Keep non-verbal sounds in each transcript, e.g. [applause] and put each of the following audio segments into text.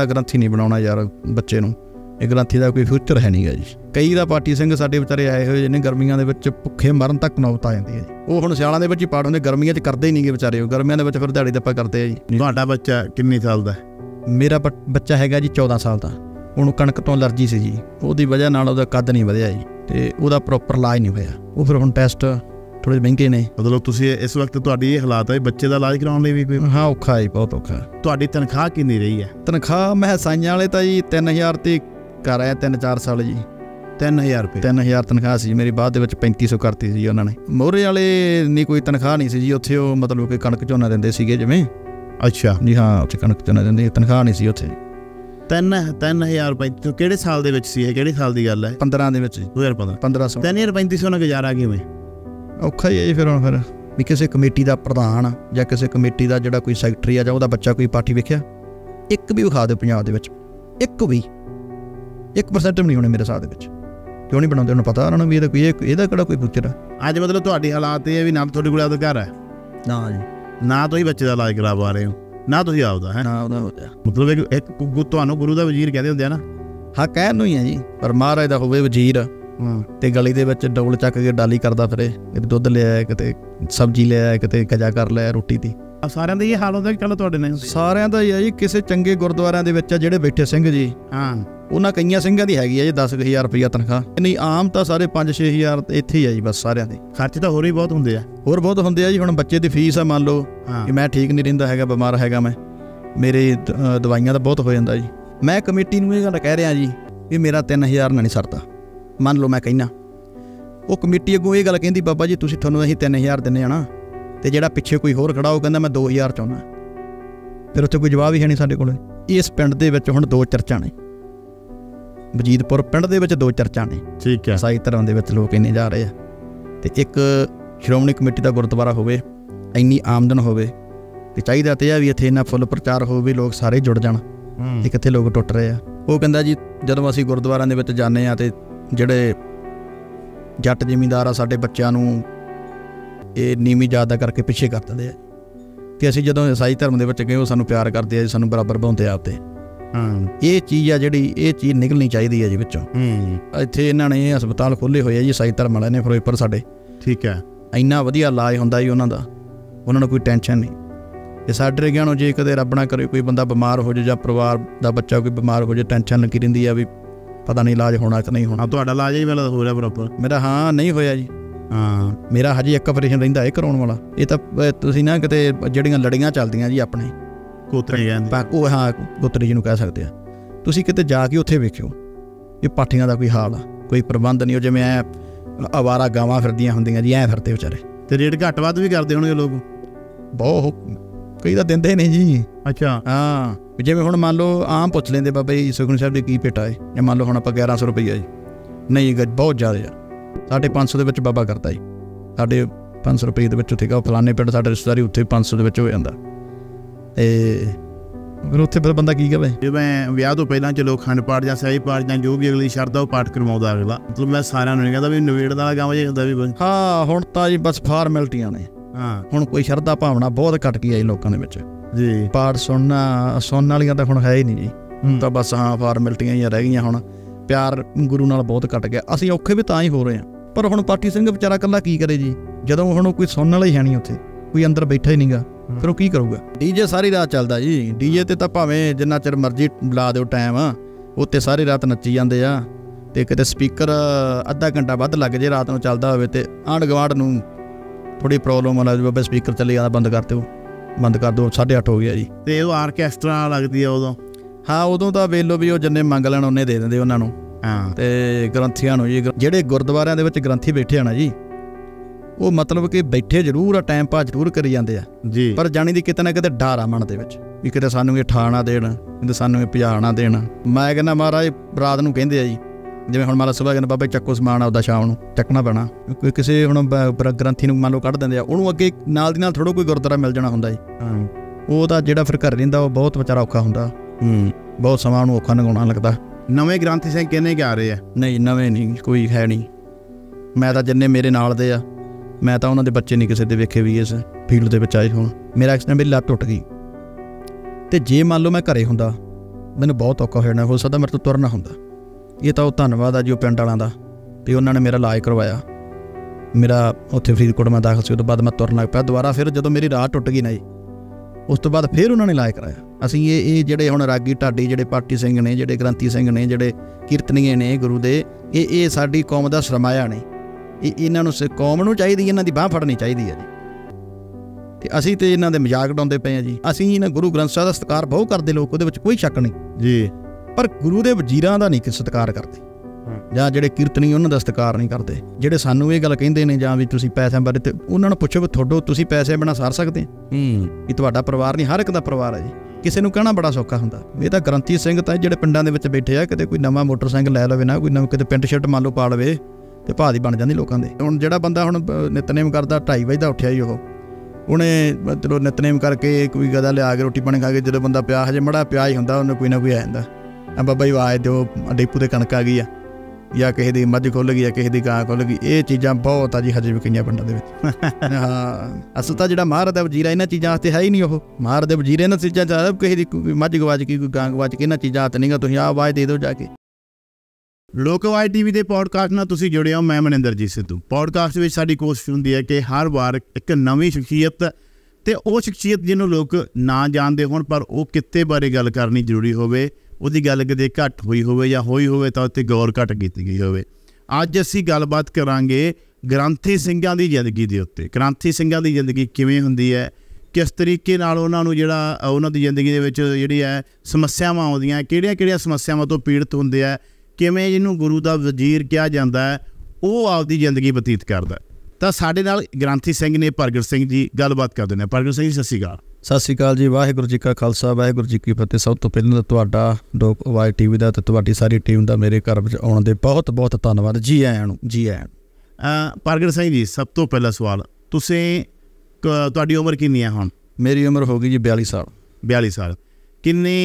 ਦਾ ਗ੍ਰੰਥੀ ਨਹੀਂ ਬਣਾਉਣਾ ਯਾਰ ਬੱਚੇ ਨੂੰ ਇਹ ਗ੍ਰੰਥੀ ਦਾ ਕੋਈ ਫਿਊਚਰ ਹੈ ਨਹੀਂਗਾ ਜੀ ਕਈ ਦਾ ਪਾਰਟੀ ਸਿੰਘ ਸਾਡੇ ਵਿਚਾਰੇ ਆਏ ਹੋਏ ਜਿਹਨੇ ਗਰਮੀਆਂ ਦੇ ਵਿੱਚ ਭੁੱਖੇ ਮਰਨ ਤੱਕ ਨੌਬਤ ਆ ਜਾਂਦੀ ਹੈ ਜੀ ਉਹ ਹੁਣ ਸਿਆਲਾਂ ਦੇ ਵਿੱਚ ਹੀ ਪਾੜ ਹੁੰਦੇ ਗਰਮੀਆਂ 'ਚ ਕਰਦੇ ਹੀ ਨਹੀਂਗੇ ਵਿਚਾਰੇ ਉਹ ਗਰਮੀਆਂ ਦੇ ਵਿੱਚ ਫਿਰ ਦਿਹਾੜੀ ਦੱਪਾ ਕਰਦੇ ਆ ਜੀ ਤੁਹਾਡਾ ਬੱਚਾ ਕਿੰਨੇ ਸਾਲ ਦਾ ਮੇਰਾ ਬੱਚਾ ਹੈਗਾ ਜੀ 14 ਸਾਲ ਦਾ ਉਹਨੂੰ ਕਣਕ ਤੋਂ ਅਲਰਜੀ ਸੀ ਜੀ ਉਹਦੀ ਵਜ੍ਹਾ ਨਾਲ ਉਹਦਾ ਕੱਦ ਨਹੀਂ ਵਧਿਆ ਜੀ ਤੇ ਉਹਦਾ ਪ੍ਰੋਪਰ ਇਲਾਜ ਨਹੀਂ ਹੋਇਆ ਉਹ ਫਿਰ ਹੁਣ ਟੈਸਟ ਥੋੜੇ ਮਹਿੰਗੇ ਨੇ ਮਤਲਬ ਤੁਸੀਂ ਇਸ ਵਕਤ ਤੁਹਾਡੀ ਇਹ ਹਾਲਾਤ ਹੈ ਬੱਚੇ ਦਾ ਇਲਾਜ ਕਰਾਉਣ ਲਈ ਵੀ ਕੋਈ ਹਾਂ ਔਖਾ ਹੈ ਬਹੁਤ ਔਖਾ ਤੁਹਾਡੀ ਤਨਖਾਹ ਕਿੰਨੀ ਰਹੀ ਹੈ ਤਨਖਾਹ ਸਾਈਆਂ ਵਾਲੇ ਤਾਂ ਜੀ 3000 ਤੇ ਕਰ ਆਇਆ 3-4 ਸਾਲ ਜੀ 3000 ਰੁਪਏ 3000 ਤਨਖਾਹ ਸੀ ਮੇਰੀ ਬਾਅਦ ਦੇ ਵਿੱਚ 3500 ਕਰਤੀ ਸੀ ਉਹਨਾਂ ਨੇ ਮੋਹਰੇ ਵਾਲੇ ਨਹੀਂ ਕੋਈ ਤਨਖਾਹ ਨਹੀਂ ਸੀ ਜੀ ਉੱਥੇ ਉਹ ਮਤਲਬ ਕਿ ਕਣਕ ਝੋਨਾ ਦਿੰਦੇ ਸੀਗੇ ਜਿਵੇਂ ਅੱਛਾ ਜੀ ਹਾਂ ਉੱਥੇ ਕਣਕ ਝੋਨਾ ਦਿੰਦੇ ਤਨਖਾਹ ਨਹੀਂ ਸੀ ਉੱਥੇ 3 3000 ਰੁਪਏ ਕਿਹੜੇ ਸਾਲ ਦੇ ਵਿੱਚ ਸੀ ਇਹ ਕਿਹੜੇ ਸਾਲ ਦੀ ਗੱਲ ਹੈ 15 ਦੇ ਵਿੱਚ 2015 1500 3000 3500 ਨਾਲ ਗੁਜ਼ਾਰਾ ਕਿਵੇਂ ਔਖਾ ਹੀ ਹੈ ਫਿਰ ਹੁਣ ਫਿਰ ਵੀ ਕਿਸੇ ਕਮੇਟੀ ਦਾ ਪ੍ਰਧਾਨ ਜਾਂ ਕਿਸੇ ਕਮੇਟੀ ਦਾ ਜਿਹੜਾ ਕੋਈ ਸੈਕਟਰੀ ਆ ਜਾਂ ਉਹਦਾ ਬੱਚਾ ਕੋਈ ਪਾਰਟੀ ਵੇਖਿਆ ਇੱਕ ਵੀ ਵਿਖਾ ਦੇ ਪੰਜਾਬ ਦੇ ਵਿੱਚ ਇੱਕ ਵੀ 1% ਵੀ ਨਹੀਂ ਹੋਣੇ ਮੇਰੇ ਸਾਹ ਦੇ ਵਿੱਚ ਕਿਉਂ ਨਹੀਂ ਬਣਾਉਂਦੇ ਉਹਨੂੰ ਪਤਾ ਉਹਨਾਂ ਨੂੰ ਵੀ ਇਹਦਾ ਕੋਈ ਇਹਦਾ ਕਿਹੜਾ ਕੋਈ ਪੁੱਤਰ ਆ ਅੱਜ ਮਤਲਬ ਤੁਹਾਡੀ ਹਾਲਾਤ ਇਹ ਵੀ ਨਾ ਤੁਹਾਡੇ ਕੋਲ ਅਧਿਕਾਰ ਘਰ ਹੈ ਨਾ ਜੀ ਨਾ ਤੁਸੀਂ ਬੱਚੇ ਦਾ ਇਲਾਜ ਕਰਾ ਪਾ ਰਹੇ ਹੋ ਨਾ ਤੁਸੀਂ ਆਉਦਾ ਹੈ ਨਾ ਉਹਦਾ ਹੁੰਦਾ ਮਤਲਬ ਇੱਕ ਤੁਹਾਨੂੰ ਗੁਰੂ ਦਾ ਵਜ਼ੀਰ ਕਹਦੇ ਹੁੰਦੇ ਆ ਨਾ ਹਾਂ ਕਹਿਣ ਨੂੰ ਹੀ ਆ ਜੀ ਪਰ ਮਹਾਰਾਜ ਦਾ ਹੋਵੇ ਵਜ਼ੀਰ ਤੇ ਗਲੀ ਦੇ ਵਿੱਚ ਡਬਲ ਚੱਕ ਕੇ ਡਾਲੀ ਕਰਦਾ ਫਿਰੇ ਕਿਤੇ ਦੁੱਧ ਲੈ ਆਇਆ ਕਿਤੇ ਸਬਜ਼ੀ ਲੈ ਆਇਆ ਕਿਤੇ ਕਜਾ ਕਰ ਲਿਆ ਰੋਟੀ ਦੀ ਸਾਰਿਆਂ ਦਾ ਇਹ ਹਾਲ ਹੁੰਦਾ ਕਿ ਚਲੋ ਤੁਹਾਡੇ ਨੇ ਸਾਰਿਆਂ ਦਾ ਹੀ ਆ ਜੀ ਕਿਸੇ ਚੰਗੇ ਗੁਰਦੁਆਰਿਆਂ ਦੇ ਵਿੱਚ ਆ ਜਿਹੜੇ ਬੈਠੇ ਸਿੰਘ ਜੀ ਹਾਂ ਉਹਨਾਂ ਕਈਆਂ ਸਿੰਘਾਂ ਦੀ ਹੈਗੀ ਆ ਜੀ 10000 ਰੁਪਏ ਤਨਖਾਹ ਨਹੀਂ ਆਮ ਤਾਂ ਸਾਰੇ 5-6000 ਇੱਥੇ ਹੀ ਆ ਜੀ ਬਸ ਸਾਰਿਆਂ ਦੇ ਖਰਚ ਤਾਂ ਹੋਰ ਹੀ ਬਹੁਤ ਹੁੰਦੇ ਆ ਹੋਰ ਬਹੁਤ ਹੁੰਦੇ ਆ ਜੀ ਹੁਣ ਬੱਚੇ ਦੀ ਫੀਸ ਆ ਮੰਨ ਲਓ ਕਿ ਮੈਂ ਠੀਕ ਨਹੀਂ ਰਹਿੰਦਾ ਹੈਗਾ ਬਿਮਾਰ ਹੈਗਾ ਮੈਂ ਮੇਰੇ ਦਵਾਈਆਂ ਦਾ ਬਹੁਤ ਹੋ ਜਾਂਦਾ ਜੀ ਮੈਂ ਕਮੇਟੀ ਨੂੰ ਇਹ ਗੱਲ ਕਹਿ ਰਿਹਾ ਜੀ ਵੀ ਮੇਰਾ 3000 ਨਾਲ ਨਹੀਂ ਸਰਦਾ ਮੰਨ ਲਓ ਮੈਂ ਕਹਿਣਾ ਉਹ ਕਮੇਟੀ ਅੱਗੋਂ ਇਹ ਗੱਲ ਕਹਿੰਦੀ ਬਾਬਾ ਜੀ ਤੁਸੀਂ ਤੁਹਾਨੂੰ ਅਸੀਂ 3000 ਦਿੰਨੇ ਆ ਨਾ ਤੇ ਜਿਹੜਾ ਪਿੱਛੇ ਕੋਈ ਹੋਰ ਖੜਾ ਹੋ ਕਹਿੰਦਾ ਮੈਂ 2000 ਚਾਹੁੰਦਾ ਫਿਰ ਉੱਥੇ ਕੋਈ ਜਵਾਬ ਹੀ ਹੈ ਨਹੀਂ ਸਾਡੇ ਕੋਲ ਇਸ ਪਿੰਡ ਦੇ ਵਿੱਚ ਹੁਣ ਦੋ ਚਰਚਾਂ ਨੇ ਵਜੀਦਪੁਰ ਪਿੰਡ ਦੇ ਵਿੱਚ ਦੋ ਚਰਚਾਂ ਨੇ ਠੀਕ ਹੈ ਸਾਈ ਤਰ੍ਹਾਂ ਦੇ ਵਿੱਚ ਲੋਕ ਇੰਨੇ ਜਾ ਰਹੇ ਆ ਤੇ ਇੱਕ ਸ਼੍ਰੋਮਣੀ ਕਮੇਟੀ ਦਾ ਗੁਰਦੁਆਰਾ ਹੋਵੇ ਇੰਨੀ ਆਮਦਨ ਹੋਵੇ ਤੇ ਚਾਹੀਦਾ ਤੇ ਆ ਵੀ ਇੱਥੇ ਇੰਨਾ ਫੁੱਲ ਪ੍ਰਚਾਰ ਹੋਵੇ ਲੋਕ ਸਾਰੇ ਜੁੜ ਜਾਣ ਤੇ ਕਿੱਥੇ ਲੋਕ ਟੁੱਟ ਰਹੇ ਆ ਉਹ ਕਹਿੰਦਾ ਜੀ ਜਦੋਂ ਅਸੀਂ ਗੁਰਦੁਆਰਿਆਂ ਦੇ ਵਿੱਚ ਜਾਂਦੇ ਆ ਤੇ ਜਿਹੜੇ ਜੱਟ ਜ਼ਿਮੀਂਦਾਰ ਆ ਸਾਡੇ ਬੱਚਿਆਂ ਨੂੰ ਇਹ ਨੀਵੀਂ ਜਾਦਾ ਕਰਕੇ ਪਿੱਛੇ ਕਰ ਦਿੰਦੇ ਆ ਤੇ ਅਸੀਂ ਜਦੋਂ ਈਸਾਈ ਧਰਮ ਦੇ ਵਿੱਚ ਗਏ ਉਹ ਸਾਨੂੰ ਪਿਆਰ ਕਰਦੇ ਆ ਸਾਨੂੰ ਬਰਾਬਰ ਬਣਾਉਂਦੇ ਆ ਆਪਦੇ ਹਾਂ ਇਹ ਚੀਜ਼ ਆ ਜਿਹੜੀ ਇਹ ਚੀਜ਼ ਨਿਕਲਣੀ ਚਾਹੀਦੀ ਆ ਜੀ ਵਿੱਚੋਂ ਹੂੰ ਇੱਥੇ ਇਹਨਾਂ ਨੇ ਇਹ ਹਸਪਤਾਲ ਖੋਲੇ ਹੋਏ ਆ ਜੀ ਈਸਾਈ ਧਰਮ ਵਾਲਿਆਂ ਨੇ ਫਿਰੋਜ਼ਪੁਰ ਸਾਡੇ ਠੀਕ ਹੈ ਇੰਨਾ ਵਧੀਆ ਇਲਾਜ ਹੁੰਦਾ ਜੀ ਉਹਨਾਂ ਦਾ ਉਹਨਾਂ ਨੂੰ ਕੋਈ ਟੈਨਸ਼ਨ ਨਹੀਂ ਤੇ ਸਾਡੇ ਨੂੰ ਜੇ ਕਦੇ ਰੱਬ ਨਾ ਕਰੇ ਕੋਈ ਬੰਦਾ ਬਿਮਾਰ ਹੋ ਜਾ ਜਾਂ ਪਰਿਵਾਰ ਦਾ ਬੱਚਾ ਕੋਈ ਬਿਮਾਰ ਹੋ ਜਾ ਟੈਨਸ਼ਨ ਲੱਗੀ ਰਹਿੰਦੀ ਆ ਵੀ ਪਤਾ ਨਹੀਂ ਇਲਾਜ ਹੋਣਾ ਕਿ ਨਹੀਂ ਹੋਣਾ ਤੁਹਾਡਾ ਇਲਾਜ ਹੀ ਮੈਨੂੰ ਹੋ ਰਿਹਾ ਪ੍ਰੋਪਰ ਮੇਰਾ ਹਾਂ ਨਹੀਂ ਹੋਇਆ ਜੀ ਹਾਂ ਮੇਰਾ ਹਜੇ ਇੱਕ ਆਪਰੇਸ਼ਨ ਰਹਿੰਦਾ ਇਹ ਕਰਾਉਣ ਵਾਲਾ ਇਹ ਤਾਂ ਤੁਸੀਂ ਨਾ ਕਿਤੇ ਜਿਹੜੀਆਂ ਲੜੀਆਂ ਚੱਲਦੀਆਂ ਜੀ ਆਪਣੇ ਕੋਤਰੀ ਜਾਂਦੇ ਉਹ ਹਾਂ ਕੋਤਰੀ ਜੀ ਨੂੰ ਕਹਿ ਸਕਦੇ ਆ ਤੁਸੀਂ ਕਿਤੇ ਜਾ ਕੇ ਉੱਥੇ ਵੇਖਿਓ ਇਹ ਪਾਠੀਆਂ ਦਾ ਕੋਈ ਹਾਲ ਆ ਕੋਈ ਪ੍ਰਬੰਧ ਨਹੀਂ ਉਹ ਜਿਵੇਂ ਐ ਆਵਾਰਾ ਗਾਵਾਂ ਫਿਰਦੀਆਂ ਹੁੰਦੀਆਂ ਜੀ ਐ ਫਿਰਦੇ ਵਿਚਾਰੇ ਤੇ ਰੇਟ ਘੱਟ ਵੱਧ ਵੀ ਕਰਦੇ ਹੋਣਗੇ ਲੋਕ ਬਹੁਤ ਕਈ ਤਾਂ ਦਿੰਦੇ ਨੇ ਜੀ ਅੱਛਾ ਹਾਂ ਜਿਵੇਂ ਹੁਣ ਮੰਨ ਲਓ ਆਮ ਪੁੱਛ ਲੈਂਦੇ ਬਾਬਾ ਜੀ ਸੁਖਨ ਸਾਹਿਬ ਦੇ ਕੀ ਪੇਟਾ ਹੈ ਇਹ ਮੰਨ ਲਓ ਹੁਣ ਆਪਾਂ 1100 ਰੁਪਈਆ ਜੀ ਨਹੀਂ ਗੱਜ ਬਹੁਤ ਜ਼ਿਆਦਾ ਆ ਸਾਡੇ 500 ਦੇ ਵਿੱਚ ਬਾਬਾ ਕਰਦਾ ਜੀ ਸਾਡੇ 500 ਰੁਪਏ ਦੇ ਵਿੱਚ ਉੱਥੇ ਫਲਾਣੇ ਪਿੰਡ ਸਾਡੇ ਰਿਸ਼ਤੇਦਾਰੀ ਉੱਥੇ 500 ਦੇ ਵਿੱਚ ਹੋ ਜਾਂਦਾ ਤੇ ਫਿਰ ਉੱਥੇ ਫਿਰ ਬੰਦਾ ਕੀ ਕਵੇ ਜਿਵੇਂ ਵਿਆਹ ਤੋਂ ਪਹਿਲਾਂ ਚਲੋ ਖੰਡ ਪਾੜ ਜਾਂ ਸਹੀ ਪਾੜ ਜਾਂ ਜੋ ਵੀ ਅਗਲੀ ਸ਼ਰਧਾ ਉਹ ਪਾਠ ਕਰਵਾਉਂਦਾ ਅਗਲਾ ਮਤਲਬ ਮੈਂ ਸਾਰਿਆਂ ਨੂੰ ਨਹੀਂ ਕਹਿੰਦਾ ਵੀ ਨਵੇੜ ਦਾ ਗਾਵਾਂ ਜੇ ਹੁੰਦਾ ਵੀ ਹਾਂ ਹੁਣ ਤਾਂ ਜੀ ਬਸ ਫਾਰਮੈਲਟੀਆਂ ਨੇ ਹਾਂ ਹੁਣ ਕੋਈ ਸ਼ਰਧਾ ਭਾਵਨਾ ਬਹੁਤ ਘਟ ਗਈ ਹੈ ਲੋਕਾਂ ਦੇ ਵਿੱਚ ਜੀ ਪਾਠ ਸੁਣਨਾ ਸੁਣਨ ਵਾਲੀਆਂ ਤਾਂ ਹੁਣ ਹੈ ਹੀ ਨਹੀਂ ਜੀ ਤਾਂ ਬਸ ਹਾਂ ਫਾਰਮੈਲਟੀਆਂ ਹੀ ਰਹਿ ਗਈਆਂ ਹੁਣ ਪਿਆਰ ਗੁਰੂ ਨਾਲ ਬਹੁਤ ਘਟ ਗਿਆ ਅਸੀਂ ਔਖੇ ਵੀ ਤਾਂ ਹੀ ਹੋ ਰਹੇ ਹਾਂ ਪਰ ਹੁਣ ਪਾਠੀ ਸਿੰਘ ਵਿਚਾਰਾ ਕੱਲਾ ਕੀ ਕਰੇ ਜੀ ਜਦੋਂ ਹੁਣ ਕੋਈ ਸੁਣਨ ਵਾਲਾ ਹੀ ਹੈ ਨਹੀਂ ਉੱਥੇ ਕੋਈ ਅੰਦਰ ਬੈਠਾ ਹੀ ਨਹੀਂਗਾ ਫਿਰ ਉਹ ਕੀ ਕਰੂਗਾ ਡੀਜੇ ਸਾਰੀ ਰਾਤ ਚੱਲਦਾ ਜੀ ਡੀਜੇ ਤੇ ਤਾਂ ਭਾਵੇਂ ਜਿੰਨਾ ਚਿਰ ਮਰਜ਼ੀ ਲਾ ਦਿਓ ਟਾਈਮ ਉੱਤੇ ਸਾਰੀ ਰਾਤ ਨੱਚੀ ਜਾਂਦੇ ਆ ਤੇ ਕਿਤੇ ਸਪੀਕਰ ਅੱਧਾ ਘੰਟਾ ਵੱਧ ਲੱਗ ਜੇ ਰਾਤ ਨੂੰ ਚੱਲਦਾ ਹੋਵੇ ਤੇ ਆਂਡ ਗਵਾੜ ਨੂੰ ਥੋੜੀ ਪ੍ਰੋਬਲਮ ਆ ਲੱਗਦੀ ਬਾਬਾ ਸਪੀਕਰ ਚੱਲੇ ਜਾਂਦਾ ਬੰਦ ਕਰ ਦਿਓ ਬੰਦ ਕਰ ਦਿਓ 8:30 ਹੋ ਗਿਆ ਜੀ ਤੇ ਉਹ ਆਰਕੈਸਟਰਾ ਲੱਗਦੀ ਆ ਉਦੋਂ ਹਾਂ ਉਦੋਂ ਤਾਂ ਵੇਲੋ ਵੀ ਉਹ ਜਿੰਨੇ ਮੰਗ ਲੈਣ ਉਹਨੇ ਦੇ ਦਿੰਦੇ ਉਹਨਾਂ ਨੂੰ ਹਾਂ ਤੇ ਗ੍ਰੰਥੀਆਂ ਨੂੰ ਜੀ ਜਿਹੜੇ ਗੁਰਦੁਆਰਿਆਂ ਦੇ ਵਿੱਚ ਗ੍ਰੰਥੀ ਬੈਠੇ ਨਾ ਜੀ ਉਹ ਮਤਲਬ ਕਿ ਬੈਠੇ ਜ਼ਰੂਰ ਆ ਟਾਈਮ ਪਾ ਜ਼ਰੂਰ ਕਰੀ ਜਾਂਦੇ ਆ ਜੀ ਪਰ ਜਾਣੀ ਦੀ ਕਿਤੇ ਨਾ ਕਿਤੇ ਡਰ ਆ ਮਨ ਦੇ ਵਿੱਚ ਵੀ ਕਿਤੇ ਸਾਨੂੰ ਇਹ ਠਾਣਾ ਦੇਣ ਕਿਤੇ ਸਾਨੂੰ ਇਹ ਭਜਾਣਾ ਦੇਣ ਮੈਂ ਕਹਿੰਦਾ ਮਹਾਰਾਜ ਬਰਾਦ ਨੂੰ ਕਹਿੰਦੇ ਆ ਜੀ ਜਿਵੇਂ ਹੁਣ ਮਾਲਾ ਸੁਭਾ ਕਹਿੰਦਾ ਬਾਬੇ ਚੱਕੋ ਸਮਾਨ ਆਉਦਾ ਸ਼ਾਮ ਨੂੰ ਚੱਕਣਾ ਪੈਣਾ ਕੋਈ ਕਿਸੇ ਹੁਣ ਗ੍ਰੰਥੀ ਨੂੰ ਮੰਨ ਲਓ ਕੱਢ ਦਿੰਦੇ ਆ ਉਹਨੂੰ ਅੱਗੇ ਨਾਲ ਦੀ ਨਾਲ ਥੋੜਾ ਕੋਈ ਗੁਰਦੁਆਰਾ ਮਿਲ ਜਾਣਾ ਹੁੰਦਾ ਜੀ ਉਹ ਤਾਂ ਜਿਹੜਾ ਫਿਰ ਘਰ ਰਹਿੰਦਾ ਉਹ ਬਹੁਤ ਵਿਚਾਰਾ ਔਖਾ ਹੁੰਦਾ ਹੂੰ ਬਹੁਤ ਸਮਾਂ ਨੂੰ ਔਖਾ ਨਗਾਉਣਾ ਲੱਗਦਾ ਨਵੇਂ ਗ੍ਰੰਥੀ ਸਿੰਘ ਕਿੰਨੇ ਕਿ ਆ ਰਹੇ ਆ ਨਹੀਂ ਨਵੇਂ ਨਹੀਂ ਕੋਈ ਹੈ ਨਹੀਂ ਮੈਂ ਤਾਂ ਜਿੰਨੇ ਮੇਰੇ ਨਾਲ ਦੇ ਆ ਮੈਂ ਤਾਂ ਉਹਨਾਂ ਦੇ ਬੱਚੇ ਨਹੀਂ ਕਿਸੇ ਦੇ ਵੇਖੇ ਵੀ ਇਸ ਫੀਲਡ ਦੇ ਵਿੱਚ ਆਏ ਹੁਣ ਮੇਰਾ ਐਕਸੀਡੈਂਟ ਮੇਰੀ ਲੱਤ ਟੁੱਟ ਗਈ ਤੇ ਜੇ ਮੰਨ ਲਓ ਮੈਂ ਘਰੇ ਹੁੰਦਾ ਮੈਨੂੰ ਬਹੁਤ ਔਖਾ ਹੋ ਜਾਣਾ ਹੋ ਸਕਦਾ ਮੇਰੇ ਤੋਂ ਤੁਰਨਾ ਹੁੰਦਾ ਇਹ ਤਾਂ ਉਹ ਧੰਨਵਾਦ ਆ ਜੀ ਉਹ ਪਿੰਡ ਵਾਲਾਂ ਦਾ ਵੀ ਉਹਨਾਂ ਨੇ ਮੇਰਾ ਇਲਾਜ ਕਰਵਾਇਆ ਮੇਰਾ ਉੱਥੇ ਫਰੀਦਕੋਟ ਮੈਂ ਦਾਖਲ ਸੀ ਉਹ ਤੋਂ ਬਾਅਦ ਮੈਂ ਤੁਰਨ ਲੱਗ ਪਿਆ ਦੁਬਾਰਾ ਫਿਰ ਜਦੋਂ ਮੇਰੀ ਰਾਹ ਟੁੱਟ ਗਈ ਨਾ ਜੀ ਉਸ ਤੋਂ ਬਾਅਦ ਫਿਰ ਉਹਨਾਂ ਨੇ ਇਲਾਜ ਕਰਾਇਆ ਅਸੀਂ ਇਹ ਇਹ ਜਿਹੜੇ ਹੁਣ ਰਾਗੀ ਢਾਡੀ ਜਿਹੜੇ ਪਾਟੀ ਸਿੰਘ ਨੇ ਜਿਹੜੇ ਗ੍ਰੰਥੀ ਸਿੰਘ ਨੇ ਜਿਹੜੇ ਕੀਰਤਨੀਏ ਨੇ ਗੁਰੂ ਦੇ ਇਹ ਇਹ ਸਾਡੀ ਕੌਮ ਦਾ ਸਰਮਾਇਆ ਨੇ ਇਹ ਇਹਨਾਂ ਨੂੰ ਕੌਮ ਨੂੰ ਚਾਹੀਦੀ ਇਹਨਾਂ ਦੀ ਬਾਹ ਫੜਨੀ ਚਾਹੀਦੀ ਹੈ ਜੀ ਤੇ ਅਸੀਂ ਤੇ ਇਹਨਾਂ ਦੇ ਮਜ਼ਾਕ ਉਡਾਉਂਦੇ ਪਏ ਆ ਜੀ ਅਸੀਂ ਇਹਨਾਂ ਗੁਰੂ ਗ੍ਰੰਥ ਸਾਹਿਬ ਦਾ ਸਤਿਕਾਰ ਬਹੁ ਕਰਦੇ ਲੋਕ ਉਹਦੇ ਵਿੱਚ ਕੋਈ ਸ਼ੱਕ ਨਹੀਂ ਜੀ ਪਰ ਗੁਰੂ ਦੇ ਵਜ਼ੀਰਾਂ ਦਾ ਨਹੀਂ ਸਤਿਕਾਰ ਕਰਦੇ ਜਾਂ ਜਿਹੜੇ ਕੀਰਤਨੀ ਉਹਨਾਂ ਦਾ ਸਤਿਕਾਰ ਨਹੀਂ ਕਰਦੇ ਜਿਹੜੇ ਸਾਨੂੰ ਇਹ ਗੱਲ ਕਹਿੰਦੇ ਨੇ ਜਾਂ ਵੀ ਤੁਸੀਂ ਪੈਸਿਆਂ ਬਾਰੇ ਤੇ ਉਹਨਾਂ ਨੂੰ ਪੁੱਛੋ ਵੀ ਤੁਹਾਡੋ ਤੁਸੀਂ ਪੈਸੇ ਬਿਨਾ ਸਾਰ ਸਕਦੇ ਹੂੰ ਇਹ ਤੁਹਾਡਾ ਪਰਿਵਾਰ ਨਹੀਂ ਹਰ ਇੱਕ ਦਾ ਪਰਿਵਾਰ ਹੈ ਜੀ ਕਿਸੇ ਨੂੰ ਕਹਿਣਾ ਬੜਾ ਸੌਖਾ ਹੁੰਦਾ ਇਹ ਤਾਂ ਗਰੰਤੀ ਸਿੰਘ ਤਾਂ ਜਿਹੜੇ ਪਿੰਡਾਂ ਦੇ ਵਿੱਚ ਬੈਠੇ ਆ ਕਿਤੇ ਕੋਈ ਨਵਾਂ ਮੋਟਰਸਾਈਕਲ ਲੈ ਲਵੇ ਨਾ ਕੋਈ ਨਵਾਂ ਕਿਤੇ ਪਿੰਟ ਸ਼ਰਟ ਮੰਨ ਲਓ ਪਾ ਲਵੇ ਤੇ ਭਾਦੀ ਬਣ ਜਾਂਦੀ ਲੋਕਾਂ ਦੇ ਹੁਣ ਜਿਹੜਾ ਬੰਦਾ ਹੁਣ ਨਿਤਨੇਮ ਕਰਦਾ 2:30 ਵਜੇ ਦਾ ਉੱਠਿਆ ਹੀ ਉਹ ਉਹਨੇ ਚਲੋ ਨਿਤਨੇਮ ਕਰਕੇ ਕੋਈ ਗਦਾ ਲਿਆ ਕੇ ਰੋਟੀ ਪਾਣੀ ਖਾ ਕੇ ਜਦੋਂ ਬੰਦਾ ਪਿਆ ਹਜੇ ਮੜਾ ਪਿਆ ਹੀ ਹੁੰਦਾ ਉਹਨੂੰ ਕੋਈ ਨਾ ਕੋਈ ਆ ਜਾਂਦਾ ਆ ਬਾਬਾ ਜੀ ਆਏ ਦਿਓ ਡੇਪੂ ਤੇ ਕਣਕ ਆ ਗਈ ਆ ਜਾਂ ਕਿਸੇ ਦੀ ਮੱਝ ਖੁੱਲ ਗਈ ਆ ਕਿਸੇ ਦੀ ਗਾਂ ਖੁੱਲ ਗਈ ਇਹ ਚੀਜ਼ਾਂ ਬਹੁਤ ਆ ਜੀ ਹਜੇ ਵੀ ਕਈਆਂ ਪਿੰਡਾਂ ਦੇ ਵਿੱਚ [laughs] ਹਾਂ ਅਸਲ ਤਾਂ ਜਿਹੜਾ ਮਹਾਰਾ ਦਾ ਵਜ਼ੀਰਾ ਇਹਨਾਂ ਚੀਜ਼ਾਂ ਤੇ ਹੈ ਹੀ ਨਹੀਂ ਉਹ ਮਹਾਰਾ ਦੇ ਵਜ਼ੀਰੇ ਇਹਨਾਂ ਚੀਜ਼ਾਂ ਜ਼ਿਆਦਾ ਕਿਸੇ ਦੀ ਮੱਝ ਗਵਾਚ ਗਈ ਕੋਈ ਗਾਂ ਗਵਾਚ ਕੇ ਇਹਨਾਂ ਚੀਜ਼ਾਂ ਹੱਥ ਨਹੀਂਗਾ ਤੁਸੀਂ ਆ ਆਵਾਜ਼ ਦੇ ਦਿਓ ਜਾ ਕੇ ਵਾਈ ਟੀਵੀ ਦੇ ਪੌਡਕਾਸਟ ਨਾਲ ਤੁਸੀਂ ਜੁੜੇ ਹੋ ਮੈਂ ਜੀ ਸਿੱਧੂ ਪੌਡਕਾਸਟ ਵਿੱਚ ਸਾਡੀ ਕੋਸ਼ਿਸ਼ ਹੁੰਦੀ ਹੈ ਕਿ ਹਰ ਵਾਰ ਇੱਕ ਨਵੀਂ ਸ਼ਖਸੀਅਤ ਤੇ ਉਹ ਸ਼ਖਸੀਅਤ ਜਿਹਨੂੰ ਲੋਕ ਨਾ ਜਾਣਦੇ ਹੋਣ ਪਰ ਉਹ ਕਿੱਤੇ ਬਾਰੇ ਗੱਲ ਕਰਨੀ ਜ਼ਰੂਰੀ ਹੋਵੇ ਉਹਦੀ ਗੱਲ ਕਦੇ ਘੱਟ ਹੋਈ ਹੋਵੇ ਜਾਂ ਹੋਈ ਹੋਵੇ ਤਾਂ ਉੱਤੇ ਗੌਰ ਘੱਟ ਕੀਤੀ ਗਈ ਹੋਵੇ ਅੱਜ ਅਸੀਂ ਗੱਲਬਾਤ ਕਰਾਂਗੇ ਗ੍ਰਾਂਥੀ ਸਿੰਘਾਂ ਦੀ ਜ਼ਿੰਦਗੀ ਦੇ ਉੱਤੇ ਗ੍ਰਾਂਥੀ ਸਿੰਘਾਂ ਦੀ ਜ਼ਿੰਦਗੀ ਕਿਵੇਂ ਹੁੰਦੀ ਹੈ ਕਿਸ ਤਰੀਕੇ ਨਾਲ ਉਹਨਾਂ ਨੂੰ ਜਿਹੜਾ ਉਹਨਾਂ ਦੀ ਜ਼ਿੰਦਗੀ ਦੇ ਵਿੱਚ ਜਿਹੜੀ ਹੈ ਸਮੱਸਿਆਵਾਂ ਆਉਂਦੀਆਂ ਕਿਹੜੀਆਂ-ਕਿਹੜੀਆਂ ਸਮੱਸਿਆਵਾਂ ਤੋਂ ਪੀੜਤ ਹੁੰਦੇ ਆ ਕਿਵੇਂ ਜਿਹਨੂੰ ਗੁਰੂ ਦਾ ਵਜ਼ੀਰ ਕਿਹਾ ਜਾਂਦਾ ਹੈ ਉਹ ਆਪਦੀ ਜ਼ਿੰਦਗੀ ਬਤੀਤ ਕਰਦਾ ਤਾਂ ਸਾਡੇ ਨਾਲ ਗ੍ਰਾਂਥੀ ਸਿੰਘ ਨੇ ਪ੍ਰਗਟ ਸਿੰਘ ਜੀ ਗੱਲਬਾਤ ਕਰਦੇ ਨੇ ਪ੍ਰਗਟ ਸਿੰਘ ਜੀ ਸਤਿ ਸ਼੍ਰੀ ਅਕਾਲ ਸਤਿ ਸ਼੍ਰੀ ਅਕਾਲ ਜੀ ਵਾਹਿਗੁਰੂ ਜੀ ਕਾ ਖਾਲਸਾ ਵਾਹਿਗੁਰੂ ਜੀ ਕੀ ਫਤਿਹ ਸਭ ਤੋਂ ਪਹਿਲਾਂ ਤੁਹਾਡਾ ਡੋਕ ਵਾਈ ਟੀਵੀ ਦਾ ਤੇ ਤੁਹਾਡੀ ਸਾਰੀ ਟੀਮ ਦਾ ਮੇਰੇ ਘਰ ਵਿੱਚ ਆਉਣ ਦੇ ਬਹੁਤ ਬਹੁਤ ਧੰਨਵਾਦ ਜੀ ਆਇਆਂ ਨੂੰ ਜੀ ਆਇਆਂ ਪਰਗਟ ਸਿੰਘ ਜੀ ਸਭ ਤੋਂ ਪਹਿਲਾ ਸਵਾਲ ਤੁਸੀਂ ਤੁਹਾਡੀ ਉਮਰ ਕਿੰਨੀ ਹੈ ਹੁਣ ਮੇਰੀ ਉਮਰ ਹੋ ਗਈ ਜੀ 42 ਸਾਲ 42 ਸਾਲ ਕਿੰਨੇ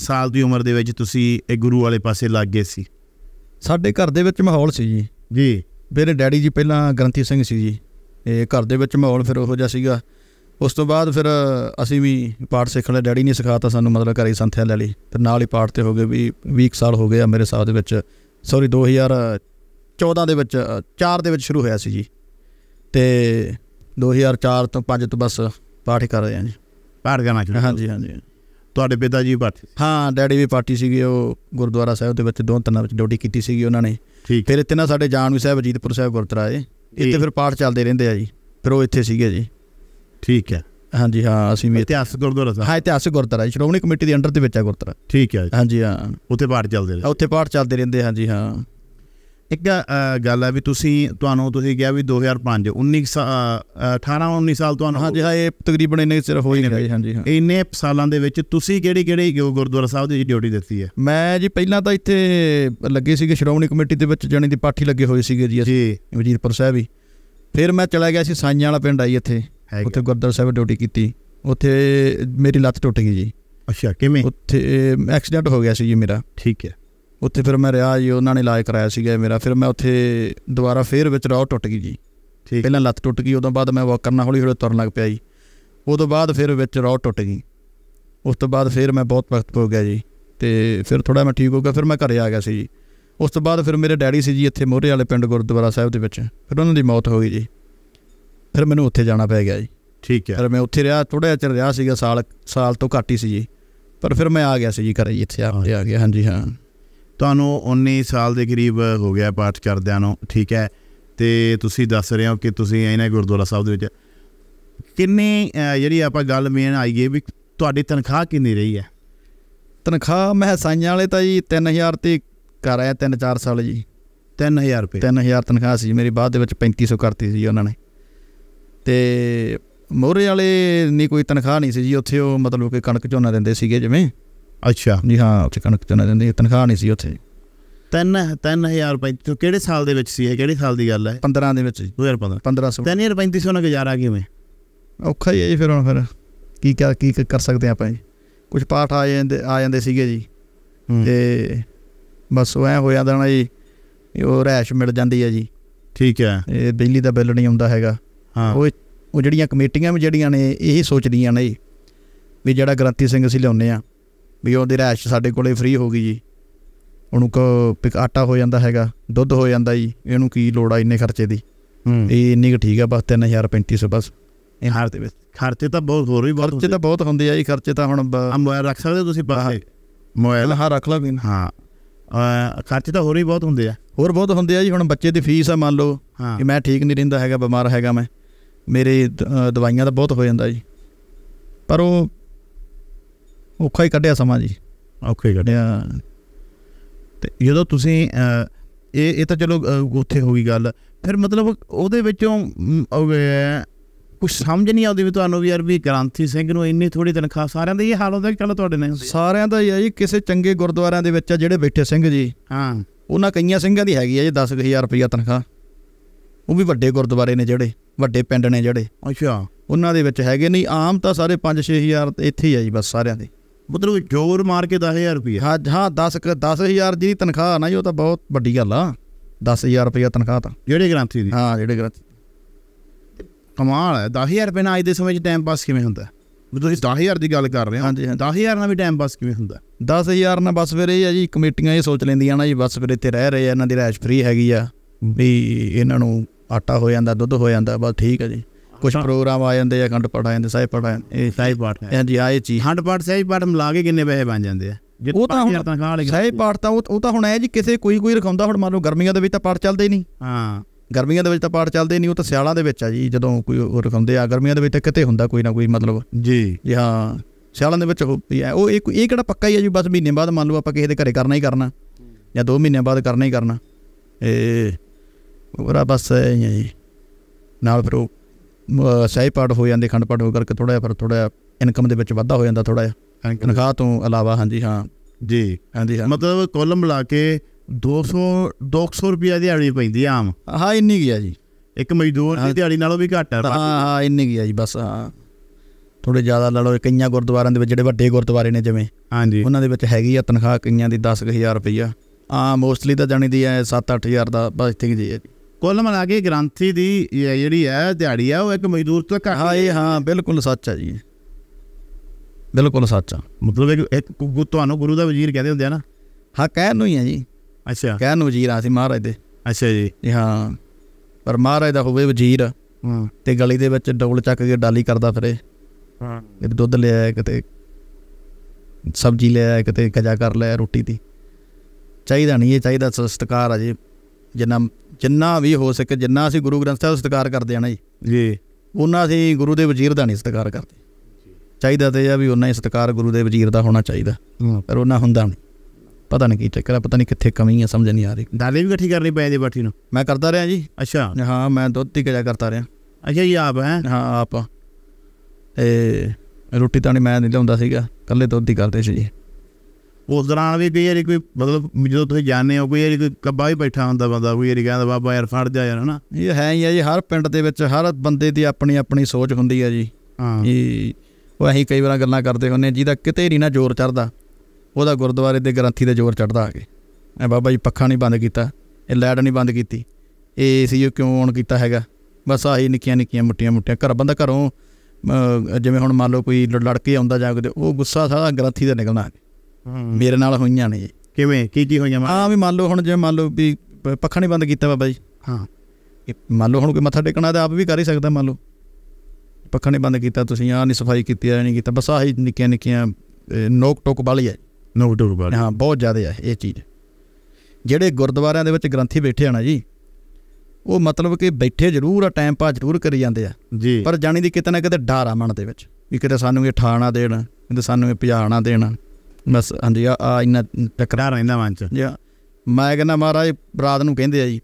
ਸਾਲ ਦੀ ਉਮਰ ਦੇ ਵਿੱਚ ਤੁਸੀਂ ਇਹ ਗੁਰੂ ਵਾਲੇ ਪਾਸੇ ਲੱਗ ਗਏ ਸੀ ਸਾਡੇ ਘਰ ਦੇ ਵਿੱਚ ਮਾਹੌਲ ਸੀ ਜੀ ਜੀ ਮੇਰੇ ਡੈਡੀ ਜੀ ਪਹਿਲਾਂ ਗ੍ਰੰਥੀ ਸਿੰਘ ਸੀ ਜੀ ਇਹ ਘਰ ਦੇ ਵਿੱਚ ਮਾਹੌਲ ਫਿਰ ਉਹੋ ਜਿਹਾ ਸੀਗਾ ਉਸ ਤੋਂ ਬਾਅਦ ਫਿਰ ਅਸੀਂ ਵੀ ਪਾਠ ਸਿੱਖਣ ਦਾ ਡੈਡੀ ਨੇ ਸਿਖਾਤਾ ਸਾਨੂੰ ਮਤਲਬ ਘਰੇ ਸੰਥਿਆ ਲੈ ਲਈ ਫਿਰ ਨਾਲ ਹੀ ਪਾਠ ਤੇ ਹੋ ਗਏ ਵੀ 20 ਸਾਲ ਹੋ ਗਏ ਆ ਮੇਰੇ ਸਾਥ ਦੇ ਵਿੱਚ ਸੌਰੀ 2014 ਦੇ ਵਿੱਚ 4 ਦੇ ਵਿੱਚ ਸ਼ੁਰੂ ਹੋਇਆ ਸੀ ਜੀ ਤੇ 2004 ਤੋਂ 5 ਤੋਂ ਬਸ ਪਾਠ ਕਰ ਰਹੇ ਹਾਂ ਜੀ ਪਾਠ ਕਰਨਾ ਚਾਹੁੰਦੇ ਹਾਂਜੀ ਹਾਂਜੀ ਤੁਹਾਡੇ ਪਿਤਾ ਜੀ ਪਾਠੀ ਹਾਂ ਡੈਡੀ ਵੀ ਪਾਠੀ ਸੀਗੇ ਉਹ ਗੁਰਦੁਆਰਾ ਸਾਹਿਬ ਦੇ ਵਿੱਚ ਦੋਨ ਤਨਾਂ ਵਿੱਚ ਡਿਊਟੀ ਕੀਤੀ ਸੀਗੀ ਉਹਨਾਂ ਨੇ ਫਿਰ ਇੱਥੇ ਨਾ ਸਾਡੇ ਜਾਨਵੀ ਸਾਹਿਬ ਅਜੀਤਪੁਰ ਸਾਹਿਬ ਗੁਰਦੁਆਰਾ ਏ ਇੱਥੇ ਫਿਰ ਪਾਠ ਚੱਲਦੇ ਰਹਿੰਦੇ ਆ ਜੀ ਫਿਰ ਉਹ ਇੱਥੇ ਸੀਗੇ ਜੀ ਠੀਕ ਹੈ ਹਾਂਜੀ ਹਾਂ ਅਸੀਂ ਇਤਿਹਾਸ ਗੁਰਦੁਆਰਾ ਸਾਹਿਬ ਹਾਂ ਇਤਿਹਾਸ ਗੁਰਦੁਆਰਾ ਸ਼੍ਰੋਮਣੀ ਕਮੇਟੀ ਦੇ ਅੰਡਰ ਦੇ ਵਿੱਚ ਆ ਗੁਰਦੁਆਰਾ ਠੀਕ ਹੈ ਹਾਂਜੀ ਹਾਂ ਉੱਥੇ ਪਾਠ ਚੱਲਦੇ ਰਹੇ ਉੱਥੇ ਪਾਠ ਚੱਲਦੇ ਰਹਿੰਦੇ ਹਾਂਜੀ ਹਾਂ ਇੱਕ ਗੱਲ ਹੈ ਵੀ ਤੁਸੀਂ ਤੁਹਾਨੂੰ ਤੁਸੀਂ ਕਿਹਾ ਵੀ 2005 19 18 19 ਸਾਲ ਤੁਹਾਨੂੰ ਹਾਂਜੀ ਹਾਂ ਇਹ ਤਕਰੀਬਨ ਇੰਨੇ ਸਿਰਫ ਹੋ ਹੀ ਗਏ ਹਾਂਜੀ ਹਾਂ ਇੰਨੇ ਸਾਲਾਂ ਦੇ ਵਿੱਚ ਤੁਸੀਂ ਕਿਹੜੀ ਕਿਹੜੀ ਗੁਰਦੁਆਰਾ ਸਾਹਿਬ ਦੀ ਡਿਊਟੀ ਦਿੱਤੀ ਹੈ ਮੈਂ ਜੀ ਪਹਿਲਾਂ ਤਾਂ ਇੱਥੇ ਲੱਗੇ ਸੀਗੇ ਸ਼੍ਰੋਮਣੀ ਕਮੇਟੀ ਦੇ ਵਿੱਚ ਜਾਣੀ ਦੀ ਪਾਠੀ ਲੱਗੇ ਹੋਏ ਸੀਗੇ ਜੀ ਅਸੀਂ ਵਜੀਰਪੁਰ ਸਾਹਿਬ ਹੀ ਫਿਰ ਮੈਂ ਚਲਾ ਗਿਆ ਸੀ ਸਾਈਆਂ ਵਾਲਾ ਪਿੰਡ ਆਈ ਇੱਥੇ ਉੱਥੇ ਗੁਰਦੁਆਰਾ ਸਾਹਿਬ ਡਿਊਟੀ ਕੀਤੀ ਉੱਥੇ ਮੇਰੀ ਲੱਤ ਟੁੱਟ ਗਈ ਜੀ ਅੱਛਾ ਕਿਵੇਂ ਉੱਥੇ ਐਕਸੀਡੈਂਟ ਹੋ ਗਿਆ ਸੀ ਜੀ ਮੇਰਾ ਠੀਕ ਹੈ ਉੱਥੇ ਫਿਰ ਮੈਂ ਰਿਹਾ ਜੀ ਉਹਨਾਂ ਨੇ ਇਲਾਜ ਕਰਾਇਆ ਸੀਗਾ ਮੇਰਾ ਫਿਰ ਮੈਂ ਉੱਥੇ ਦੁਬਾਰਾ ਫੇਰ ਵਿੱਚ ਰੌ ਟੁੱਟ ਗਈ ਜੀ ਠੀਕ ਪਹਿਲਾਂ ਲੱਤ ਟੁੱਟ ਗਈ ਉਦੋਂ ਬਾਅਦ ਮੈਂ ਵਾਕ ਕਰਨਾ ਹੌਲੀ ਹੌਲੀ ਤੁਰਨ ਲੱਗ ਪਿਆ ਜੀ ਉਦੋਂ ਬਾਅਦ ਫਿਰ ਵਿੱਚ ਰੌ ਟੁੱਟ ਗਈ ਉਸ ਤੋਂ ਬਾਅਦ ਫਿਰ ਮੈਂ ਬਹੁਤ ਵਕਤ ਹੋ ਗਿਆ ਜੀ ਤੇ ਫਿਰ ਥੋੜਾ ਮੈਂ ਠੀਕ ਹੋ ਗਿਆ ਫਿਰ ਮੈਂ ਘਰੇ ਆ ਗਿਆ ਸੀ ਜੀ ਉਸ ਤੋਂ ਬਾਅਦ ਫਿਰ ਮੇਰੇ ਡੈਡੀ ਸੀ ਜੀ ਇੱਥੇ ਮੋਹਰੇ ਵਾਲੇ ਪਿੰਡ ਗੁਰਦੁਆਰਾ ਸਾਹਿਬ ਦੇ ਵਿੱਚ ਫਿਰ ਉਹਨਾਂ ਦੀ ਮੌਤ ਹੋ ਗਈ ਜੀ ਫਿਰ ਮੈਨੂੰ ਉੱਥੇ ਜਾਣਾ ਪੈ ਗਿਆ ਜੀ ਠੀਕ ਹੈ ਫਿਰ ਮੈਂ ਉੱਥੇ ਰਿਹਾ ਥੋੜਾ ਚਿਰ ਰਿਹਾ ਸੀਗਾ ਸਾਲ ਸਾਲ ਤੋਂ ਘੱਟ ਹੀ ਸੀ ਜੀ ਪਰ ਫਿਰ ਮੈਂ ਆ ਗਿਆ ਸੀ ਜੀ ਘਰੇ ਇੱਥੇ ਆ ਗਿਆ ਹਾਂਜੀ ਹਾਂ ਤੁਹਾਨੂੰ 19 ਸਾਲ ਦੇ ਕਰੀਬ ਹੋ ਗਿਆ ਪਾਠ ਕਰਦਿਆਂ ਨੂੰ ਠੀਕ ਹੈ ਤੇ ਤੁਸੀਂ ਦੱਸ ਰਹੇ ਹੋ ਕਿ ਤੁਸੀਂ ਇਹਨਾਂ ਗੁਰਦੁਆਰਾ ਸਾਹਿਬ ਦੇ ਵਿੱਚ ਕਿੰਨੇ ਜਿਹੜੀ ਆਪਾਂ ਗੱਲ ਮੇਨ ਆਈਏ ਵੀ ਤੁਹਾਡੀ ਤਨਖਾਹ ਕਿੰਨੀ ਰਹੀ ਹੈ ਤਨਖਾਹ ਮੈਂ ਸਾਈਆਂ ਵਾਲੇ ਤਾਂ ਜੀ 3000 ਤੇ ਕਰ ਆਇਆ 3-4 ਸਾਲ ਜੀ 3000 ਰੁਪਏ 3000 ਤਨਖਾਹ ਸੀ ਮੇਰੀ ਬਾਅਦ ਦੇ ਵਿੱਚ 3500 ਕਰਤੀ ਸੀ ਉਹਨਾਂ ਨੇ ਤੇ ਮੋਰੇ ਵਾਲੇ ਨਹੀਂ ਕੋਈ ਤਨਖਾਹ ਨਹੀਂ ਸੀ ਜੀ ਉੱਥੇ ਉਹ ਮਤਲਬ ਕਿ ਕਣਕ ਝੋਨਾ ਦਿੰਦੇ ਸੀਗੇ ਜਿਵੇਂ ਅੱਛਾ ਜੀ ਹਾਂ ਉੱਥੇ ਕਣਕ ਝੋਨਾ ਦਿੰਦੇ ਤਨਖਾਹ ਨਹੀਂ ਸੀ ਉੱਥੇ 3 3000 ਰੁਪਏ ਤੋਂ ਕਿਹੜੇ ਸਾਲ ਦੇ ਵਿੱਚ ਸੀ ਇਹ ਕਿਹੜੇ ਸਾਲ ਦੀ ਗੱਲ ਹੈ 15 ਦੇ ਵਿੱਚ 2015 1500 3035 ਨਾਲ ਗੁਜ਼ਾਰਾ ਕਿਵੇਂ ਔਖਾ ਹੀ ਹੈ ਜੀ ਫਿਰ ਹੁਣ ਫਿਰ ਕੀ ਕੀ ਕਰ ਸਕਦੇ ਆਪਾਂ ਜੀ ਕੁਝ ਪਾਠ ਆ ਜਾਂਦੇ ਆ ਜਾਂਦੇ ਸੀਗੇ ਜੀ ਤੇ ਬਸ ਉਹ ਐ ਹੋ ਜਾਂਦਾ ਨਾ ਜੀ ਉਹ ਰੈਸ਼ ਮਿਲ ਜਾਂਦੀ ਹੈ ਜੀ ਠੀਕ ਹੈ ਇਹ ਬਿਜਲੀ ਦਾ ਬਿੱਲ ਨਹੀਂ ਆਉਂਦਾ ਹੈਗਾ ਉਹ ਉਹ ਜਿਹੜੀਆਂ ਕਮੇਟੀਆਂ ਵੀ ਜਿਹੜੀਆਂ ਨੇ ਇਹ ਸੋਚਦੀਆਂ ਨੇ ਵੀ ਜਿਹੜਾ ਗ੍ਰੰਥੀ ਸਿੰਘ ਅਸੀਂ ਲਿਆਉਨੇ ਆ ਵੀ ਉਹਦੇ ਰੈਸ਼ ਸਾਡੇ ਕੋਲੇ ਫ੍ਰੀ ਹੋ ਗਈ ਜੀ ਉਹਨੂੰ ਕੋ ਆਟਾ ਹੋ ਜਾਂਦਾ ਹੈਗਾ ਦੁੱਧ ਹੋ ਜਾਂਦਾ ਜੀ ਇਹਨੂੰ ਕੀ ਲੋੜ ਆ ਇੰਨੇ ਖਰਚੇ ਦੀ ਇਹ ਇੰਨੀ ਕੁ ਠੀਕ ਆ ਬਸ 3035 ਬਸ ਇਹ ਹਾਰ ਦੇ ਵਿੱਚ ਖਰਚੇ ਤਾਂ ਬਹੁਤ ਹੋਰ ਵੀ ਬਹੁਤ ਖਰਚੇ ਤਾਂ ਬਹੁਤ ਹੁੰਦੇ ਆ ਜੀ ਖਰਚੇ ਤਾਂ ਹੁਣ ਮੋਬਾਈਲ ਰੱਖ ਸਕਦੇ ਤੁਸੀਂ ਪਾਸੇ ਮੋਬਾਈਲ ਹਾਂ ਰੱਖ ਵੀ ਹਾਂ ਖਰਚੇ ਤਾਂ ਹੋਰ ਵੀ ਬਹੁਤ ਹੁੰਦੇ ਆ ਹੋਰ ਬਹੁਤ ਹੁੰਦੇ ਆ ਜੀ ਹੁਣ ਬੱਚੇ ਦੀ ਫੀਸ ਆ ਮੰਨ ਲਓ ਕਿ ਮੈਂ ਠੀਕ ਨਹੀਂ ਰਹਿੰਦਾ ਹੈਗਾ ਬਿਮਾਰ ਹੈਗਾ ਮੈਂ ਮੇਰੇ ਦਵਾਈਆਂ ਦਾ ਬਹੁਤ ਹੋ ਜਾਂਦਾ ਜੀ ਪਰ ਉਹ ਔਖਾ ਹੀ ਕੱਢਿਆ ਸਮਾਂ ਜੀ ਔਖਾ ਹੀ ਕੱਢਿਆ ਤੇ ਜਦੋਂ ਤੁਸੀਂ ਇਹ ਇਹ ਤਾਂ ਚਲੋ ਉੱਥੇ ਹੋ ਗਈ ਗੱਲ ਫਿਰ ਮਤਲਬ ਉਹਦੇ ਵਿੱਚੋਂ ਕੁਝ ਸਮਝ ਨਹੀਂ ਆਉਂਦੀ ਵੀ ਤੁਹਾਨੂੰ ਵੀ ਯਾਰ ਵੀ ਗ੍ਰਾਂਥੀ ਸਿੰਘ ਨੂੰ ਇੰਨੀ ਥੋੜੀ ਤਨਖਾਹ ਸਾਰਿਆਂ ਦਾ ਇਹ ਹਾਲ ਹੁੰਦਾ ਕਿ ਚਲੋ ਤੁਹਾਡੇ ਨਾਲ ਸਾਰਿਆਂ ਦਾ ਹੀ ਆ ਜੀ ਕਿਸੇ ਚੰਗੇ ਗੁਰਦੁਆਰਿਆਂ ਦੇ ਵਿੱਚ ਆ ਜਿਹੜੇ ਬੈਠੇ ਸਿੰਘ ਜੀ ਹਾਂ ਉਹਨਾਂ ਕਈਆਂ ਸਿੰਘਾਂ ਦੀ ਹੈਗੀ ਆ ਜੀ 10000 ਰੁਪਇਆ ਤਨਖਾਹ ਉਹ ਵੀ ਵੱਡੇ ਗੁਰਦੁਆਰੇ ਨੇ ਜਿਹੜੇ ਵੱਡੇ ਪਿੰਡ ਨੇ ਜਿਹੜੇ ਅੱਛਾ ਉਹਨਾਂ ਦੇ ਵਿੱਚ ਹੈਗੇ ਨਹੀਂ ਆਮ ਤਾਂ ਸਾਰੇ 5-6000 ਇੱਥੇ ਹੀ ਆ ਜੀ ਬਸ ਸਾਰਿਆਂ ਦੇ ਮਤਲਬ ਜੋਰ ਮਾਰ ਕੇ 10000 ਰੁਪਏ ਹਾਂ ਹਾਂ 10 10000 ਦੀ ਤਨਖਾਹ ਨਾ ਜੀ ਉਹ ਤਾਂ ਬਹੁਤ ਵੱਡੀ ਗੱਲ ਆ 10000 ਰੁਪਏ ਤਨਖਾਹ ਤਾਂ ਜਿਹੜੇ ਗ੍ਰੰਥੀ ਦੀ ਹਾਂ ਜਿਹੜੇ ਗ੍ਰੰਥੀ ਕਮਾਲ ਹੈ 10000 ਰੁਪਏ ਨਾਲ ਅੱਜ ਦੇ ਸਮੇਂ 'ਚ ਟਾਈਮ ਪਾਸ ਕਿਵੇਂ ਹੁੰਦਾ ਵੀ ਤੁਸੀਂ 10000 ਦੀ ਗੱਲ ਕਰ ਰਹੇ ਹੋ ਹਾਂਜੀ 10000 ਨਾਲ ਵੀ ਟਾਈਮ ਪਾਸ ਕਿਵੇਂ ਹੁੰਦਾ 10000 ਨਾਲ ਬਸ ਫਿਰ ਇਹ ਆ ਜੀ ਕਮੇਟੀਆਂ ਇਹ ਸੋਚ ਲੈਂਦੀਆਂ ਨਾ ਜੀ ਬਸ ਫਿਰ ਇੱਥੇ ਰਹਿ ਰਹੇ ਆ ਇਹਨਾਂ ਦੀ ਰੈਸ਼ ਫ੍ਰੀ ਹੈਗੀ ਆ ਵੀ ਇਹਨਾਂ ਨੂੰ ਆਟਾ ਹੋ ਜਾਂਦਾ ਦੁੱਧ ਹੋ ਜਾਂਦਾ ਬਸ ਠੀਕ ਹੈ ਜੀ ਕੁਝ ਪ੍ਰੋਗਰਾਮ ਆ ਜਾਂਦੇ ਆ ਅਖੰਡ ਪਾਠ ਆ ਜਾਂਦੇ ਸਾਹਿਬ ਪਾਠ ਆ ਇਹ ਸਾਹਿਬ ਪਾਠ ਹੈ ਜੀ ਆ ਇਹ ਚੀਜ਼ ਅਖੰਡ ਪਾਠ ਸਾਹਿਬ ਪਾਠ ਮਿਲਾ ਕੇ ਕਿੰਨੇ ਪੈਸੇ ਬਣ ਜਾਂਦੇ ਆ ਉਹ ਤਾਂ ਹੁਣ ਸਾਹਿਬ ਪਾਠ ਤਾਂ ਉਹ ਤਾਂ ਹੁਣ ਐ ਜੀ ਕਿਸੇ ਕੋਈ ਕੋਈ ਰਖਾਉਂਦਾ ਹੁਣ ਮੰਨ ਲਓ ਗਰਮੀਆਂ ਦੇ ਵਿੱਚ ਤਾਂ ਪਾਠ ਚੱਲਦੇ ਨਹੀਂ ਹਾਂ ਗਰਮੀਆਂ ਦੇ ਵਿੱਚ ਤਾਂ ਪਾਠ ਚੱਲਦੇ ਨਹੀਂ ਉਹ ਤਾਂ ਸਿਆਲਾਂ ਦੇ ਵਿੱਚ ਆ ਜੀ ਜਦੋਂ ਕੋਈ ਰਖਾਉਂਦੇ ਆ ਗਰਮੀਆਂ ਦੇ ਵਿੱਚ ਤਾਂ ਕਿਤੇ ਹੁੰਦਾ ਕੋਈ ਨਾ ਕੋਈ ਮਤਲਬ ਜੀ ਜੀ ਹਾਂ ਸਿਆਲਾਂ ਦੇ ਵਿੱਚ ਉਹ ਇਹ ਇਹ ਕਿਹੜਾ ਪੱਕਾ ਹੀ ਆ ਜੀ ਬਸ ਮਹੀਨੇ ਬਾਅਦ ਮੰਨ ਲਓ ਆਪਾਂ ਕਿਸੇ ਦੇ ਘਰੇ ਕਰਨਾ ਹੀ ਕਰਨਾ ਜਾਂ 2 ਮਹੀਨੇ ਬਾਅਦ ਕਰਨਾ ਹੀ ਕਰਨਾ ਇਹ ਉਹਰਾ ਬਸ ਐਂ ਹੀ ਨਾਲ ਫਿਰ ਸਹੀ ਪਾਰਟ ਹੋ ਜਾਂਦੇ ਖੰਡ ਪਾਠ ਹੋ ਕਰਕੇ ਥੋੜਾ ਜਿਹਾ ਫਿਰ ਥੋੜਾ ਇਨਕਮ ਦੇ ਵਿੱਚ ਵਾਧਾ ਹੋ ਜਾਂਦਾ ਥੋੜਾ ਜਿਹਾ ਤਨਖਾਹ ਤੋਂ ਇਲਾਵਾ ਹਾਂਜੀ ਹਾਂ ਜੀ ਹਾਂਜੀ ਹਾਂ ਮਤਲਬ ਕੋਲਮ ਲਾ ਕੇ 200 200 ਰੁਪਏ ਦਿਹਾੜੀ ਪੈਂਦੀ ਆਮ ਹਾਂ ਇੰਨੀ ਗਿਆ ਜੀ ਇੱਕ ਮਜ਼ਦੂਰ ਦੀ ਦਿਹਾੜੀ ਨਾਲੋਂ ਵੀ ਘੱਟ ਹੈ ਹਾਂ ਹਾਂ ਇੰਨੀ ਗਿਆ ਜੀ ਬਸ ਹਾਂ ਥੋੜੇ ਜ਼ਿਆਦਾ ਲਾ ਲਓ ਕਈਆਂ ਗੁਰਦੁਆਰਿਆਂ ਦੇ ਵਿੱਚ ਜਿਹੜੇ ਵੱਡੇ ਗੁਰਦੁਆਰੇ ਨੇ ਜਿਵੇਂ ਹਾਂਜੀ ਉਹਨਾਂ ਦੇ ਵਿੱਚ ਹੈਗੀ ਆ ਤਨਖਾਹ ਕਈਆਂ ਦੀ 10000 ਰੁਪਈਆ ਆ ਮੋਸਟਲੀ ਤਾਂ ਜਾਣੀ ਦੀ ਹੈ 7-8000 ਦਾ ਬਸ ਠੀਕ ਜੀ ਕੁੱਲ ਮਿਲਾ ਕੇ ਗ੍ਰਾਂਥੀ ਦੀ ਜਿਹੜੀ ਹੈ ਦਿਹਾੜੀ ਆ ਉਹ ਇੱਕ ਮਜ਼ਦੂਰ ਤੋਂ ਘੱਟ ਹਾਂ ਇਹ ਹਾਂ ਬਿਲਕੁਲ ਸੱਚ ਆ ਜੀ ਬਿਲਕੁਲ ਸੱਚ ਆ ਮਤਲਬ ਇੱਕ ਤੁਹਾਨੂੰ ਗੁਰੂ ਦਾ ਵਜ਼ੀਰ ਕਹਿੰਦੇ ਹੁੰਦੇ ਆ ਨਾ ਹਾਂ ਕਹਿ ਨੂੰ ਹੀ ਆ ਜੀ ਅੱਛਾ ਕਹਿ ਨੂੰ ਵਜ਼ੀਰ ਆ ਸੀ ਮਹਾਰਾਜ ਦੇ ਅੱਛਾ ਜੀ ਹਾਂ ਪਰ ਮਹਾਰਾਜ ਦਾ ਹੋਵੇ ਵਜ਼ੀਰ ਹਾਂ ਤੇ ਗਲੀ ਦੇ ਵਿੱਚ ਡੋਲ ਚੱਕ ਕੇ ਡਾਲੀ ਕਰਦਾ ਫਿਰੇ ਹਾਂ ਇੱਕ ਦੁੱਧ ਲਿਆ ਕਿਤੇ ਸਬਜ਼ੀ ਲਿਆ ਕਿਤੇ ਕਜਾ ਕਰ ਲਿਆ ਰੋਟੀ ਦੀ ਚਾਹੀਦਾ ਨਹੀਂ ਇਹ ਚਾਹੀਦਾ ਸਤਕਾਰ ਆ ਜੀ ਜਿੰਨਾ ਜਿੰਨਾ ਵੀ ਹੋ ਸਕੇ ਜਿੰਨਾ ਅਸੀਂ ਗੁਰੂ ਗ੍ਰੰਥ ਸਾਹਿਬ ਦਾ ਸਤਿਕਾਰ ਕਰਦੇ ਆ ਨਾ ਜੀ ਜੀ ਉਹਨਾਂ ਅਸੀਂ ਗੁਰੂ ਦੇ ਵਜ਼ੀਰ ਦਾ ਨਹੀਂ ਸਤਿਕਾਰ ਕਰਦੇ ਚਾਹੀਦਾ ਤੇ ਆ ਵੀ ਉਹਨਾਂ ਹੀ ਸਤਿਕਾਰ ਗੁਰੂ ਦੇ ਵਜ਼ੀਰ ਦਾ ਹੋਣਾ ਚਾਹੀਦਾ ਪਰ ਉਹਨਾਂ ਹੁੰਦਾ ਨਹੀਂ ਪਤਾ ਨਹੀਂ ਕੀ ਚੱਕਰ ਆ ਪਤਾ ਨਹੀਂ ਕਿੱਥੇ ਕਮੀ ਆ ਸਮਝ ਨਹੀਂ ਆ ਰਹੀ ਦਾਲੇ ਵੀ ਇਕੱਠੀ ਕਰਨੀ ਪੈਂਦੀ ਬਾਠੀ ਨੂੰ ਮੈਂ ਕਰਦਾ ਰਿਹਾ ਜੀ ਅੱਛਾ ਹਾਂ ਮੈਂ ਦੁੱਧ ਹੀ ਕਜਾ ਕਰਦਾ ਰਿਹਾ ਅੱਛਾ ਜੀ ਆਪ ਹੈ ਹਾਂ ਆਪ ਇਹ ਰੋਟੀ ਤਾਂ ਨਹੀਂ ਮੈਂ ਨਹੀਂ ਲਿਆਉਂਦਾ ਸੀਗਾ ਕੱਲੇ ਦੁੱਧ ਹੀ ਕਰਦੇ ਸੀ ਜੀ ਉਸ ਦੌਰਾਨ ਵੀ ਕਈ ਵਾਰੀ ਕੋਈ ਮਤਲਬ ਜਦੋਂ ਤੁਸੀਂ ਜਾਣਦੇ ਹੋ ਕੋਈ ਯਾਰੀ ਕੋਈ ਕੱਬਾ ਵੀ ਬੈਠਾ ਹੁੰਦਾ ਬੰਦਾ ਕੋਈ ਯਾਰੀ ਕਹਿੰਦਾ ਬਾਬਾ ਯਾਰ ਫੜ ਜਾ ਯਾਰ ਹਨਾ ਇਹ ਹੈ ਹੀ ਹੈ ਜੀ ਹਰ ਪਿੰਡ ਦੇ ਵਿੱਚ ਹਰ ਬੰਦੇ ਦੀ ਆਪਣੀ ਆਪਣੀ ਸੋਚ ਹੁੰਦੀ ਹੈ ਜੀ ਹਾਂ ਇਹ ਉਹ ਅਸੀਂ ਕਈ ਵਾਰ ਗੱਲਾਂ ਕਰਦੇ ਹੁੰਨੇ ਜਿਹਦਾ ਕਿਤੇ ਨਹੀਂ ਨਾ ਜ਼ੋਰ ਚੜਦਾ ਉਹਦਾ ਗੁਰਦੁਆਰੇ ਦੇ ਗ੍ਰੰਥੀ ਦਾ ਜ਼ੋਰ ਚੜਦਾ ਆ ਕੇ ਐ ਬਾਬਾ ਜੀ ਪੱਖਾ ਨਹੀਂ ਬੰਦ ਕੀਤਾ ਇਹ ਲਾਈਟ ਨਹੀਂ ਬੰਦ ਕੀਤੀ ਇਹ ਏਸੀ ਕਿਉਂ ਔਨ ਕੀਤਾ ਹੈਗਾ ਬਸ ਆਹੀ ਨਿੱਕੀਆਂ ਨਿੱਕੀਆਂ ਮੁੱਟੀਆਂ ਮੁੱਟੀਆਂ ਘਰ ਬੰਦਾ ਘਰੋਂ ਜਿਵੇਂ ਹੁਣ ਮੰਨ ਲਓ ਕੋਈ ਲੜਕੇ ਆਉਂਦਾ ਜਾਂ ਕਿਤੇ ਉਹ ਗੁੱਸਾ ਸਾਰਾ ਗ੍ਰੰਥੀ ਦਾ ਨਿਕਲਣਾ ਮੇਰੇ ਨਾਲ ਹੋਈਆਂ ਨੇ ਕਿਵੇਂ ਕੀ ਕੀ ਹੋਈਆਂ ਆ ਵੀ ਮੰਨ ਲਓ ਹੁਣ ਜਿਵੇਂ ਮੰਨ ਲਓ ਵੀ ਪੱਖਾ ਨਹੀਂ ਬੰਦ ਕੀਤਾ ਬਾਬਾ ਜੀ ਹਾਂ ਮੰਨ ਲਓ ਹੁਣ ਕੋਈ ਮੱਥਾ ਟੇਕਣਾ ਤਾਂ ਆਪ ਵੀ ਕਰ ਹੀ ਸਕਦਾ ਮੰਨ ਲਓ ਪੱਖਾ ਨਹੀਂ ਬੰਦ ਕੀਤਾ ਤੁਸੀਂ ਆ ਨਹੀਂ ਸਫਾਈ ਕੀਤੀ ਆ ਨਹੀਂ ਕੀਤਾ ਬਸ ਆਹੀ ਨਿੱਕੀਆਂ ਨਿੱਕੀਆਂ ਨੋਕ ਟੋਕ ਵਾਲੀ ਹੈ ਨੋਕ ਟੋਕ ਵਾਲੀ ਹਾਂ ਬਹੁਤ ਜ਼ਿਆਦਾ ਹੈ ਇਹ ਚੀਜ਼ ਜਿਹੜੇ ਗੁਰਦੁਆਰਿਆਂ ਦੇ ਵਿੱਚ ਗ੍ਰੰਥੀ ਬੈਠੇ ਆਣਾ ਜੀ ਉਹ ਮਤਲਬ ਕਿ ਬੈਠੇ ਜ਼ਰੂਰ ਆ ਟਾਈਮ ਪਾ ਜ਼ਰੂਰ ਕਰੀ ਜਾਂਦੇ ਆ ਜੀ ਪਰ ਜਾਣੀ ਦੀ ਕਿਤੇ ਨਾ ਕਿਤੇ ਡਰ ਆ ਮਨ ਦੇ ਵਿੱਚ ਵੀ ਕਿਤੇ ਸਾਨੂੰ ਇਹ ਠਾਣਾ ਦੇਣ ਕਿਤੇ ਸਾਨੂੰ ਇਹ ਪਿਆਣਾ ਦੇਣ ਬਸ ਹਾਂਜੀ ਆ ਇੰਨਾ ਟਕਰਾ ਰਹਿੰਦਾ ਮਨ ਚ ਮੈਂ ਕਹਿੰਦਾ ਮਹਾਰਾਜ ਰਾਤ ਨੂੰ ਕਹਿੰਦੇ ਆ ਜੀ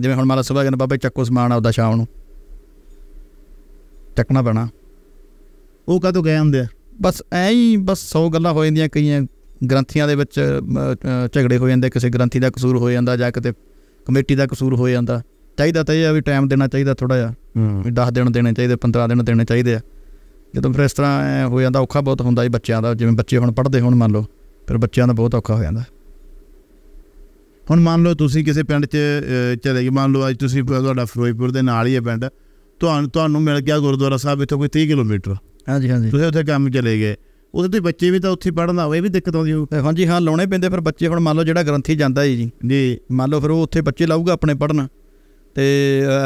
ਜਿਵੇਂ ਹੁਣ ਮਾਰਾ ਸਵੇਰ ਕਹਿੰਦਾ ਬਾਬੇ ਚੱਕੋ ਸਮਾਨ ਆਉਦਾ ਸ਼ਾਮ ਨੂੰ ਟਕਣਾ ਪੈਣਾ ਉਹ ਕਦੋਂ ਗਏ ਹੁੰਦੇ ਆ ਬਸ ਐਂ ਹੀ ਬਸ ਸੌ ਗੱਲਾਂ ਹੋ ਜਾਂਦੀਆਂ ਕਈਆਂ ਗ੍ਰੰਥੀਆਂ ਦੇ ਵਿੱਚ ਝਗੜੇ ਹੋ ਜਾਂਦੇ ਕਿਸੇ ਗ੍ਰੰਥੀ ਦਾ ਕਸੂਰ ਹੋ ਜਾਂਦਾ ਜਾਂ ਕਿਤੇ ਕਮੇਟੀ ਦਾ ਕਸੂਰ ਹੋ ਜਾਂਦਾ ਚਾਹੀਦਾ ਤਾਂ ਇਹ ਆ ਵੀ ਟਾਈਮ ਦੇਣਾ ਚਾਹੀਦਾ ਥੋੜਾ ਜਿਹਾ ਵੀ 10 ਦਿਨ ਦੇਣੇ ਚਾਹੀਦੇ 15 ਦਿਨ ਦੇਣੇ ਚਾਹੀਦੇ ਆ ਜਦੋਂ ਫਿਰ ਇਸ ਤਰ੍ਹਾਂ ਹੋ ਜਾਂਦਾ ਔਖਾ ਬਹੁਤ ਹੁੰਦਾ ਹੈ ਬੱਚਿਆਂ ਦਾ ਜਿਵੇਂ ਬੱਚੇ ਹੁਣ ਪੜ੍ਹਦੇ ਹੁਣ ਮੰਨ ਲਓ ਫਿਰ ਬੱਚਿਆਂ ਦਾ ਬਹੁਤ ਔਖਾ ਹੋ ਜਾਂਦਾ ਹੁਣ ਮੰਨ ਲਓ ਤੁਸੀਂ ਕਿਸੇ ਪਿੰਡ 'ਚ ਚਲੇ ਗਏ ਮੰਨ ਲਓ ਅੱਜ ਤੁਸੀਂ ਤੁਹਾਡਾ ਫਿਰੋਜ਼ਪੁਰ ਦੇ ਨਾਲ ਹੀ ਹੈ ਪਿੰਡ ਤੁਹਾਨੂੰ ਤੁਹਾਨੂੰ ਮਿਲ ਗਿਆ ਗੁਰਦੁਆਰਾ ਸਾਹਿਬ ਇੱਥੋਂ ਕੋਈ 30 ਕਿਲੋਮੀਟਰ ਹਾਂਜੀ ਹਾਂਜੀ ਤੁਸੀਂ ਉੱਥੇ ਕੰਮ ਚਲੇ ਗਏ ਉਹਦੇ ਤੇ ਬੱਚੇ ਵੀ ਤਾਂ ਉੱਥੇ ਆਵੇ ਇਹ ਵੀ ਦਿੱਕਤ ਆਉਂਦੀ ਹੋ ਹਾਂਜੀ ਹਾਂ ਲਾਉਣੇ ਪੈਂਦੇ ਫਿਰ ਬੱਚੇ ਹੁਣ ਮੰਨ ਲਓ ਜਿਹੜਾ ਗ੍ਰੰਥੀ ਜਾਂਦਾ ਜੀ ਜੀ ਮੰਨ ਲਓ ਫਿਰ ਉਹ ਉੱਥੇ ਬੱਚੇ ਲਾਊਗਾ ਆਪਣੇ ਪੜਨ ਤੇ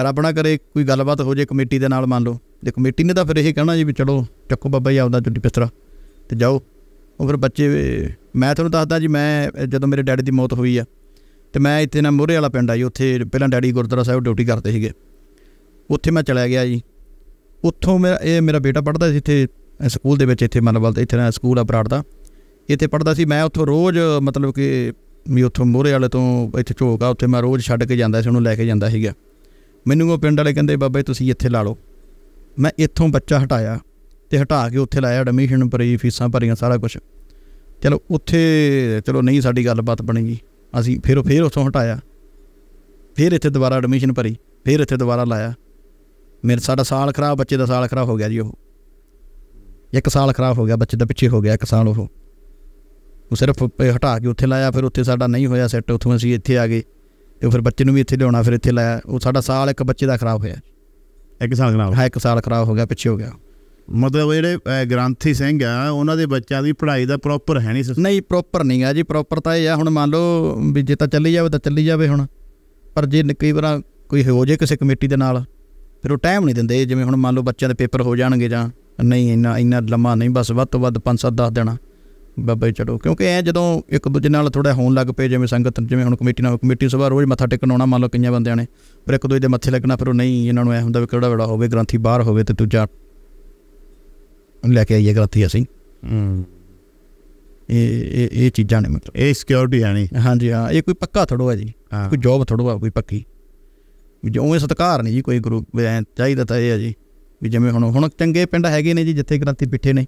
ਰੱਬ ਨਾ ਕਰੇ ਕੋਈ ਗੱਲਬਾਤ ਹੋ ਜੇ ਕਮੇਟੀ ਦੇ ਨਾਲ ਮੰਨ ਲਓ ਤੇ ਕਮੇਟੀ ਨੇ ਤਾਂ ਫਿਰ ਇਹ ਕਹਿਣਾ ਜੀ ਵੀ ਚਲੋ ਚੱਕੋ ਬਾਬਾ ਜੀ ਆਪਦਾ ਚੁੱਟੀ ਪਿਸਤਰਾ ਤੇ ਜਾਓ ਉਹ ਫਿਰ ਬੱਚੇ ਮੈਂ ਤੁਹਾਨੂੰ ਦੱਸਦਾ ਜੀ ਮੈਂ ਜਦੋਂ ਮੇਰੇ ਡੈਡੀ ਦੀ ਮੌਤ ਹੋਈ ਆ ਤੇ ਮੈਂ ਇੱਥੇ ਨਾ ਮੋਰੇ ਵਾਲਾ ਪਿੰਡ ਆਈ ਉੱਥੇ ਪਹਿਲਾਂ ਡੈਡੀ ਗੁਰਦੁਆਰਾ ਸਾਹਿਬ ਡਿਊਟੀ ਕਰਦੇ ਸੀਗੇ ਉੱਥੇ ਮੈਂ ਚਲਾ ਗਿਆ ਜੀ ਉੱਥੋਂ ਮੇਰਾ ਇਹ ਮੇਰਾ ਬੇਟਾ ਪੜਦਾ ਸੀ ਇੱਥੇ ਸਕੂਲ ਦੇ ਵਿੱਚ ਇੱਥੇ ਮਨਵਲ ਇੱਥੇ ਨਾ ਸਕੂਲ ਆ ਬਰਾੜ ਦਾ ਇੱਥੇ ਪੜਦਾ ਸੀ ਮੈਂ ਉੱਥੋਂ ਰੋਜ਼ ਮਤਲਬ ਕਿ ਮੈਂ ਉੱਥੋਂ ਮੋਰੇ ਵਾਲੇ ਤੋਂ ਇੱਥੇ ਝੋਕ ਆ ਉੱਥੇ ਮੈਂ ਰੋਜ਼ ਛੱਡ ਕੇ ਜਾਂਦਾ ਸੀ ਉਹਨੂੰ ਲੈ ਕੇ ਜਾਂਦਾ ਸੀਗਾ ਮੈਨੂੰ ਉਹ ਪਿੰਡ ਵਾਲੇ ਕਹਿੰਦੇ ਬਾਬਾ ਤੁਸੀਂ ਇੱਥੇ ਲਾ ਲਓ ਮੈਂ ਇੱਥੋਂ ਬੱਚਾ ਹਟਾਇਆ ਤੇ ਹਟਾ ਕੇ ਉੱਥੇ ਲਾਇਆ ਐਡਮਿਸ਼ਨ ਭਰੀ ਫੀਸਾਂ ਭਰੀਆਂ ਸਾਰਾ ਕੁਝ ਚਲੋ ਉੱਥੇ ਚਲੋ ਨਹੀਂ ਸਾਡੀ ਗੱਲਬਾਤ ਬਣੇਗੀ ਅਸੀਂ ਫਿਰ ਫਿਰ ਉੱਥੋਂ ਹਟਾਇਆ ਫਿਰ ਇੱਥੇ ਦੁਬਾਰਾ ਐਡਮਿਸ਼ਨ ਭਰੀ ਫਿਰ ਇੱਥੇ ਦੁਬਾਰਾ ਲਾਇਆ ਮੇਰੇ ਸਾਡਾ ਸਾਲ ਖਰਾਬ ਬੱਚੇ ਦਾ ਸਾਲ ਖਰਾਬ ਹੋ ਗਿਆ ਜੀ ਉਹ ਇੱਕ ਸਾਲ ਖਰਾਬ ਹੋ ਗਿਆ ਬੱਚੇ ਦਾ ਪਿੱਛੇ ਹੋ ਗਿਆ ਇੱਕ ਸਾਲ ਉਹ ਉਹ ਸਿਰਫ ਹਟਾ ਕੇ ਉੱਥੇ ਲਾਇਆ ਫਿਰ ਉੱਥੇ ਸਾਡਾ ਨਹੀਂ ਹੋਇਆ ਸੈੱਟ ਉੱਥੋਂ ਅਸੀਂ ਇੱਥੇ ਆ ਗਏ ਤੇ ਫਿਰ ਬੱਚੇ ਨੂੰ ਵੀ ਇੱਥੇ ਲਿਆਉਣਾ ਫਿਰ ਇੱਥੇ ਲਾਇਆ ਉਹ ਸਾਡਾ ਸਾਲ ਇੱਕ ਬੱਚੇ ਦਾ ਖਰਾਬ ਹੋਇਆ ਇੱਕ ਸਾਲ ਖਰਾਬ ਹਾਂ ਇੱਕ ਸਾਲ ਖਰਾਬ ਹੋ ਗਿਆ ਪਿੱਛੇ ਹੋ ਗਿਆ ਮਤਲਬ ਜਿਹੜੇ ਗ੍ਰਾਂਥੀ ਸਿੰਘ ਆ ਉਹਨਾਂ ਦੇ ਬੱਚਿਆਂ ਦੀ ਪੜ੍ਹਾਈ ਦਾ ਪ੍ਰੋਪਰ ਹੈ ਨਹੀਂ ਨਹੀਂ ਪ੍ਰੋਪਰ ਨਹੀਂ ਆ ਜੀ ਪ੍ਰੋਪਰ ਤਾਂ ਇਹ ਆ ਹੁਣ ਮੰਨ ਲਓ ਵੀ ਜੇ ਤਾਂ ਚੱਲੀ ਜਾਵੇ ਤਾਂ ਚੱਲੀ ਜਾਵੇ ਹੁਣ ਪਰ ਜੇ ਕਈ ਵਾਰ ਕੋਈ ਹੋ ਜੇ ਕਿਸੇ ਕਮੇਟੀ ਦੇ ਨਾਲ ਫਿਰ ਉਹ ਟਾਈਮ ਨਹੀਂ ਦਿੰਦੇ ਜਿਵੇਂ ਹੁਣ ਮੰਨ ਲਓ ਬੱਚਿਆਂ ਦੇ ਪੇਪਰ ਹੋ ਜਾਣਗੇ ਜਾਂ ਨਹੀਂ ਇੰਨਾ ਇੰਨਾ ਲੰਮਾ ਨਹੀਂ ਬਸ ਵੱਧ ਤੋਂ ਵੱਧ 5-7 10 ਦੇਣਾ ਬਾਬਾ ਜੀ ਚੜੋ ਕਿਉਂਕਿ ਐ ਜਦੋਂ ਇੱਕ ਦੂਜੇ ਨਾਲ ਥੋੜਾ ਹੋਣ ਲੱਗ ਪਏ ਜਿਵੇਂ ਸੰਗਤ ਜਿਵੇਂ ਹੁਣ ਕਮੇਟੀ ਨਾਲ ਕਮੇਟੀ ਸਭਾ ਰੋਜ਼ ਮੱਥਾ ਟੇਕਣਾ ਮੰਨ ਲਓ ਕਈਆਂ ਬੰਦਿਆਂ ਨੇ ਪਰ ਇੱਕ ਦੂਜੇ ਦੇ ਮੱਥੇ ਲੱਗਣਾ ਫਿਰ ਉਹ ਨਹੀਂ ਇਹਨਾਂ ਨੂੰ ਐ ਹੁੰਦਾ ਵੀ ਕਿਹੜਾ ਵੜਾ ਹੋਵੇ ਗ੍ਰੰਥੀ ਬਾਹਰ ਹੋਵੇ ਤੇ ਦੂਜਾ ਲੈ ਕੇ ਆਈਏ ਗ੍ਰੰਥੀ ਅਸੀਂ ਇਹ ਇਹ ਚੀਜ਼ਾਂ ਨੇ ਮਤਲਬ ਇਹ ਸਿਕਿਉਰਿਟੀ ਆਣੀ ਹਾਂਜੀ ਹਾਂ ਇਹ ਕੋਈ ਪੱਕਾ ਥੜੋ ਹੈ ਜੀ ਕੋਈ ਜੋਬ ਥੜੋ ਹੈ ਕੋਈ ਪੱਕੀ ਜਿਵੇਂ ਸਤਕਾਰ ਨਹੀਂ ਜੀ ਕੋਈ ਗੁਰੂ ਚਾਹੀਦਾ ਤਾਂ ਇਹ ਹੈ ਜੀ ਵੀ ਜਿਵੇਂ ਹੁਣ ਹੁਣ ਚੰਗੇ ਪਿੰਡ ਹੈਗੇ ਨੇ ਜੀ ਜਿੱਥੇ ਗ੍ਰੰਥੀ ਪਿੱਠੇ ਨੇ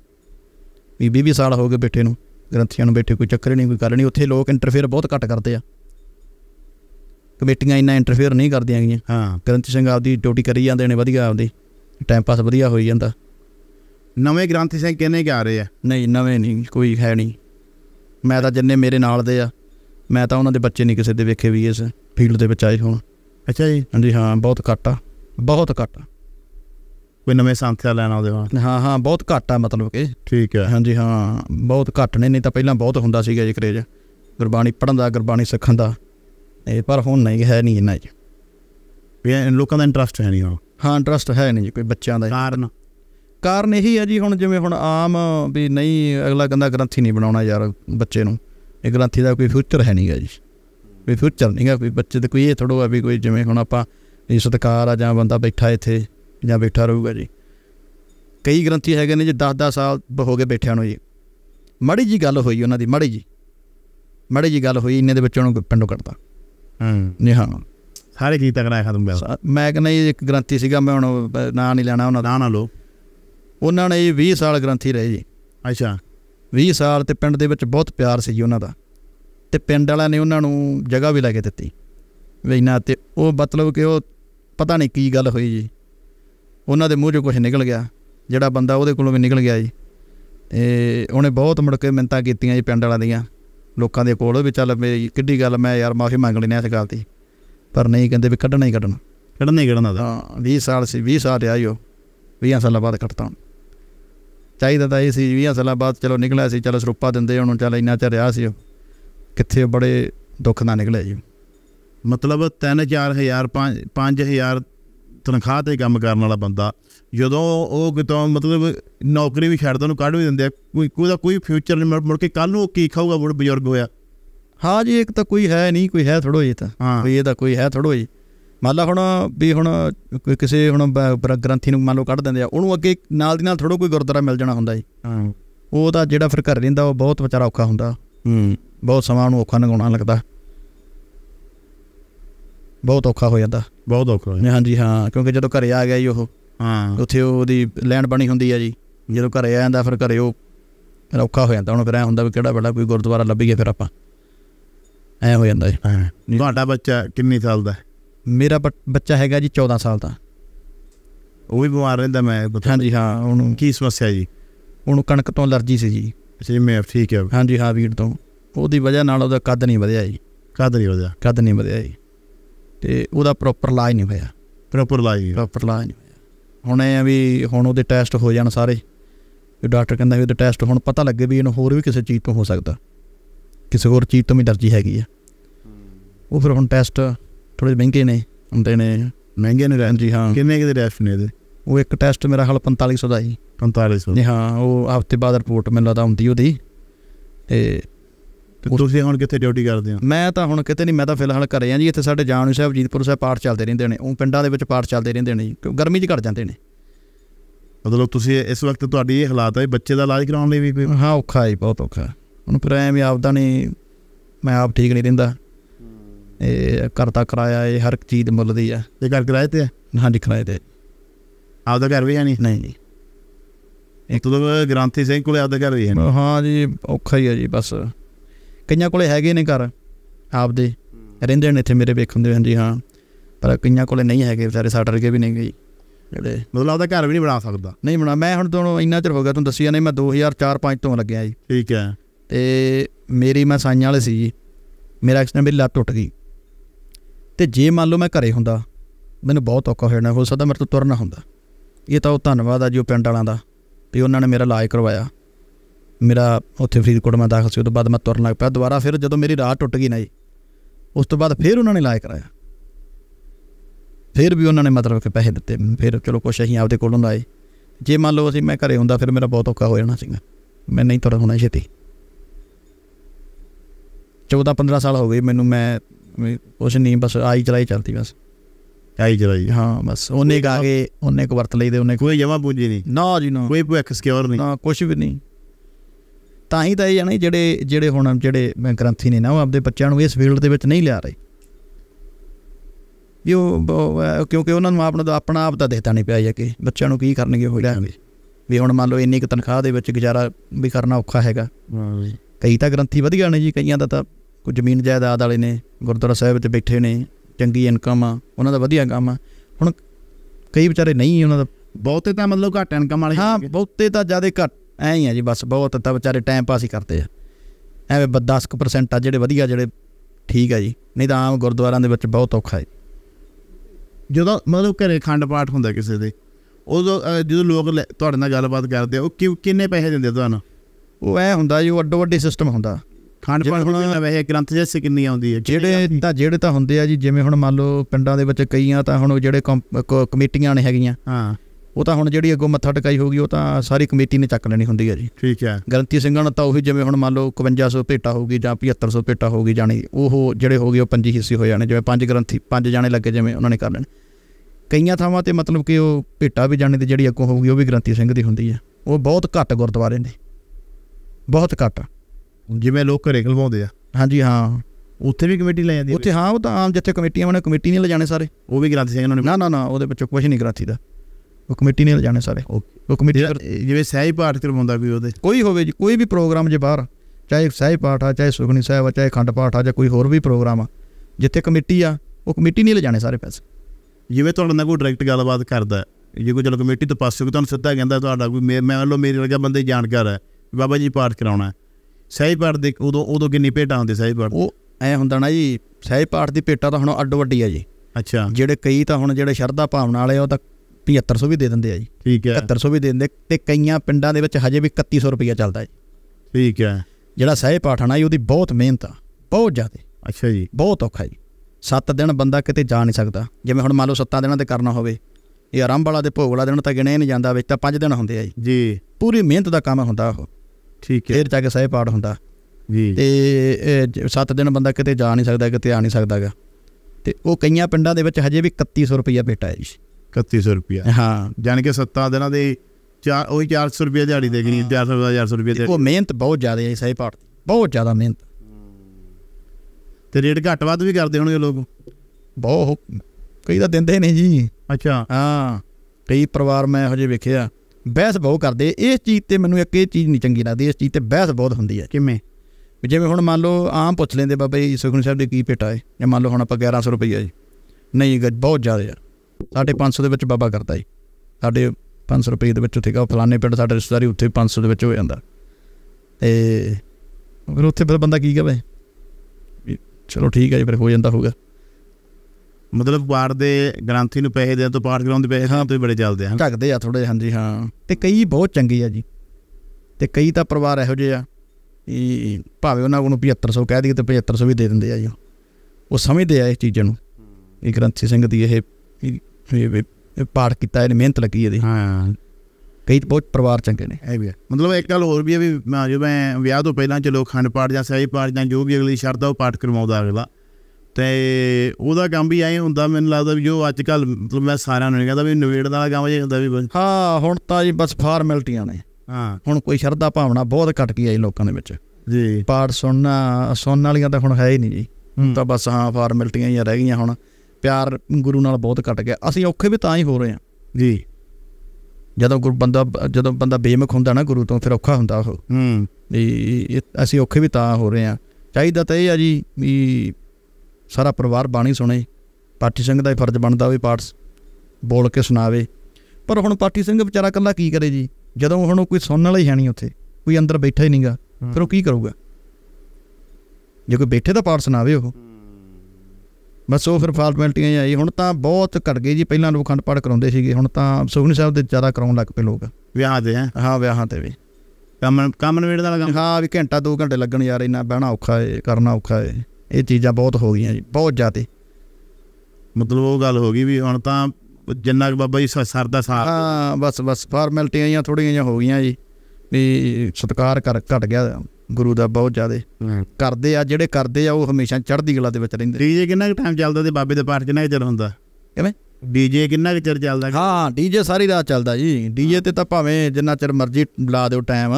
ਵੀ 20 ਸਾਲ ਹੋ ਗਏ ਬੈਠੇ ਨੂੰ ਗ੍ਰੰਥੀਆਂ ਨੂੰ ਬੈਠੇ ਕੋਈ ਚੱਕਰ ਨਹੀਂ ਕੋਈ ਗੱਲ ਨਹੀਂ ਉੱਥੇ ਲੋਕ ਇੰਟਰਫੇਅਰ ਬਹੁਤ ਘੱਟ ਕਰਦੇ ਆ ਕਮੇਟੀਆਂ ਇੰਨਾ ਇੰਟਰਫੇਅਰ ਨਹੀਂ ਕਰਦੀਆਂ ਗਈਆਂ ਹਾਂ ਗ੍ਰੰਥੀ ਸਿੰਘ ਆਪਦੀ ਡਿਊਟੀ ਕਰੀ ਜਾਂਦੇ ਨੇ ਵਧੀਆ ਆਪਦੀ ਟਾਈਮ ਪਾਸ ਵਧੀਆ ਹੋਈ ਜਾਂਦਾ ਨਵੇਂ ਗ੍ਰੰਥੀ ਸਿੰਘ ਕਿੰਨੇ ਕਿ ਆ ਰਹੇ ਆ ਨਹੀਂ ਨਵੇਂ ਨਹੀਂ ਕੋਈ ਹੈ ਨਹੀਂ ਮੈਂ ਤਾਂ ਜਿੰਨੇ ਮੇਰੇ ਨਾਲ ਦੇ ਆ ਮੈਂ ਤਾਂ ਉਹਨਾਂ ਦੇ ਬੱਚੇ ਨਹੀਂ ਕਿਸੇ ਦੇ ਵੇਖੇ ਵੀ ਇਸ ਫੀਲਡ ਦੇ ਵਿੱਚ ਆਏ ਹੁਣ ਅੱਛਾ ਜੀ ਹਾਂਜੀ ਹਾਂ ਬਹੁਤ ਘੱਟ ਆ ਬਹੁਤ ਘੱਟ ਆ ਕੋਈ ਨਵੇਂ ਸੰਥਿਆ ਲੈਣਾ ਉਹਦੇ ਨਾਲ ਹਾਂ ਹਾਂ ਬਹੁਤ ਘੱਟ ਆ ਮਤਲਬ ਕਿ ਠੀਕ ਹੈ ਹਾਂਜੀ ਹਾਂ ਬਹੁਤ ਘੱਟ ਨੇ ਨਹੀਂ ਤਾਂ ਪਹਿਲਾਂ ਬਹੁਤ ਹੁੰਦਾ ਸੀਗਾ ਜੀ ਕਰੇਜ ਗੁਰਬਾਣੀ ਪੜਨ ਦਾ ਗੁਰਬਾਣੀ ਸਿੱਖਣ ਦਾ ਇਹ ਪਰ ਹੁਣ ਨਹੀਂ ਹੈ ਨਹੀਂ ਇੰਨਾ ਜੀ ਵੀ ਲੋਕਾਂ ਦਾ ਇੰਟਰਸਟ ਹੈ ਨਹੀਂ ਹੁਣ ਹਾਂ ਇੰਟਰਸਟ ਹੈ ਨਹੀਂ ਜੀ ਕੋਈ ਬੱਚਿਆਂ ਦਾ ਕਾਰਨ ਕਾਰਨ ਇਹੀ ਹੈ ਜੀ ਹੁਣ ਜਿਵੇਂ ਹੁਣ ਆਮ ਵੀ ਨਹੀਂ ਅਗਲਾ ਕੰਦਾ ਗ੍ਰੰਥੀ ਨਹੀਂ ਬਣਾਉਣਾ ਯਾਰ ਬੱਚੇ ਨੂੰ ਇਹ ਗ੍ਰੰਥੀ ਦਾ ਕੋਈ ਫਿਊਚਰ ਹੈ ਨਹੀਂਗਾ ਜੀ ਵੀ ਫਿਊਚਰ ਨਹੀਂਗਾ ਕੋਈ ਬੱਚੇ ਤੇ ਕੋਈ ਇਹ ਥੋੜੋ ਆ ਵੀ ਕੋਈ ਜਿਵੇਂ ਹੁਣ ਆਪਾਂ ਇਹ ਸਤਕਾਰ ਆ ਜਾਂ ਬੰਦਾ ਬੈਠਾ ਇੱਥੇ ਜਾਂ ਬੈਠਾ ਰਹੂਗਾ ਜੀ ਕਈ ਗ੍ਰੰਥੀ ਹੈਗੇ ਨੇ ਜੀ 10-10 ਸਾਲ ਹੋ ਗਏ ਬੈਠਿਆਂ ਨੂੰ ਜੀ ਮੜੀ ਜੀ ਗੱਲ ਹੋਈ ਉਹਨਾਂ ਦੀ ਮੜੀ ਜੀ ਮੜੀ ਜੀ ਗੱਲ ਹੋਈ ਇੰਨੇ ਦੇ ਵਿੱਚੋਂ ਨੂੰ ਪਿੰਡੋਂ ਕੱਢਤਾ ਹੂੰ ਨਹੀਂ ਹਾਂ ਸਾਰੇ ਕੀ ਤਕੜਾ ਖਤਮ ਗਿਆ ਮੈਂ ਕਹਿੰਦਾ ਜੀ ਇੱਕ ਗ੍ਰੰਥੀ ਸੀਗਾ ਮੈਂ ਹੁਣ ਨਾਂ ਨਹੀਂ ਲੈਣਾ ਉਹਨਾਂ ਦਾ ਨਾਂ ਨਾ ਲੋ ਉਹਨਾਂ ਨੇ 20 ਸਾਲ ਗ੍ਰੰਥੀ ਰਹੇ ਜੀ ਅੱਛਾ 20 ਸਾਲ ਤੇ ਪਿੰਡ ਦੇ ਵਿੱਚ ਬਹੁਤ ਪਿਆਰ ਸੀ ਜੀ ਉਹਨਾਂ ਦਾ ਤੇ ਪਿੰਡ ਵਾਲਿਆਂ ਨੇ ਉਹਨਾਂ ਨੂੰ ਜਗ੍ਹਾ ਵੀ ਲੈ ਕੇ ਦਿੱਤੀ ਵੇਨਾ ਤੇ ਉਹ ਮਤਲਬ ਕਿ ਉਹ ਪਤਾ ਨਹੀਂ ਕੀ ਗੱਲ ਹੋਈ ਜੀ ਉਹਨਾਂ ਦੇ ਮੂੰਹ 'ਚੋਂ ਕੁਝ ਨਿਕਲ ਗਿਆ ਜਿਹੜਾ ਬੰਦਾ ਉਹਦੇ ਕੋਲੋਂ ਵੀ ਨਿਕਲ ਗਿਆ ਜੀ ਤੇ ਉਹਨੇ ਬਹੁਤ ਮੁੜ ਕੇ ਮਿੰਤਾ ਕੀਤੀਆਂ ਜੀ ਪਿੰਡ ਵਾਲਾਂ ਦੀਆਂ ਲੋਕਾਂ ਦੇ ਕੋਲ ਵੀ ਚੱਲ ਮੇਰੀ ਕਿੱਡੀ ਗੱਲ ਮੈਂ ਯਾਰ ਮਾਫੀ ਮੰਗ ਲੈਣੀ ਐ ਇਸ ਗੱਲ ਦੀ ਪਰ ਨਹੀਂ ਕਹਿੰਦੇ ਵੀ ਕੱਢਣਾ ਹੀ ਕੱਢਣਾ ਕੱਢਣਾ ਹੀ ਕੱਢਣਾ ਤਾਂ 20 ਸਾਲ ਸੀ 20 ਸਾਲ ਰਿਹਾ ਜੋ 20 ਸਾਲਾਂ ਬਾਅਦ ਕੱਟਤਾ ਚਾਹੀਦਾ ਤਾਂ ਇਹ ਸੀ 20 ਸਾਲਾਂ ਬਾਅਦ ਚਲੋ ਨਿਕਲਿਆ ਸੀ ਚਲੋ ਸਰੂਪਾ ਦਿੰਦੇ ਹੁਣ ਚਲ ਇੰਨਾ ਚਿਰ ਰਿਹਾ ਸੀ ਕਿੱਥੇ ਬੜੇ ਦੁੱਖ ਨਾਲ ਨਿਕਲਿਆ ਜੀ ਮਤਲਬ 3 4000 5000 ਤਨਖਾਹ ਤੇ ਕੰਮ ਕਰਨ ਵਾਲਾ ਬੰਦਾ ਜਦੋਂ ਉਹ ਕਿਤੋਂ ਮਤਲਬ ਨੌਕਰੀ ਵੀ ਛੱਡਦਾ ਉਹਨੂੰ ਕੱਢ ਵੀ ਦਿੰਦੇ ਆ ਕੋਈ ਉਹਦਾ ਕੋਈ ਫਿਊਚਰ ਨਹੀਂ ਮੁੜ ਕੇ ਕੱਲ ਨੂੰ ਉਹ ਕੀ ਖਾਊਗਾ ਬੁੜ ਬਜ਼ੁਰਗ ਹੋਇਆ ਹਾਂ ਜੀ ਇੱਕ ਤਾਂ ਕੋਈ ਹੈ ਨਹੀਂ ਕੋਈ ਹੈ ਥੋੜੋ ਜੀ ਤਾਂ ਕੋਈ ਇਹਦਾ ਕੋਈ ਹੈ ਥੋੜੋ ਜੀ ਮੰਨ ਲਾ ਹੁਣ ਵੀ ਹੁਣ ਕੋਈ ਕਿਸੇ ਹੁਣ ਗ੍ਰੰਥੀ ਨੂੰ ਮੰਨ ਲਓ ਕੱਢ ਦਿੰਦੇ ਆ ਉਹਨੂੰ ਅੱਗੇ ਨਾਲ ਦੀ ਨਾਲ ਥੋੜੋ ਕੋਈ ਗੁਰਦੁਆਰਾ ਮਿਲ ਜਾਣਾ ਹੁੰਦਾ ਜੀ ਉਹ ਤਾਂ ਜਿਹੜਾ ਫਿਰ ਘਰ ਰਹਿੰਦਾ ਉਹ ਬਹੁਤ ਵਿਚਾਰਾ ਔਖਾ ਹੁੰਦਾ ਹੂੰ ਬਹੁਤ ਸਮਾਂ ਉਹਨੂੰ ਔਖਾ ਨਗਾਉਣਾ ਲੱਗਦਾ ਬਹੁਤ ਔਖਾ ਹੋ ਜਾਂਦਾ ਬਹੁਤ ਔਖਾ ਹੋ ਜਾਂਦਾ ਹਾਂਜੀ ਹਾਂ ਕਿਉਂਕਿ ਜਦੋਂ ਘਰੇ ਆ ਗਿਆ ਜੀ ਉਹ ਹਾਂ ਉੱਥੇ ਉਹਦੀ ਲੈਂਡ ਬਣੀ ਹੁੰਦੀ ਆ ਜੀ ਜਦੋਂ ਘਰੇ ਆ ਜਾਂਦਾ ਫਿਰ ਘਰੇ ਉਹ ਫਿਰ ਔਖਾ ਹੋ ਜਾਂਦਾ ਹੁਣ ਫਿਰ ਐ ਹੁੰਦਾ ਵੀ ਕਿਹੜਾ ਬੜਾ ਕੋਈ ਗੁਰਦੁਆਰਾ ਲੱਭੀਏ ਫਿਰ ਆਪਾਂ ਐ ਹੋ ਜਾਂਦਾ ਜੀ ਤੁਹਾਡਾ ਬੱਚਾ ਕਿੰਨੇ ਸਾਲ ਦਾ ਮੇਰਾ ਬੱਚਾ ਹੈਗਾ ਜੀ 14 ਸਾਲ ਦਾ ਉਹ ਵੀ ਬਿਮਾਰ ਰਹਿੰਦਾ ਮੈਂ ਹਾਂਜੀ ਹਾਂ ਉਹਨੂੰ ਕੀ ਸਮੱਸਿਆ ਜੀ ਉਹਨੂੰ ਕਣਕ ਤੋਂ ਅਲਰਜੀ ਸੀ ਜੀ ਅੱਛਾ ਮੈਂ ਠੀਕ ਹੈ ਹਾਂਜੀ ਹਾਂ ਵੀਰ ਤੋਂ ਉਹਦੀ ਵਜ੍ਹਾ ਨਾਲ ਉਹਦਾ ਕੱਦ ਨਹੀਂ ਵਧਿਆ ਜੀ ਕੱਦ ਨਹੀਂ ਵਧਿਆ ਕੱਦ ਨਹੀਂ ਵਧਿਆ ਜੀ ਤੇ ਉਹਦਾ ਪ੍ਰੋਪਰ ਇਲਾਜ ਨਹੀਂ ਹੋਇਆ ਪ੍ਰੋਪਰ ਇਲਾਜ ਪ੍ਰੋਪਰ ਇਲਾਜ ਨਹੀਂ ਹੋਇਆ ਹੁਣ ਐ ਵੀ ਹੁਣ ਉਹਦੇ ਟੈਸਟ ਹੋ ਜਾਣ ਸਾਰੇ ਤੇ ਡਾਕਟਰ ਕਹਿੰਦਾ ਵੀ ਉਹਦੇ ਟੈਸਟ ਹੁਣ ਪਤਾ ਲੱਗੇ ਵੀ ਇਹਨੂੰ ਹੋਰ ਵੀ ਕਿਸੇ ਚੀਜ਼ ਤੋਂ ਹੋ ਸਕਦਾ ਕਿਸੇ ਹੋਰ ਚੀਜ਼ ਤੋਂ ਵੀ ਦਰਜੀ ਹੈਗੀ ਆ ਉਹ ਫਿਰ ਹੁਣ ਟੈਸਟ ਥੋੜੇ ਮਹਿੰਗੇ ਨੇ ਹੁੰਦੇ ਨੇ ਮਹਿੰਗੇ ਨੇ ਰਹਿੰਦੀ ਹਾਂ ਕਿੰਨੇ ਕਿਤੇ ਰੈਫ ਨੇ ਇਹਦੇ ਉਹ ਇੱਕ ਟੈਸਟ ਮੇਰਾ ਹਾਲ 4500 ਦਾ ਜੀ 4500 ਨਹੀਂ ਹਾਂ ਉਹ ਹਫਤੇ ਬਾਅਦ ਰਿਪੋਰਟ ਮੈਨੂੰ ਲੱਗਦਾ ਹੁੰਦੀ ਉਹਦੀ ਤੇ ਤੇ ਤੁਸੀਂ ਹੁਣ ਕਿੱਥੇ ਡਿਊਟੀ ਕਰਦੇ ਹੋ ਮੈਂ ਤਾਂ ਹੁਣ ਕਿਤੇ ਨਹੀਂ ਮੈਂ ਤਾਂ ਫਿਲਹਾਲ ਘਰੇ ਆ ਜੀ ਇੱਥੇ ਸਾਡੇ ਜਾਨੂ ਸਾਹਿਬ ਜੀਤਪੁਰ ਸਾਹਿਬ ਪਾਠ ਚੱਲਦੇ ਰਹਿੰਦੇ ਨੇ ਉਹ ਪਿੰਡਾਂ ਦੇ ਵਿੱਚ ਪਾਠ ਚੱਲਦੇ ਰਹਿੰਦੇ ਨੇ ਜੀ ਗਰਮੀ 'ਚ ਘਟ ਜਾਂਦੇ ਨੇ ਮਤਲਬ ਤੁਸੀਂ ਇਸ ਵਕਤ ਤੁਹਾਡੀ ਇਹ ਹਾਲਾਤ ਹੈ ਬੱਚੇ ਦਾ ਇਲਾਜ ਕਰਾਉਣ ਲਈ ਵੀ ਕੋਈ ਹਾਂ ਔਖਾ ਹੈ ਬਹੁਤ ਔਖਾ ਹੁਣ ਪਰ ਐਵੇਂ ਆਪਦਾ ਨਹੀਂ ਮੈਂ ਆਪ ਠੀਕ ਨਹੀਂ ਰਹਿੰਦਾ ਇਹ ਕਰਤਾ ਕਰਾਇਆ ਇਹ ਹਰ ਚੀਜ਼ ਮੁੱਲ ਦੀ ਆ ਇਹ ਘਰ ਕਿਰਾਏ ਤੇ ਹਾਂਜੀ ਕਿਰਾਏ ਤੇ ਆਪਦਾ ਘਰ ਵੀ ਹੈ ਨਹੀਂ ਨਹੀਂ ਇੱਕ ਤੋਂ ਗ੍ਰਾਂਥੀ ਸਿੰਘ ਕੋਲੇ ਆਪ ਕਰ ਘਰ ਵੀ ਹੈ ਹਾਂ ਜੀ ਔਖਾ ਹੀ ਹੈ ਜੀ ਬਸ ਕਈਆਂ ਕੋਲੇ ਹੈਗੇ ਨੇ ਘਰ ਆਪਦੇ ਰਹਿੰਦੇ ਨੇ ਇੱਥੇ ਮੇਰੇ ਵੇਖਣ ਦੇ ਹਾਂਜੀ ਹਾਂ ਪਰ ਕਈਆਂ ਕੋਲੇ ਨਹੀਂ ਹੈਗੇ ਵਿਚਾਰੇ ਸਾਡੇ ਵਰਗੇ ਵੀ ਨਹੀਂ ਗਈ ਜਿਹੜੇ ਮਤਲਬ ਆਪਦਾ ਘਰ ਵੀ ਨਹੀਂ ਬਣਾ ਸਕਦਾ ਨਹੀਂ ਬਣਾ ਮੈਂ ਹੁਣ ਤੁਹਾਨੂੰ ਇੰਨਾ ਚਿਰ ਹੋ ਗਿਆ ਤੁਹਾਨੂੰ ਦੱਸਿਆ ਨਹੀਂ ਮੈਂ 2004-5 ਤੋਂ ਲੱਗਿਆ ਜੀ ਠੀਕ ਹੈ ਤੇ ਮੇਰੀ ਮੈਂ ਸਾਈਆਂ ਵਾਲੇ ਸੀ ਜੀ ਮੇਰਾ ਐਕਸੀਡੈਂਟ ਮੇਰੀ ਲੱਤ ਟੁੱਟ ਗਈ ਤੇ ਜੇ ਮੰਨ ਲਓ ਮੈਂ ਘਰੇ ਹੁੰਦਾ ਮੈਨੂੰ ਬਹੁਤ ਔਖਾ ਹੋ ਜਾਣਾ ਹੋ ਸਕਦਾ ਮੇਰੇ ਤੋਂ ਤੁਰਨਾ ਹੁੰਦਾ ਇਹ ਤਾਂ ਉਹ ਧੰਨਵਾਦ ਆ ਜੀ ਉਹ ਪਿੰਡ ਵਾਲਾਂ ਦਾ ਵੀ ਉਹਨਾਂ ਨੇ ਮੇਰਾ ਇਲਾਜ ਕਰਵਾਇਆ ਮੇਰਾ ਉੱਥੇ ਫਰੀਦਕੋਟ ਮੈਂ ਦਾਖਲ ਸੀ ਤੋਂ ਬਾਅਦ ਮੈਂ ਤੁਰਨ ਲੱਗ ਪਿਆ ਦੁਬਾਰਾ ਫਿਰ ਜਦੋਂ ਮੇਰੀ ਰਾਹ ਟੁੱਟ ਗਈ ਨਾ ਜੀ ਉਸ ਤੋਂ ਬਾਅਦ ਫਿਰ ਉਹਨਾਂ ਨੇ ਲਾਇਆ ਕਰਾਇਆ ਫਿਰ ਵੀ ਉਹਨਾਂ ਨੇ ਮਤਲਬ ਕਿ ਪੈਸੇ ਦਿੱਤੇ ਫਿਰ ਚਲੋ ਕੁਛ ਅਸੀਂ ਆਪਦੇ ਕੋਲੋਂ ਲਾਏ ਜੇ ਮੰਨ ਲਓ ਅਸੀਂ ਮੈਂ ਘਰੇ ਹੁੰਦਾ ਫਿਰ ਮੇਰਾ ਬਹੁਤ ਔਖਾ ਹੋ ਜਾਣਾ ਸੀਗਾ ਮੈਂ ਨਹੀਂ ਤੁਰਨ ਹੋਣਾ ਛੇਤੀ 14 15 ਸਾਲ ਹੋ ਗਏ ਮੈਨੂੰ ਮੈਂ ਕੁਛ ਨਹੀਂ ਬਸ ਆਈ ਚਲਾਈ ਚਲਦੀ ਬਸ ਆਈ ਚਲਾਈ ਹਾਂ ਬਸ ਉਹਨੇ ਕਾ ਕੇ ਉਹਨੇ ਕੁ ਵਰਤ ਲਈਦੇ ਉਹਨੇ ਕੋਈ ਜਮਾ ਪੂੰਜੀ ਨਹੀਂ ਨਾ ਜੀ ਨਾ ਕੋਈ ਭੁੱਖ ਸਿਕਿਉਰ ਨਹੀਂ ਨਾ ਕੁਛ ਵੀ ਨਹੀਂ ਤਾਂ ਹੀ ਤਾਂ ਇਹ ਜਾਨੀ ਜਿਹੜੇ ਜਿਹੜੇ ਹੁਣ ਜਿਹੜੇ ਗ੍ਰੰਥੀ ਨੇ ਨਾ ਉਹ ਆਪਦੇ ਬੱਚਿਆਂ ਨੂੰ ਇਸ ਫੀਲਡ ਦੇ ਵਿੱਚ ਨਹੀਂ ਲਿਆ ਰਹੇ ਵੀ ਉਹ ਕਿਉਂਕਿ ਉਹਨਾਂ ਨੂੰ ਆਪਣਾ ਆਪਣਾ ਆਪ ਤਾਂ ਦੇਤਾ ਨਹੀਂ ਪਿਆ ਜੇ ਕਿ ਬੱਚਿਆਂ ਨੂੰ ਕੀ ਕਰਨਗੇ ਹੋ ਜਾਣਗੇ ਵੀ ਹੁਣ ਮੰਨ ਲਓ ਇੰਨੀ ਕੁ ਤਨਖਾਹ ਦੇ ਵਿੱਚ ਗੁਜ਼ਾਰਾ ਵੀ ਕਰਨਾ ਔਖਾ ਹੈਗਾ ਕਈ ਤਾਂ ਗ੍ਰੰਥੀ ਵਧੀਆ ਨੇ ਜੀ ਕਈਆਂ ਦਾ ਤਾਂ ਕੋਈ ਜ਼ਮੀਨ ਜਾਇਦਾਦ ਵਾਲੇ ਨੇ ਗੁਰਦੁਆਰਾ ਸਾਹਿਬ ਤੇ ਬੈਠੇ ਨੇ ਚੰਗੀ ਇਨਕਮ ਆ ਉਹਨਾਂ ਦਾ ਵਧੀਆ ਕੰਮ ਆ ਹੁਣ ਕਈ ਵਿਚਾਰੇ ਨਹੀਂ ਉਹਨਾਂ ਦਾ ਬਹੁਤੇ ਤਾਂ ਮਤਲਬ ਘੱਟ ਇਨਕਮ ਵਾਲੇ ਹਾਂ ਬਹੁਤੇ ਤਾਂ ਜ਼ਿਆਦਾ ਘੱਟ ਐਂ ਹੀ ਆ ਜੀ ਬਸ ਬਹੁਤ ਤਾਂ ਵਿਚਾਰੇ ਟਾਈਮ ਪਾਸ ਹੀ ਕਰਦੇ ਆ ਐਵੇਂ 10% ਆ ਜਿਹੜੇ ਵਧੀਆ ਜਿਹੜੇ ਠੀਕ ਆ ਜੀ ਨਹੀਂ ਤਾਂ ਆਮ ਗੁਰਦੁਆਰਾਂ ਦੇ ਵਿੱਚ ਬਹੁਤ ਔਖਾ ਹੈ ਜਦੋਂ ਮਤਲਬ ਘਰੇ ਖੰਡ ਪਾਠ ਹੁੰਦਾ ਕਿਸੇ ਦੇ ਉਦੋਂ ਜਦੋਂ ਲੋਕ ਤੁਹਾਡੇ ਨਾਲ ਗੱਲਬਾਤ ਕਰਦੇ ਆ ਉਹ ਕਿੰਨੇ ਪੈਸੇ ਦਿੰਦੇ ਤੁਹਾਨੂੰ ਉਹ ਐ ਹੁੰਦਾ ਜੀ ਉਹ ਅੱਡੋ ਵੱਡੀ ਸਿਸਟਮ ਹੁੰਦਾ ਖੰਡ ਪਾਠ ਹੁਣ ਵੈਸੇ ਗ੍ਰੰਥ ਜਿਸ ਕਿੰਨੀ ਆਉਂਦੀ ਹੈ ਜਿਹੜੇ ਤਾਂ ਜਿਹੜੇ ਤਾਂ ਹੁੰਦੇ ਆ ਜੀ ਜਿਵੇਂ ਹੁਣ ਮੰਨ ਲਓ ਪਿੰਡਾਂ ਦੇ ਵਿੱਚ ਕਈਆਂ ਤਾਂ ਹੁਣ ਜਿਹੜੇ ਕਮੇਟੀਆਂ ਨੇ ਹੈਗੀਆਂ ਹਾਂ ਉਹ ਤਾਂ ਹੁਣ ਜਿਹੜੀ ਅੱਗੋਂ ਮੱਥਾ ਟਕਾਈ ਹੋਗੀ ਉਹ ਤਾਂ ਸਾਰੀ ਕਮੇਟੀ ਨੇ ਚੱਕ ਲੈਣੀ ਹੁੰਦੀ ਹੈ ਜੀ ਠੀਕ ਹੈ ਗਰੰਤੀ ਸਿੰਘਾਂ ਨਾਲ ਤਾਂ ਉਹੀ ਜਿਵੇਂ ਹੁਣ ਮੰਨ ਲਓ 5100 ਭੇਟਾ ਹੋਗੀ ਜਾਂ 7500 ਭੇਟਾ ਹੋਗੀ ਜਾਨੀ ਉਹ ਜਿਹੜੇ ਹੋਗੇ ਉਹ ਪੰਜੀ ਹਿੱਸੇ ਹੋ ਜਾਣੇ ਜਿਵੇਂ ਪੰਜ ਗਰੰਤੀ ਪੰਜ ਜਾਣੇ ਲੱਗੇ ਜਿਵੇਂ ਉਹਨਾਂ ਨੇ ਕਰ ਲੈਣ ਕਈਆਂ ਥਾਵਾਂ ਤੇ ਮਤਲਬ ਕਿ ਉਹ ਭੇਟਾ ਵੀ ਜਾਣੇ ਤੇ ਜਿਹੜੀ ਅੱਗੋਂ ਹੋਊਗੀ ਉਹ ਵੀ ਗਰੰਤੀ ਸਿੰਘ ਦੀ ਹੁੰਦੀ ਹੈ ਉਹ ਬਹੁਤ ਘੱਟ ਗੁਰਦੁਆਰੇ ਨੇ ਬਹੁਤ ਘੱਟ ਜਿਵੇਂ ਲੋਕ ਘਰੇ ਘਲਵਾਉਂਦੇ ਆ ਹਾਂਜੀ ਹਾਂ ਉੱਥੇ ਵੀ ਕਮੇਟੀ ਲੈ ਜਾਂਦੀ ਹੈ ਉੱਥੇ ਹਾਂ ਉਹ ਤਾਂ ਆਮ ਜਿੱਥੇ ਕਮੇਟੀਆਂ ਬਣਾ ਕਮੇਟੀ ਨਹੀਂ ਲੈ ਜਾਣੇ ਸਾਰੇ ਉਹ ਵੀ ਗ੍ਰਾਂਥੀ ਸਿੰਘ ਉਹਨਾਂ ਨੇ ਨਾ ਨਾ ਨਾ ਉਹਦੇ ਵਿੱਚ ਕੁਝ ਨਹੀਂ ਦਾ ਉਹ ਕਮੇਟੀ ਨੇ ਜਾਣੇ ਸਾਰੇ ਉਹ ਕਮੇਟੀ ਜਿਵੇਂ ਸਹਿਜ ਪਾਠ ਕਰਵਾਉਂਦਾ ਵੀ ਉਹਦੇ ਕੋਈ ਹੋਵੇ ਜੀ ਕੋਈ ਵੀ ਪ੍ਰੋਗਰਾਮ ਜੇ ਬਾਹਰ ਚਾਹੇ ਸਹਿਜ ਪਾਠ ਆ ਚਾਹੇ ਸੁਖਨੀ ਸਾਹਿਬ ਆ ਚਾਹੇ ਖੰਡ ਪਾਠ ਆ ਜਾਂ ਕੋਈ ਹੋਰ ਵੀ ਪ੍ਰੋਗਰਾਮ ਆ ਜਿੱਥੇ ਕਮੇਟੀ ਆ ਉਹ ਕਮੇਟੀ ਨੇ ਜਾਣੇ ਸਾਰੇ ਪੈਸੇ ਜਿਵੇਂ ਤੁਹਾਡੇ ਨਾਲ ਕੋਈ ਡਾਇਰੈਕਟ ਗੱਲਬਾਤ ਕਰਦਾ ਜੇ ਕੋਈ ਚਲੋ ਕਮੇਟੀ ਤੋਂ ਪਾਸੇ ਕੋਈ ਤੁਹਾਨੂੰ ਸਿੱਧਾ ਕਹਿੰਦਾ ਤੁਹਾਡਾ ਕੋਈ ਮੈਂ ਮੰਨ ਲਓ ਮੇਰੇ ਵਰਗਾ ਬੰਦੇ ਜਾਣਕਾਰ ਹੈ ਬਾਬਾ ਜੀ ਪਾਠ ਕਰਾਉਣਾ ਸਹਿਜ ਪਾਠ ਦੇ ਉਦੋਂ ਉਦੋਂ ਕਿੰਨੀ ਭੇਟਾਂ ਹੁੰਦੀ ਸਹਿਜ ਪਾਠ ਉਹ ਐ ਹੁੰਦਾ ਨਾ ਜੀ ਸਹਿਜ ਪਾਠ ਦੀ ਭੇਟਾ ਤਾਂ ਹੁਣ ਅੱਡ ਵੱਡੀ ਆ ਜੀ ਅੱਛਾ ਜਿਹੜੇ ਕਈ ਤਾਂ ਹੁਣ ਜਿਹੜੇ ਸ਼ਰਧਾ ਭਾਵਨਾ ਵਾਲੇ ਉਹ ਤਾਂ 7500 ਵੀ ਦੇ ਦਿੰਦੇ ਆ ਜੀ ਠੀਕ ਹੈ 7500 ਵੀ ਦੇ ਦਿੰਦੇ ਤੇ ਕਈਆਂ ਪਿੰਡਾਂ ਦੇ ਵਿੱਚ ਹਜੇ ਵੀ 3100 ਰੁਪਇਆ ਚੱਲਦਾ ਹੈ ਠੀਕ ਹੈ ਜਿਹੜਾ ਸਹਿ ਪਾਠਣਾ ਹੈ ਉਹਦੀ ਬਹੁਤ ਮਿਹਨਤ ਆ ਬਹੁਤ ਜ਼ਿਆਦਾ ਅੱਛਾ ਜੀ ਬਹੁਤ ਔਖਾ ਜੀ 7 ਦਿਨ ਬੰਦਾ ਕਿਤੇ ਜਾ ਨਹੀਂ ਸਕਦਾ ਜਿਵੇਂ ਹੁਣ ਮੰਨ ਲਓ 7 ਦਿਨਾਂ ਤੇ ਕਰਨਾ ਹੋਵੇ ਇਹ ਆਰੰਭ ਵਾਲਾ ਤੇ ਭੋਗ ਵਾਲਾ ਦਿਨ ਤਾਂ ਗਿਣਿਆ ਨਹੀਂ ਜਾਂਦਾ ਵਿੱਚ ਤਾਂ 5 ਦਿਨ ਹੁੰਦੇ ਆ ਜੀ ਜੀ ਪੂਰੀ ਮਿਹਨਤ ਦਾ ਕੰਮ ਹੁੰਦਾ ਉਹ ਠੀਕ ਹੈ ਫਿਰ ਜਾ ਕੇ ਸਹਿ ਪਾਠ ਹੁੰਦਾ ਜੀ ਤੇ 7 ਦਿਨ ਬੰਦਾ ਕਿਤੇ ਜਾ ਨਹੀਂ ਸਕਦਾ ਕਿਤੇ ਆ ਨਹੀਂ ਸਕਦਾਗਾ ਤੇ ਉਹ ਕਈਆਂ ਪਿੰਡਾਂ ਦੇ ਵਿੱਚ ਹਜੇ ਵੀ 3100 ਰੁਪਇਆ ਪੇਟਾ ਹੈ ਜੀ 3100 ਰੁਪਿਆ ਹਾਂ ਯਾਨੀ ਕਿ 7 ਦਿਨਾਂ ਦੇ ਚਾਰ ਉਹ 400 ਰੁਪਿਆ ਦਿਹਾੜੀ ਦੇ ਗਈ 400 400 ਰੁਪਿਆ ਉਹ ਮਿਹਨਤ ਬਹੁਤ ਜ਼ਿਆਦਾ ਹੈ ਸਹੀ ਪਾਰਟ ਬਹੁਤ ਜ਼ਿਆਦਾ ਮਿਹਨਤ ਤੇ ਰੇਟ ਘੱਟ ਵੱਧ ਵੀ ਕਰਦੇ ਹੋਣਗੇ ਲੋਕ ਬਹੁਤ ਕਈ ਤਾਂ ਦਿੰਦੇ ਨੇ ਜੀ ਅੱਛਾ ਹਾਂ ਕਈ ਪਰਿਵਾਰ ਮੈਂ ਹਜੇ ਵੇਖਿਆ ਬਹਿਸ ਬਹੁਤ ਕਰਦੇ ਇਸ ਚੀਜ਼ ਤੇ ਮੈਨੂੰ ਇੱਕ ਇਹ ਚੀਜ਼ ਨਹੀਂ ਚੰਗੀ ਲੱਗਦੀ ਇਸ ਚੀਜ਼ ਤੇ ਬਹਿਸ ਬਹੁਤ ਹੁੰਦੀ ਹੈ ਕਿਵੇਂ ਜਿਵੇਂ ਹੁਣ ਮੰਨ ਲਓ ਆਮ ਪੁੱਛ ਲੈਂਦੇ ਬਾਬਾ ਜੀ ਸੁਖਨ ਸਾਹਿਬ ਦੇ ਕੀ ਪੇਟਾ ਹੈ ਜਾਂ ਮੰਨ ਲਓ ਹੁਣ ਆਪਾਂ 1100 ਰੁਪਏ ਜੀ ਨਹੀਂ ਬਹੁਤ ਜ਼ਿਆਦਾ ਯਾਰ 550 ਦੇ ਵਿੱਚ ਬਾਬਾ ਕਰਦਾ ਜੀ ਸਾਡੇ 500 ਰੁਪਏ ਦੇ ਵਿੱਚ ਠੀਕਾ ਫਲਾਣੇ ਪਿੰਡ ਸਾਡੇ ਰਿਸ਼ਤੇਦਾਰੀ ਉੱਥੇ 500 ਦੇ ਵਿੱਚ ਹੋ ਜਾਂਦਾ ਤੇ ਫਿਰ ਉੱਥੇ ਫਿਰ ਬੰਦਾ ਕੀ ਕਹੇ ਚਲੋ ਠੀਕ ਹੈ ਜੀ ਫਿਰ ਹੋ ਜਾਂਦਾ ਹੋਊਗਾ ਮਤਲਬ ਵਾਰ ਦੇ ਗ੍ਰਾਂਥੀ ਨੂੰ ਪੈਸੇ ਦੇਣ ਤੋਂ ਪਾਠ ਕਰਾਉਣ ਦੇ ਪੈਸੇ ਹਾਂ ਤੇ ਬੜੇ ਚੱਲਦੇ ਹਨ ਝੱਕਦੇ ਆ ਥੋੜੇ ਹਾਂਜੀ ਹਾਂ ਤੇ ਕਈ ਬਹੁਤ ਚੰਗੇ ਆ ਜੀ ਤੇ ਕਈ ਤਾਂ ਪਰਿਵਾਰ ਇਹੋ ਜਿਹੇ ਆ ਇਹ ਭਾਵੇਂ ਉਹਨਾਂ ਨੂੰ 7500 ਕਹਿ ਦਈਏ ਤੇ 7500 ਵੀ ਦੇ ਦਿੰਦੇ ਆ ਜੀ ਉਹ ਸਮਝਦੇ ਆ ਇਸ ਚੀਜ਼ਾਂ ਨੂੰ ਇਹ ਗ੍ਰਾਂਥੀ ਸਿੰਘ ਦੀ ਇਹ ਪਾਠ ਕੀਤਾ ਇਹਨੇ ਮਿਹਨਤ ਲੱਗੀ ਇਹਦੀ ਹਾਂ ਕਈ ਬਹੁਤ ਪਰਿਵਾਰ ਚੰਗੇ ਨੇ ਇਹ ਵੀ ਮਤਲਬ ਇੱਕ ਗੱਲ ਹੋਰ ਵੀ ਹੈ ਵੀ ਮੈਂ ਜਦੋਂ ਮੈਂ ਵਿਆਹ ਤੋਂ ਪਹਿਲਾਂ ਚਲੋ ਖੰਡ ਪਾਠ ਜਾਂ ਸਹੀ ਪਾਠ ਜਾਂ ਜੋ ਵੀ ਅਗਲੀ ਸ਼ਰਤ ਉਹ ਪਾਠ ਕਰਵਾਉਂਦਾ ਅਗਲਾ ਤੇ ਉਹਦਾ ਕੰਮ ਵੀ ਐ ਹੁੰਦਾ ਮੈਨੂੰ ਲੱਗਦਾ ਵੀ ਜੋ ਅੱਜ ਕੱਲ ਮਤਲਬ ਮੈਂ ਸਾਰਿਆਂ ਨੂੰ ਕਹਿੰਦਾ ਵੀ ਨਵੇੜ ਦਾ ਕੰਮ ਜੇ ਹੁੰਦਾ ਵੀ ਹਾਂ ਹੁਣ ਤਾਂ ਜੀ ਬਸ ਫਾਰਮੈਲਟੀਆਂ ਨੇ ਹਾਂ ਹੁਣ ਕੋਈ ਸ਼ਰਧਾ ਭਾਵਨਾ ਬਹੁਤ ਘਟ ਗਈ ਐ ਲੋਕਾਂ ਦੇ ਵਿੱਚ ਜੀ ਪਾਠ ਸੁਣਨਾ ਸੁਣਨ ਵਾਲੀਆਂ ਤਾਂ ਹੁਣ ਹੈ ਹੀ ਨਹੀਂ ਜੀ ਹੁਣ ਤਾਂ ਬਸ ਹਾਂ ਫਾਰਮੈਲਟੀਆਂ ਹੀ ਰਹਿ ਗਈਆਂ ਹੁਣ ਪਿਆਰ ਗੁਰੂ ਨਾਲ ਬਹੁਤ ਘਟ ਗਿਆ ਅਸੀਂ ਔਖੇ ਵੀ ਤਾਂ ਹੀ ਹੋ ਰਹੇ ਹਾਂ ਜੀ ਜਦੋਂ ਗੁਰੂ ਬੰਦਾ ਜਦੋਂ ਬੰਦਾ ਬੇਮਖ ਹੁੰਦਾ ਨਾ ਗੁਰੂ ਤੋਂ ਫਿਰ ਔਖਾ ਹੁੰਦਾ ਉਹ ਹੂੰ ਅਸੀਂ ਔਖੇ ਵੀ ਤਾਂ ਹੋ ਰਹੇ ਹਾਂ ਚਾਹੀਦਾ ਤਾਂ ਇਹ ਆ ਜੀ ਵੀ ਸਾਰਾ ਪਰਿਵਾਰ ਬਾਣੀ ਸੁਣੇ ਪਾਠੀ ਸਿੰਘ ਦਾ ਹੀ ਫਰਜ਼ ਬਣਦਾ ਵੀ ਪਾਠ ਬੋਲ ਕੇ ਸੁਣਾਵੇ ਪਰ ਹੁਣ ਪਾਠੀ ਸਿੰਘ ਵਿਚਾਰਾ ਕੱਲਾ ਕੀ ਕਰੇ ਜੀ ਜਦੋਂ ਹੁਣ ਕੋਈ ਸੁਣਨ ਵਾਲਾ ਹੀ ਹੈ ਨਹੀਂ ਉੱਥੇ ਕੋਈ ਅੰਦਰ ਬੈਠਾ ਹੀ ਨਹੀਂਗਾ ਫਿਰ ਉਹ ਕੀ ਕਰੂਗਾ ਜੇ ਕੋਈ ਬੈਠੇ ਤਾਂ ਪਾਠ ਸੁਣਾਵੇ ਉਹ ਬਸ ਉਹ ਫਿਰ ਫਾਰਮੈਲਟੀਆਂ ਹੀ ਆਈ ਹੁਣ ਤਾਂ ਬਹੁਤ ਘਟ ਗਈ ਜੀ ਪਹਿਲਾਂ ਲੋਕ ਅਖੰਡ ਪੜ ਕਰਾਉਂਦੇ ਸੀਗੇ ਹੁਣ ਤਾਂ ਸੁਖਨੀ ਸਾਹਿਬ ਦੇ ਜ਼ਿਆਦਾ ਕਰਾਉਣ ਲੱਗ ਪਏ ਲੋਕ ਵਿਆਹ ਦੇ ਆ ਹਾਂ ਵਿਆਹਾਂ ਤੇ ਵੀ ਕੰਮ ਕੰਮ ਵੇੜ ਦਾ ਕੰਮ ਹਾਂ ਵੀ ਘੰਟਾ 2 ਘੰਟੇ ਲੱਗਣ ਯਾਰ ਇੰਨਾ ਬਹਿਣਾ ਔਖਾ ਏ ਕਰਨਾ ਔਖਾ ਏ ਇਹ ਚੀਜ਼ਾਂ ਬਹੁਤ ਹੋ ਗਈਆਂ ਜੀ ਬਹੁਤ ਜ਼ਿਆਦੇ ਮਤਲਬ ਉਹ ਗੱਲ ਹੋ ਗਈ ਵੀ ਹੁਣ ਤਾਂ ਜਿੰਨਾ ਕਿ ਬਾਬਾ ਜੀ ਸਰ ਦਾ ਸਾਹ ਹਾਂ ਬਸ ਬਸ ਫਾਰਮੈਲਟੀਆਂ ਜਾਂ ਥੋੜੀਆਂ ਜਿਹੀਆਂ ਹੋ ਗਈਆਂ ਜੀ ਵੀ ਸਤਕਾਰ ਕਰ ਘਟ ਗਿਆ ਗੁਰੂ ਦਾ ਬਹੁਤ ਜ਼ਿਆਦੇ ਕਰਦੇ ਆ ਜਿਹੜੇ ਕਰਦੇ ਆ ਉਹ ਹਮੇਸ਼ਾ ਚੜ੍ਹਦੀ ਕਲਾ ਦੇ ਵਿੱਚ ਰਹਿੰਦੇ ਡੀਜੇ ਕਿੰਨਾ ਕੁ ਟਾਈਮ ਚੱਲਦਾ ਤੇ ਬਾਬੇ ਦੇ ਪਾਠ ਕਿੰਨਾ ਕੁ ਹੁੰਦਾ ਕਿਵੇਂ ਡੀਜੇ ਕਿੰਨਾ ਕੁ ਚਿਰ ਚੱਲਦਾ ਹਾਂ ਡੀਜੇ ਸਾਰੀ ਰਾਤ ਚੱਲਦਾ ਜੀ ਡੀਜੇ ਤੇ ਤਾਂ ਭਾਵੇਂ ਜਿੰਨਾ ਚਿਰ ਮਰਜ਼ੀ ਲਾ ਦਿਓ ਟਾਈਮ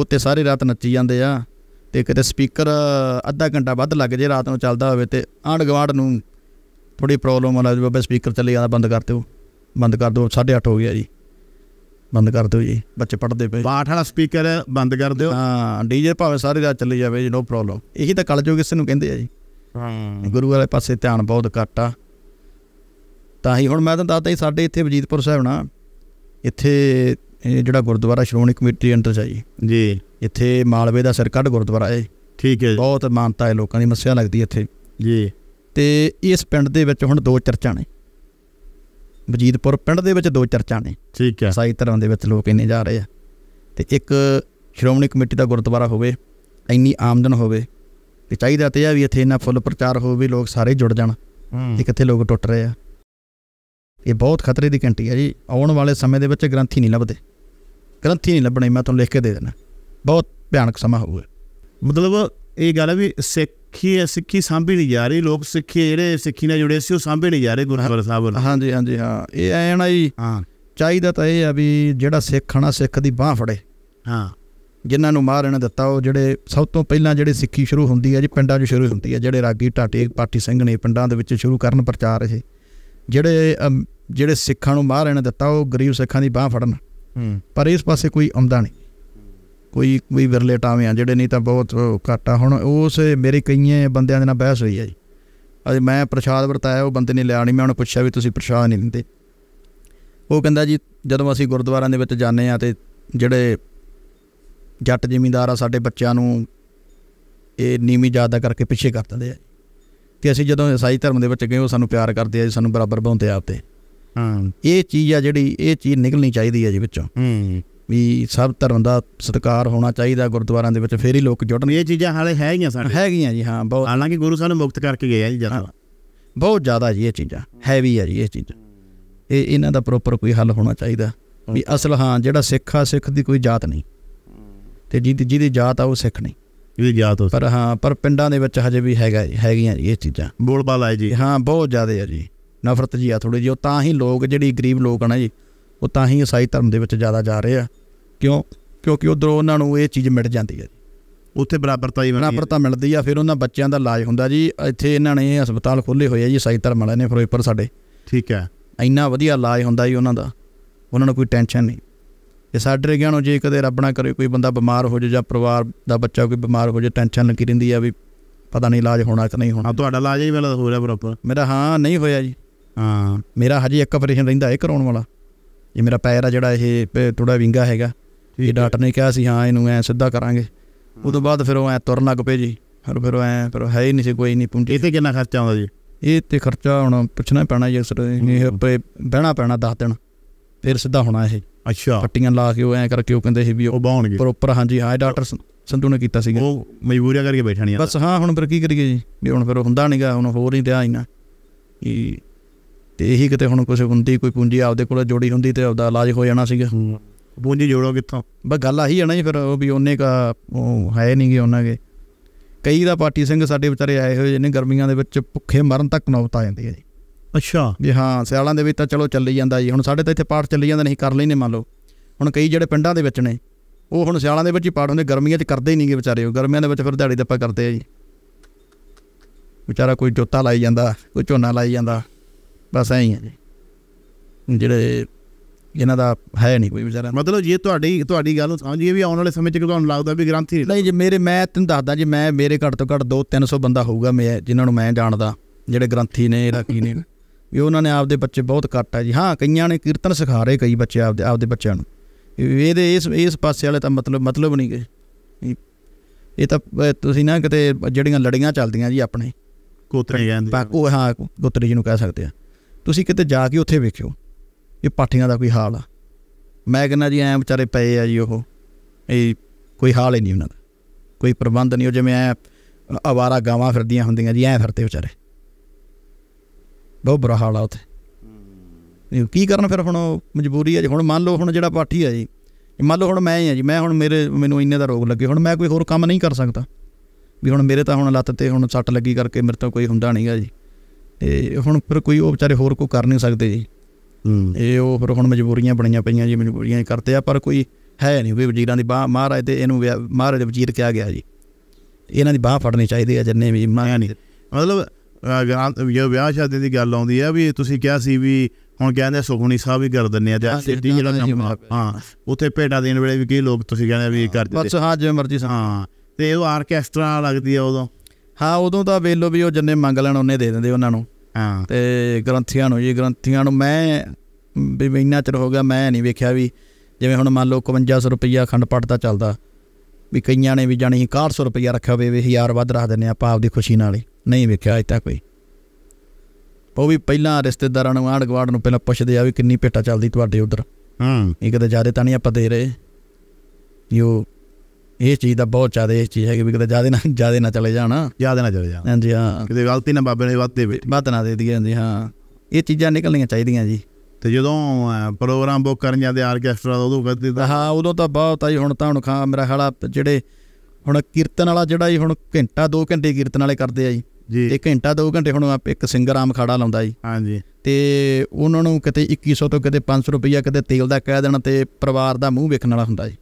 ਉੱਤੇ ਸਾਰੀ ਰਾਤ ਨੱਚੀ ਜਾਂਦੇ ਆ ਤੇ ਕਿਤੇ ਸਪੀਕਰ ਅੱਧਾ ਘੰਟਾ ਵੱਧ ਲੱਗ ਜੇ ਰਾਤ ਨੂੰ ਚੱਲਦਾ ਹੋਵੇ ਤੇ ਆਂਡ ਗਵਾੜ ਨੂੰ ਥੋੜੀ ਪ੍ਰੋਬਲਮ ਆ ਲੱਗ ਬਾਬੇ ਸਪੀਕਰ ਚੱਲੇ ਜਾਂਦਾ ਬੰਦ ਕਰ ਦਿਓ ਬੰਦ ਕਰ ਦਿਓ 8:30 ਹੋ ਗਿਆ ਜੀ ਬੰਦ ਕਰ ਦਿਓ ਜੀ ਬੱਚੇ ਪੜਦੇ ਪਏ ਬਾਠ ਵਾਲਾ ਸਪੀਕਰ ਬੰਦ ਕਰ ਦਿਓ ਹਾਂ ਡੀਜੇ ਭਾਵੇਂ ਸਾਰੀ ਰਾਤ ਚੱਲੀ ਜਾਵੇ ਜੀ ਨੋ ਪ੍ਰੋਬਲਮ ਇਹੀ ਤਾਂ ਕਲਯੁਗ ਇਸ ਨੂੰ ਕਹਿੰਦੇ ਆ ਜੀ ਹਾਂ ਗੁਰੂ ਵਾਲੇ ਪਾਸੇ ਧਿਆਨ ਬਹੁਤ ਘੱਟ ਆ ਤਾਂ ਹੀ ਹੁਣ ਮੈਂ ਤਾਂ ਦੱਸਦਾ ਹੀ ਸਾਡੇ ਇੱਥੇ ਵਜੀਦਪੁਰ ਸਾਹਿਬ ਨਾ ਇੱਥੇ ਜਿਹੜਾ ਗੁਰਦੁਆਰਾ ਸ਼੍ਰੋਮਣੀ ਕਮੇਟੀ ਅੰਦਰ ਚਾਹੀ ਜੀ ਜੀ ਇੱਥੇ ਮਾਲਵੇ ਦਾ ਕੱਢ ਗੁਰਦੁਆਰਾ ਹੈ ਠੀਕ ਹੈ ਬਹੁਤ ਮਾਨਤਾ ਹੈ ਲੋਕਾਂ ਦੀ ਮੱਸਿਆ ਲੱਗਦੀ ਇੱਥੇ ਜੀ ਤੇ ਇਸ ਪਿੰਡ ਦੇ ਵਿੱਚ ਹੁਣ ਦੋ ਚਰਚਾਂ ਨੇ ਵਜੀਦਪੁਰ ਪਿੰਡ ਦੇ ਵਿੱਚ ਦੋ ਚਰਚਾਂ ਨੇ ਠੀਕ ਹੈ ਸਾਈ ਧਰਮ ਦੇ ਵਿੱਚ ਲੋਕ ਇੰਨੇ ਜਾ ਰਹੇ ਆ ਤੇ ਇੱਕ ਸ਼੍ਰੋਮਣੀ ਕਮੇਟੀ ਦਾ ਗੁਰਦੁਆਰਾ ਹੋਵੇ ਇੰਨੀ ਆਮਦਨ ਹੋਵੇ ਤੇ ਚਾਹੀਦਾ ਤੇ ਆ ਵੀ ਇੱਥੇ ਇੰਨਾ ਫੁੱਲ ਪ੍ਰਚਾਰ ਹੋਵੇ ਲੋਕ ਸਾਰੇ ਜੁੜ ਜਾਣ ਤੇ ਕਿੱਥੇ ਲੋਕ ਟੁੱਟ ਰਹੇ ਆ ਇਹ ਬਹੁਤ ਖਤਰੇ ਦੀ ਘੰਟੀ ਹੈ ਜੀ ਆਉਣ ਵਾਲੇ ਸਮੇਂ ਦੇ ਵਿੱਚ ਗ੍ਰੰਥੀ ਨਹੀਂ ਲੱਭਦੇ ਗ੍ਰੰਥੀ ਨਹੀਂ ਲੱਭਣੇ ਮੈਂ ਤੁਹਾਨੂੰ ਲਿਖ ਕੇ ਦੇ ਦੇਣਾ ਬਹੁਤ ਭਿਆਨਕ ਸਮਾਂ ਹੋਊਗਾ ਮਤਲਬ ਇਹ ਗੱਲ ਵੀ ਸਿੱਖ ਸਿੱਖੀ ਹੈ ਸਿੱਖੀ ਸਾਂਭੀ ਨਹੀਂ ਜਾ ਰਹੀ ਲੋਕ ਸਿੱਖੀ ਜਿਹੜੇ ਸਿੱਖੀ ਨਾਲ ਜੁੜੇ ਸੀ ਉਹ ਸਾਂਭੇ ਨਹੀਂ ਜਾ ਰਹੇ ਗੁਰਦੁਆਰਾ ਸਾਹਿਬ ਵੱਲ ਹਾਂਜੀ ਹਾਂਜੀ ਹਾਂ ਇਹ ਐਣ ਆਈ ਹਾਂ ਚਾਹੀਦਾ ਤਾਂ ਇਹ ਆ ਵੀ ਜਿਹੜਾ ਸਿੱਖ ਸਿੱਖ ਦੀ ਬਾਹ ਫੜੇ ਹਾਂ ਜਿਨ੍ਹਾਂ ਨੂੰ ਮਾਰਨ ਦਿੱਤਾ ਉਹ ਜਿਹੜੇ ਸਭ ਤੋਂ ਪਹਿਲਾਂ ਜਿਹੜੇ ਸਿੱਖੀ ਸ਼ੁਰੂ ਹੁੰਦੀ ਹੈ ਜੀ ਪਿੰਡਾਂ 'ਚ ਸ਼ੁਰੂ ਹੁੰਦੀ ਹੈ ਜਿਹੜੇ ਰਾਗੀ ਢਾਟੇ ਪਾਠੀ ਸਿੰਘ ਨੇ ਪਿੰਡਾਂ ਦੇ ਵਿੱਚ ਸ਼ੁਰੂ ਕਰਨ ਪ੍ਰਚਾਰ ਇਹ ਜਿਹੜੇ ਜਿਹੜੇ ਸਿੱਖਾਂ ਨੂੰ ਮਾਰਨ ਦਿੱਤਾ ਉਹ ਗਰੀਬ ਸਿੱਖਾਂ ਦੀ ਬਾਹ ਫੜਨ ਪਰ ਇਸ ਪਾਸੇ ਕੋਈ ਆਮਦਾ ਨਹੀਂ ਕੋਈ ਕੋਈ ਵਿਰਲੇ ਟਾਵੇਂ ਆ ਜਿਹੜੇ ਨਹੀਂ ਤਾਂ ਬਹੁਤ ਘਾਟਾ ਹੁਣ ਉਸ ਮੇਰੇ ਕਈਆਂ ਬੰਦਿਆਂ ਦੇ ਨਾਲ ਬਹਿਸ ਹੋਈ ਹੈ ਜੀ ਅਜੇ ਮੈਂ ਪ੍ਰਸ਼ਾਦ ਵਰਤਾਇਆ ਉਹ ਬੰਦੇ ਨੇ ਲਿਆ ਨਹੀਂ ਮੈਂ ਉਹਨੂੰ ਪੁੱਛਿਆ ਵੀ ਤੁਸੀਂ ਪ੍ਰਸ਼ਾਦ ਨਹੀਂ ਦਿੰਦੇ ਉਹ ਕਹਿੰਦਾ ਜੀ ਜਦੋਂ ਅਸੀਂ ਗੁਰਦੁਆਰਿਆਂ ਦੇ ਵਿੱਚ ਜਾਂਦੇ ਆ ਤੇ ਜਿਹੜੇ ਜੱਟ ਜ਼ਿਮੀਂਦਾਰ ਆ ਸਾਡੇ ਬੱਚਿਆਂ ਨੂੰ ਇਹ ਨੀਵੀਂ ਜਾਦਾ ਕਰਕੇ ਪਿੱਛੇ ਕਰ ਦਿੰਦੇ ਆ ਤੇ ਅਸੀਂ ਜਦੋਂ ਈਸਾਈ ਧਰਮ ਦੇ ਵਿੱਚ ਗਏ ਉਹ ਸਾਨੂੰ ਪਿਆਰ ਕਰਦੇ ਆ ਸਾਨੂੰ ਬਰਾਬਰ ਬਣਾਉਂਦੇ ਆ ਆਪਤੇ ਹਾਂ ਇਹ ਚੀਜ਼ ਆ ਜਿਹੜੀ ਇਹ ਚੀਜ਼ ਨਿਕਲਣੀ ਚਾਹੀਦੀ ਆ ਜੀ ਵਿੱਚੋਂ ਹੂੰ ਵੀ ਸਭ ਧਰਮ ਦਾ ਸਤਿਕਾਰ ਹੋਣਾ ਚਾਹੀਦਾ ਗੁਰਦੁਆਰਿਆਂ ਦੇ ਵਿੱਚ ਫੇਰ ਹੀ ਲੋਕ ਜੁੜਨ ਇਹ ਚੀਜ਼ਾਂ ਹਾਲੇ ਹੈਗੀਆਂ ਸਾਡੇ ਹੈਗੀਆਂ ਜੀ ਹਾਂ ਬਹੁਤ ਹਾਲਾਂਕਿ ਗੁਰੂ ਸਾਹਿਬ ਨੇ ਮੁਕਤ ਕਰਕੇ ਗਏ ਆ ਜੀ ਜਨਤਾ ਬਹੁਤ ਜ਼ਿਆਦਾ ਜੀ ਇਹ ਚੀਜ਼ਾਂ ਹੈਵੀ ਆ ਜੀ ਇਹ ਚੀਜ਼ ਇਹ ਇਹਨਾਂ ਦਾ ਪ੍ਰੋਪਰ ਕੋਈ ਹੱਲ ਹੋਣਾ ਚਾਹੀਦਾ ਵੀ ਅਸਲ ਹਾਂ ਜਿਹੜਾ ਸਿੱਖ ਆ ਸਿੱਖ ਦੀ ਕੋਈ ਜਾਤ ਨਹੀਂ ਤੇ ਜਿਹਦੀ ਜਿਹਦੀ ਜਾਤ ਆ ਉਹ ਸਿੱਖ ਨਹੀਂ ਜਿਹਦੀ ਜਾਤ ਉਸ ਪਰ ਹਾਂ ਪਰ ਪਿੰਡਾਂ ਦੇ ਵਿੱਚ ਹਜੇ ਵੀ ਹੈਗਾ ਹੈਗੀਆਂ ਜੀ ਇਹ ਚੀਜ਼ਾਂ ਬੋਲਬਾਲ ਆ ਜੀ ਹਾਂ ਬਹੁਤ ਜ਼ਿਆਦਾ ਆ ਜੀ ਨਫ਼ਰਤ ਜੀ ਆ ਥੋੜੀ ਜੀ ਉਹ ਤਾਂ ਹੀ ਲੋਕ ਜਿਹੜੀ ਗਰੀਬ ਲੋਕ ਆ ਨਾ ਜੀ ਉਹ ਤਾਂ ਹੀ ਈਸਾਈ ਧਰਮ ਦੇ ਵਿੱਚ ਜ਼ਿਆਦਾ ਜਾ ਰਹੇ ਆ ਕਿਉਂ ਕਿਉਂਕਿ ਉਧਰ ਉਹਨਾਂ ਨੂੰ ਇਹ ਚੀਜ਼ ਮਿਲ ਜਾਂਦੀ ਹੈ ਉੱਥੇ ਬਰਾਬਰਤਾ ਹੀ ਬਰਾਬਰਤਾ ਮਿਲਦੀ ਆ ਫਿਰ ਉਹਨਾਂ ਬੱਚਿਆਂ ਦਾ ਇਲਾਜ ਹੁੰਦਾ ਜੀ ਇੱਥੇ ਇਹਨਾਂ ਨੇ ਹਸਪਤਾਲ ਖੋਲੇ ਹੋਏ ਆ ਜੀ ਈਸਾਈ ਧਰਮ ਵਾਲਿਆਂ ਨੇ ਫਿਰੋਜ਼ਪੁਰ ਸਾਡੇ ਠੀਕ ਹੈ ਇੰਨਾ ਵਧੀਆ ਇਲਾਜ ਹੁੰਦਾ ਜੀ ਉਹਨਾਂ ਦਾ ਉਹਨਾਂ ਨੂੰ ਕੋਈ ਟੈਨਸ਼ਨ ਨਹੀਂ ਇਹ ਸਾਡੇ ਰਗਿਆਂ ਨੂੰ ਜੇ ਕਦੇ ਰੱਬ ਨਾ ਕਰੇ ਕੋਈ ਬੰਦਾ ਬਿਮਾਰ ਹੋ ਜਾ ਜਾਂ ਪਰਿਵਾਰ ਦਾ ਬੱਚਾ ਕੋਈ ਬਿਮਾਰ ਹੋ ਜਾ ਟੈਨਸ਼ਨ ਲੱਗੀ ਰਹਿੰਦੀ ਆ ਵੀ ਪਤਾ ਨਹੀਂ ਇਲਾਜ ਹੋਣਾ ਕਿ ਨਹੀਂ ਹੋਣਾ ਤੁਹਾਡਾ ਇਲਾਜ ਹੀ ਮੇਰਾ ਹੋ ਰਿਹਾ ਪ੍ਰੋਪਰ ਮੇਰਾ ਹਾਂ ਨਹੀਂ ਹੋਇਆ ਜੀ ਹਾਂ ਮੇਰਾ ਹਜੇ ਇੱਕ ਆਪਰੇਸ਼ਨ ਰਹਿੰਦਾ ਹੈ ਕਰਾਉਣ ਵਾਲਾ ਇਹ ਮੇਰਾ ਪੈਰ ਆ ਜਿਹੜਾ ਇਹ ਥੋੜਾ ਵਿੰਗਾ ਹੈਗਾ ਇਹ ਡਾਕਟਰ ਨੇ ਕਿਹਾ ਸੀ ਹਾਂ ਇਹਨੂੰ ਐ ਸਿੱਧਾ ਕਰਾਂਗੇ ਉਦੋਂ ਬਾਅਦ ਫਿਰ ਉਹ ਐ ਤੁਰਨ ਲੱਗ ਪਏ ਜੀ ਫਿਰ ਫਿਰ ਐ ਪਰ ਹੈ ਹੀ ਨਹੀਂ ਸੀ ਕੋਈ ਨਹੀਂ ਪੁੰਜੀ ਇਹ ਤੇ ਕਿੰਨਾ ਖਰਚਾ ਆਉਂਦਾ ਜੀ ਇਹ ਤੇ ਖਰਚਾ ਹੁਣ ਪੁੱਛਣਾ ਪੈਣਾ ਜੀ ਸਰ ਇਹ ਬਹਿਣਾ ਪੈਣਾ 10 ਦਿਨ ਫਿਰ ਸਿੱਧਾ ਹੋਣਾ ਇਹ ਅੱਛਾ ਪੱਟੀਆਂ ਲਾ ਕੇ ਉਹ ਐ ਕਰਕੇ ਉਹ ਕਹਿੰਦੇ ਸੀ ਵੀ ਉਹ ਬਾਉਣਗੇ ਪ੍ਰੋਪਰ ਹਾਂਜੀ ਹਾਂ ਡਾਕਟਰ ਸੰਤੂ ਨੇ ਕੀਤਾ ਸੀਗਾ ਉਹ ਮਜਬੂਰੀਆ ਕਰਕੇ ਆ ਬਸ ਹਾਂ ਹੁਣ ਫਿਰ ਕੀ ਕਰੀਏ ਜੀ ਵੀ ਹੁਣ ਫਿਰ ਹੁੰਦਾ ਨਹੀਂਗਾ ਹੁਣ ਹੋਰ ਨਹੀਂ ਧਿਆਨ ਹੀ ਨਾ ਇਹ ਤੇ ਇਹੀ ਕਿਤੇ ਹੁਣ ਕੁਝ ਹੁੰਦੀ ਕੋਈ ਪੂੰਜੀ ਆਪਦੇ ਕੋਲ ਜੋੜੀ ਹੁੰਦੀ ਤੇ ਆਪਦਾ ਇਲਾਜ ਹੋ ਜਾਣਾ ਸੀਗਾ ਪੂੰਜੀ ਜੋੜੋ ਕਿੱਥੋਂ ਬਸ ਗੱਲ ਆਹੀ ਆਣਾ ਜੀ ਫਿਰ ਉਹ ਵੀ ਉਹਨੇ ਕਾ ਉਹ ਹੈ ਨਹੀਂਗੇ ਉਹਨਾਂ ਦੇ ਕਈ ਦਾ ਪਾਰਟੀ ਸਿੰਘ ਸਾਡੇ ਵਿਚਾਰੇ ਆਏ ਹੋਏ ਜਿਹਨੇ ਗਰਮੀਆਂ ਦੇ ਵਿੱਚ ਭੁੱਖੇ ਮਰਨ ਤੱਕ ਨੌਬਤ ਆ ਜਾਂਦੀ ਹੈ ਜੀ ਅੱਛਾ ਜੀ ਹਾਂ ਸਿਆਲਾਂ ਦੇ ਵਿੱਚ ਤਾਂ ਚਲੋ ਚੱਲੀ ਜਾਂਦਾ ਜੀ ਹੁਣ ਸਾਡੇ ਤਾਂ ਇੱਥੇ ਪਾਠ ਚੱਲੀ ਜਾਂਦਾ ਨਹੀਂ ਕਰ ਲੈਨੇ ਮੰਨ ਲਓ ਹੁਣ ਕਈ ਜਿਹੜੇ ਪਿੰਡਾਂ ਦੇ ਵਿੱਚ ਨੇ ਉਹ ਹੁਣ ਸਿਆਲਾਂ ਦੇ ਵਿੱਚ ਹੀ ਪਾਠ ਹੁੰਦੇ ਗਰਮੀਆਂ 'ਚ ਕਰਦੇ ਹੀ ਨਹੀਂਗੇ ਵਿਚਾਰੇ ਉਹ ਗਰਮੀਆਂ ਦੇ ਵਿੱਚ ਫਿਰ ਦਿਹਾੜੀ ਦੱਪਾ ਕਰਦੇ ਆ ਜੀ ਵਿਚਾਰਾ ਕੋਈ ਜੋਤਾ ਲਾਈ ਜਾਂਦਾ ਕੋਈ ਝੋਨਾ ਲਾਈ ਜਾਂਦਾ ਬਸ ਐਂ ਹੀ ਹੈ ਜੀ ਜਿਹੜੇ ਇਹਨਾਂ ਦਾ ਹੈ ਨਹੀਂ ਕੋਈ ਵਿਚਾਰਾ ਮਤਲਬ ਜੇ ਤੁਹਾਡੀ ਤੁਹਾਡੀ ਗੱਲ ਨੂੰ ਸਮਝੀਏ ਵੀ ਆਉਣ ਵਾਲੇ ਸਮੇਂ 'ਚ ਤੁਹਾਨੂੰ ਲੱਗਦਾ ਵੀ ਗ੍ਰੰਥੀ ਨਹੀਂ ਜੀ ਮੇਰੇ ਮੈਂ ਤੈਨੂੰ ਦੱਸਦਾ ਜੀ ਮੈਂ ਮੇਰੇ ਘੱਟ ਤੋਂ ਘੱਟ 2-300 ਬੰਦਾ ਹੋਊਗਾ ਮੈਂ ਜਿਨ੍ਹਾਂ ਨੂੰ ਮੈਂ ਜਾਣਦਾ ਜਿਹੜੇ ਗ੍ਰੰਥੀ ਨੇ ਇਹਦਾ ਕੀ ਨੇ [laughs] ਵੀ ਉਹਨਾਂ ਨੇ ਆਪਦੇ ਬੱਚੇ ਬਹੁਤ ਘੱਟ ਆ ਜੀ ਹਾਂ ਕਈਆਂ ਨੇ ਕੀਰਤਨ ਸਿਖਾ ਰਹੇ ਕਈ ਬੱਚੇ ਆਪਦੇ ਆਪਦੇ ਬੱਚਿਆਂ ਨੂੰ ਇਹਦੇ ਇਸ ਇਸ ਪਾਸੇ ਵਾਲੇ ਤਾਂ ਮਤਲਬ ਮਤਲਬ ਨਹੀਂ ਗਏ ਇਹ ਤਾਂ ਤੁਸੀਂ ਨਾ ਕਿਤੇ ਜਿਹੜੀਆਂ ਲੜੀਆਂ ਚੱਲਦੀਆਂ ਜੀ ਆਪਣੇ ਕੋਤਰੇ ਜਾਂਦੇ ਪਾਕੋ ਹਾਂ ਗੋਤਰੀ ਜੀ ਨੂੰ ਕਹਿ ਸਕਦੇ ਆ ਤੁਸੀਂ ਕਿਤੇ ਜਾ ਕੇ ਉੱਥੇ ਵੇਖਿਓ ਇਹ ਪਾਠੀਆਂ ਦਾ ਕੋਈ ਹਾਲ ਆ ਮੈਂ ਕਹਿੰਦਾ ਜੀ ਐ ਵਿਚਾਰੇ ਪਏ ਆ ਜੀ ਉਹ ਇਹ ਕੋਈ ਹਾਲ ਹੀ ਨਹੀਂ ਉਹਨਾਂ ਦਾ ਕੋਈ ਪ੍ਰਬੰਧ ਨਹੀਂ ਉਹ ਜਿਵੇਂ ਐ ਆਵਾਰਾ ਗਾਵਾਂ ਫਿਰਦੀਆਂ ਹੁੰਦੀਆਂ ਜੀ ਐ ਫਿਰਦੇ ਵਿਚਾਰੇ ਬਹੁਤ ਬੁਰਾ ਹਾਲ ਆ ਉੱਥੇ ਇਹ ਕੀ ਕਰਨ ਫਿਰ ਹੁਣ ਮਜਬੂਰੀ ਹੈ ਜੀ ਹੁਣ ਮੰਨ ਲਓ ਹੁਣ ਜਿਹੜਾ ਪਾਠੀ ਆ ਜੀ ਮੰਨ ਲਓ ਹੁਣ ਮੈਂ ਹੀ ਆ ਜੀ ਮੈਂ ਹੁਣ ਮੇਰੇ ਮੈਨੂੰ ਇੰਨੇ ਦਾ ਰੋਗ ਲੱਗੇ ਹੁਣ ਮੈਂ ਕੋਈ ਹੋਰ ਕੰਮ ਨਹੀਂ ਕਰ ਸਕਦਾ ਵੀ ਹੁਣ ਮੇਰੇ ਤਾਂ ਹੁਣ ਲੱਤ ਤੇ ਹੁਣ ਸੱਟ ਲੱਗੀ ਕਰਕੇ ਮੇਰੇ ਤੋਂ ਕੋਈ ਹੁੰਦਾ ਨਹੀਂਗਾ ਜੀ ਤੇ ਹੁਣ ਫਿਰ ਕੋਈ ਉਹ ਵਿਚਾਰੇ ਹੋਰ ਕੋਈ ਕਰ ਨਹੀਂ ਸਕਦੇ ਜੀ ਇਹ ਉਹ ਫਿਰ ਹੁਣ ਮਜਬੂਰੀਆਂ ਬਣੀਆਂ ਪਈਆਂ ਜੀ ਮਜਬੂਰੀਆਂ ਕਰਤੇ ਆ ਪਰ ਕੋਈ ਹੈ ਨਹੀਂ ਵੀ ਵਜ਼ੀਰਾਂ ਦੀ ਬਾਹ ਮਹਾਰਾਜ ਤੇ ਇਹਨੂੰ ਮਹਾਰਾਜ ਵਜ਼ੀਰ ਕਿਹਾ ਗਿਆ ਜੀ ਇਹਨਾਂ ਦੀ ਬਾਹ ਫੜਨੀ ਚਾਹੀਦੀ ਹੈ ਜੰਨੇ ਵੀ ਮਾਇਆ ਨਹੀਂ ਮਤਲਬ ਜੇ ਵਿਆਹ ਸ਼ਾਦੀ ਦੀ ਗੱਲ ਆਉਂਦੀ ਆ ਵੀ ਤੁਸੀਂ ਕਿਹਾ ਸੀ ਵੀ ਹੁਣ ਕਹਿੰਦੇ ਸੁਖਮਨੀ ਸਾਹਿਬ ਵੀ ਕਰ ਦਿੰਨੇ ਆ ਤੇ ਸਿੱਧੀ ਜਿਹੜਾ ਕੰਮ ਹਾਂ ਉੱਥੇ ਭੇਡਾ ਦੇਣ ਵੇਲੇ ਵੀ ਕਈ ਲੋਕ ਤੁਸੀਂ ਕਹਿੰਦੇ ਵੀ ਕਰ ਦਿੱਤੇ ਬਸ ਹਾਂ ਜਿਵੇਂ ਮਰਜ਼ੀ ਹਾਂ ਤੇ ਉਹ ਆਰਕੈਸਟਰਾ ਲੱਗਦੀ ਆ ਉਦੋਂ ਹਾਂ ਉਦੋਂ ਤਾਂ ਵੇਲੋ ਵੀ ਉਹ ਜਿੰਨੇ ਮੰਗ ਲੈਣ ਉਹਨੇ ਦੇ ਦਿੰਦੇ ਉਹਨਾਂ ਨੂੰ ਹਾਂ ਤੇ ਗ੍ਰੰਥੀਆਂ ਨੂੰ ਜੀ ਗ੍ਰੰਥੀਆਂ ਨੂੰ ਮੈਂ ਵੀ ਇੰਨਾ ਚਿਰ ਹੋ ਗਿਆ ਮੈਂ ਨਹੀਂ ਵੇਖਿਆ ਵੀ ਜਿਵੇਂ ਹੁਣ ਮੰਨ ਲਓ 5100 ਰੁਪਈਆ ਖੰਡ ਪਟ ਦਾ ਚੱਲਦਾ ਵੀ ਕਈਆਂ ਨੇ ਵੀ ਜਾਣੀ 6100 ਰੁਪਈਆ ਰੱਖਿਆ ਹੋਵੇ ਵੀ 1000 ਵੱਧ ਰੱਖ ਦਿੰਨੇ ਆਪਾਂ ਆਪਦੀ ਖੁਸ਼ੀ ਨਾਲ ਹੀ ਨਹੀਂ ਵੇਖਿਆ ਅਜੇ ਤੱਕ ਕੋਈ ਉਹ ਵੀ ਪਹਿਲਾਂ ਰਿਸ਼ਤੇਦਾਰਾਂ ਨੂੰ ਆੜ ਗਵਾੜ ਨੂੰ ਪਹਿਲਾਂ ਪੁੱਛਦੇ ਆ ਵੀ ਕਿੰਨੀ ਪੇਟਾ ਚੱਲਦੀ ਤੁਹਾਡੇ ਉਧਰ ਹਾਂ ਇਹ ਕਦੇ ਜ਼ਿਆਦਾ ਤਾਂ ਨਹੀਂ ਆਪਾਂ ਦੇ ਰਹੇ ਯੋ ਇਹ ਚੀਜ਼ ਦਾ ਬਹੁਤ ਜ਼ਿਆਦਾ ਇਹ ਚੀਜ਼ ਹੈ ਕਿ ਵੀ ਕਿਤੇ ਜ਼ਿਆਦਾ ਨਾ ਜ਼ਿਆਦਾ ਨਾ ਚਲੇ ਜਾਣਾ ਜ਼ਿਆਦਾ ਨਾ ਚਲੇ ਜਾਣਾ ਹਾਂਜੀ ਹਾਂ ਕਿਤੇ ਗਲਤੀ ਨਾ ਬਾਬੇ ਨੇ ਵਾਤੇ ਵਿੱਚ ਬਾਤ ਨਾ ਦੇ ਦਈਏ ਹਾਂਜੀ ਹਾਂ ਇਹ ਚੀਜ਼ਾਂ ਨਿਕਲਣੀਆਂ ਚਾਹੀਦੀਆਂ ਜੀ ਤੇ ਜਦੋਂ ਪ੍ਰੋਗਰਾਮ ਬੁੱਕ ਕਰਨ ਜਾਂਦੇ ਆਰਕੈਸਟਰਾ ਉਦੋਂ ਕਰਦੇ ਤਾਂ ਹਾਂ ਉਦੋਂ ਤਾਂ ਬਹੁਤ ਆਈ ਹੁਣ ਤਾਂ ਹੁਣ ਖਾ ਮੇਰਾ ਖਾਲਾ ਜਿਹੜੇ ਹੁਣ ਕੀਰਤਨ ਵਾਲਾ ਜਿਹੜਾ ਜੀ ਹੁਣ ਘੰਟਾ 2 ਘੰਟੇ ਕੀਰਤਨ ਵਾਲੇ ਕਰਦੇ ਆ ਜੀ ਜੀ ਇੱਕ ਘੰਟਾ 2 ਘੰਟੇ ਹੁਣ ਇੱਕ ਸਿੰਗਰ ਆਮ ਖੜਾ ਲਾਉਂਦਾ ਜੀ ਹਾਂਜੀ ਤੇ ਉਹਨਾਂ ਨੂੰ ਕਿਤੇ 2100 ਤੋਂ ਕਿਤੇ 500 ਰੁਪਈਆ ਕਿਤੇ ਤੇਲ ਦਾ ਕਹਿ ਦੇਣਾ ਤੇ ਪਰਿਵਾਰ ਦਾ ਮੂੰਹ ਵੇਖਣ ਵਾਲਾ ਹੁੰਦਾ ਜੀ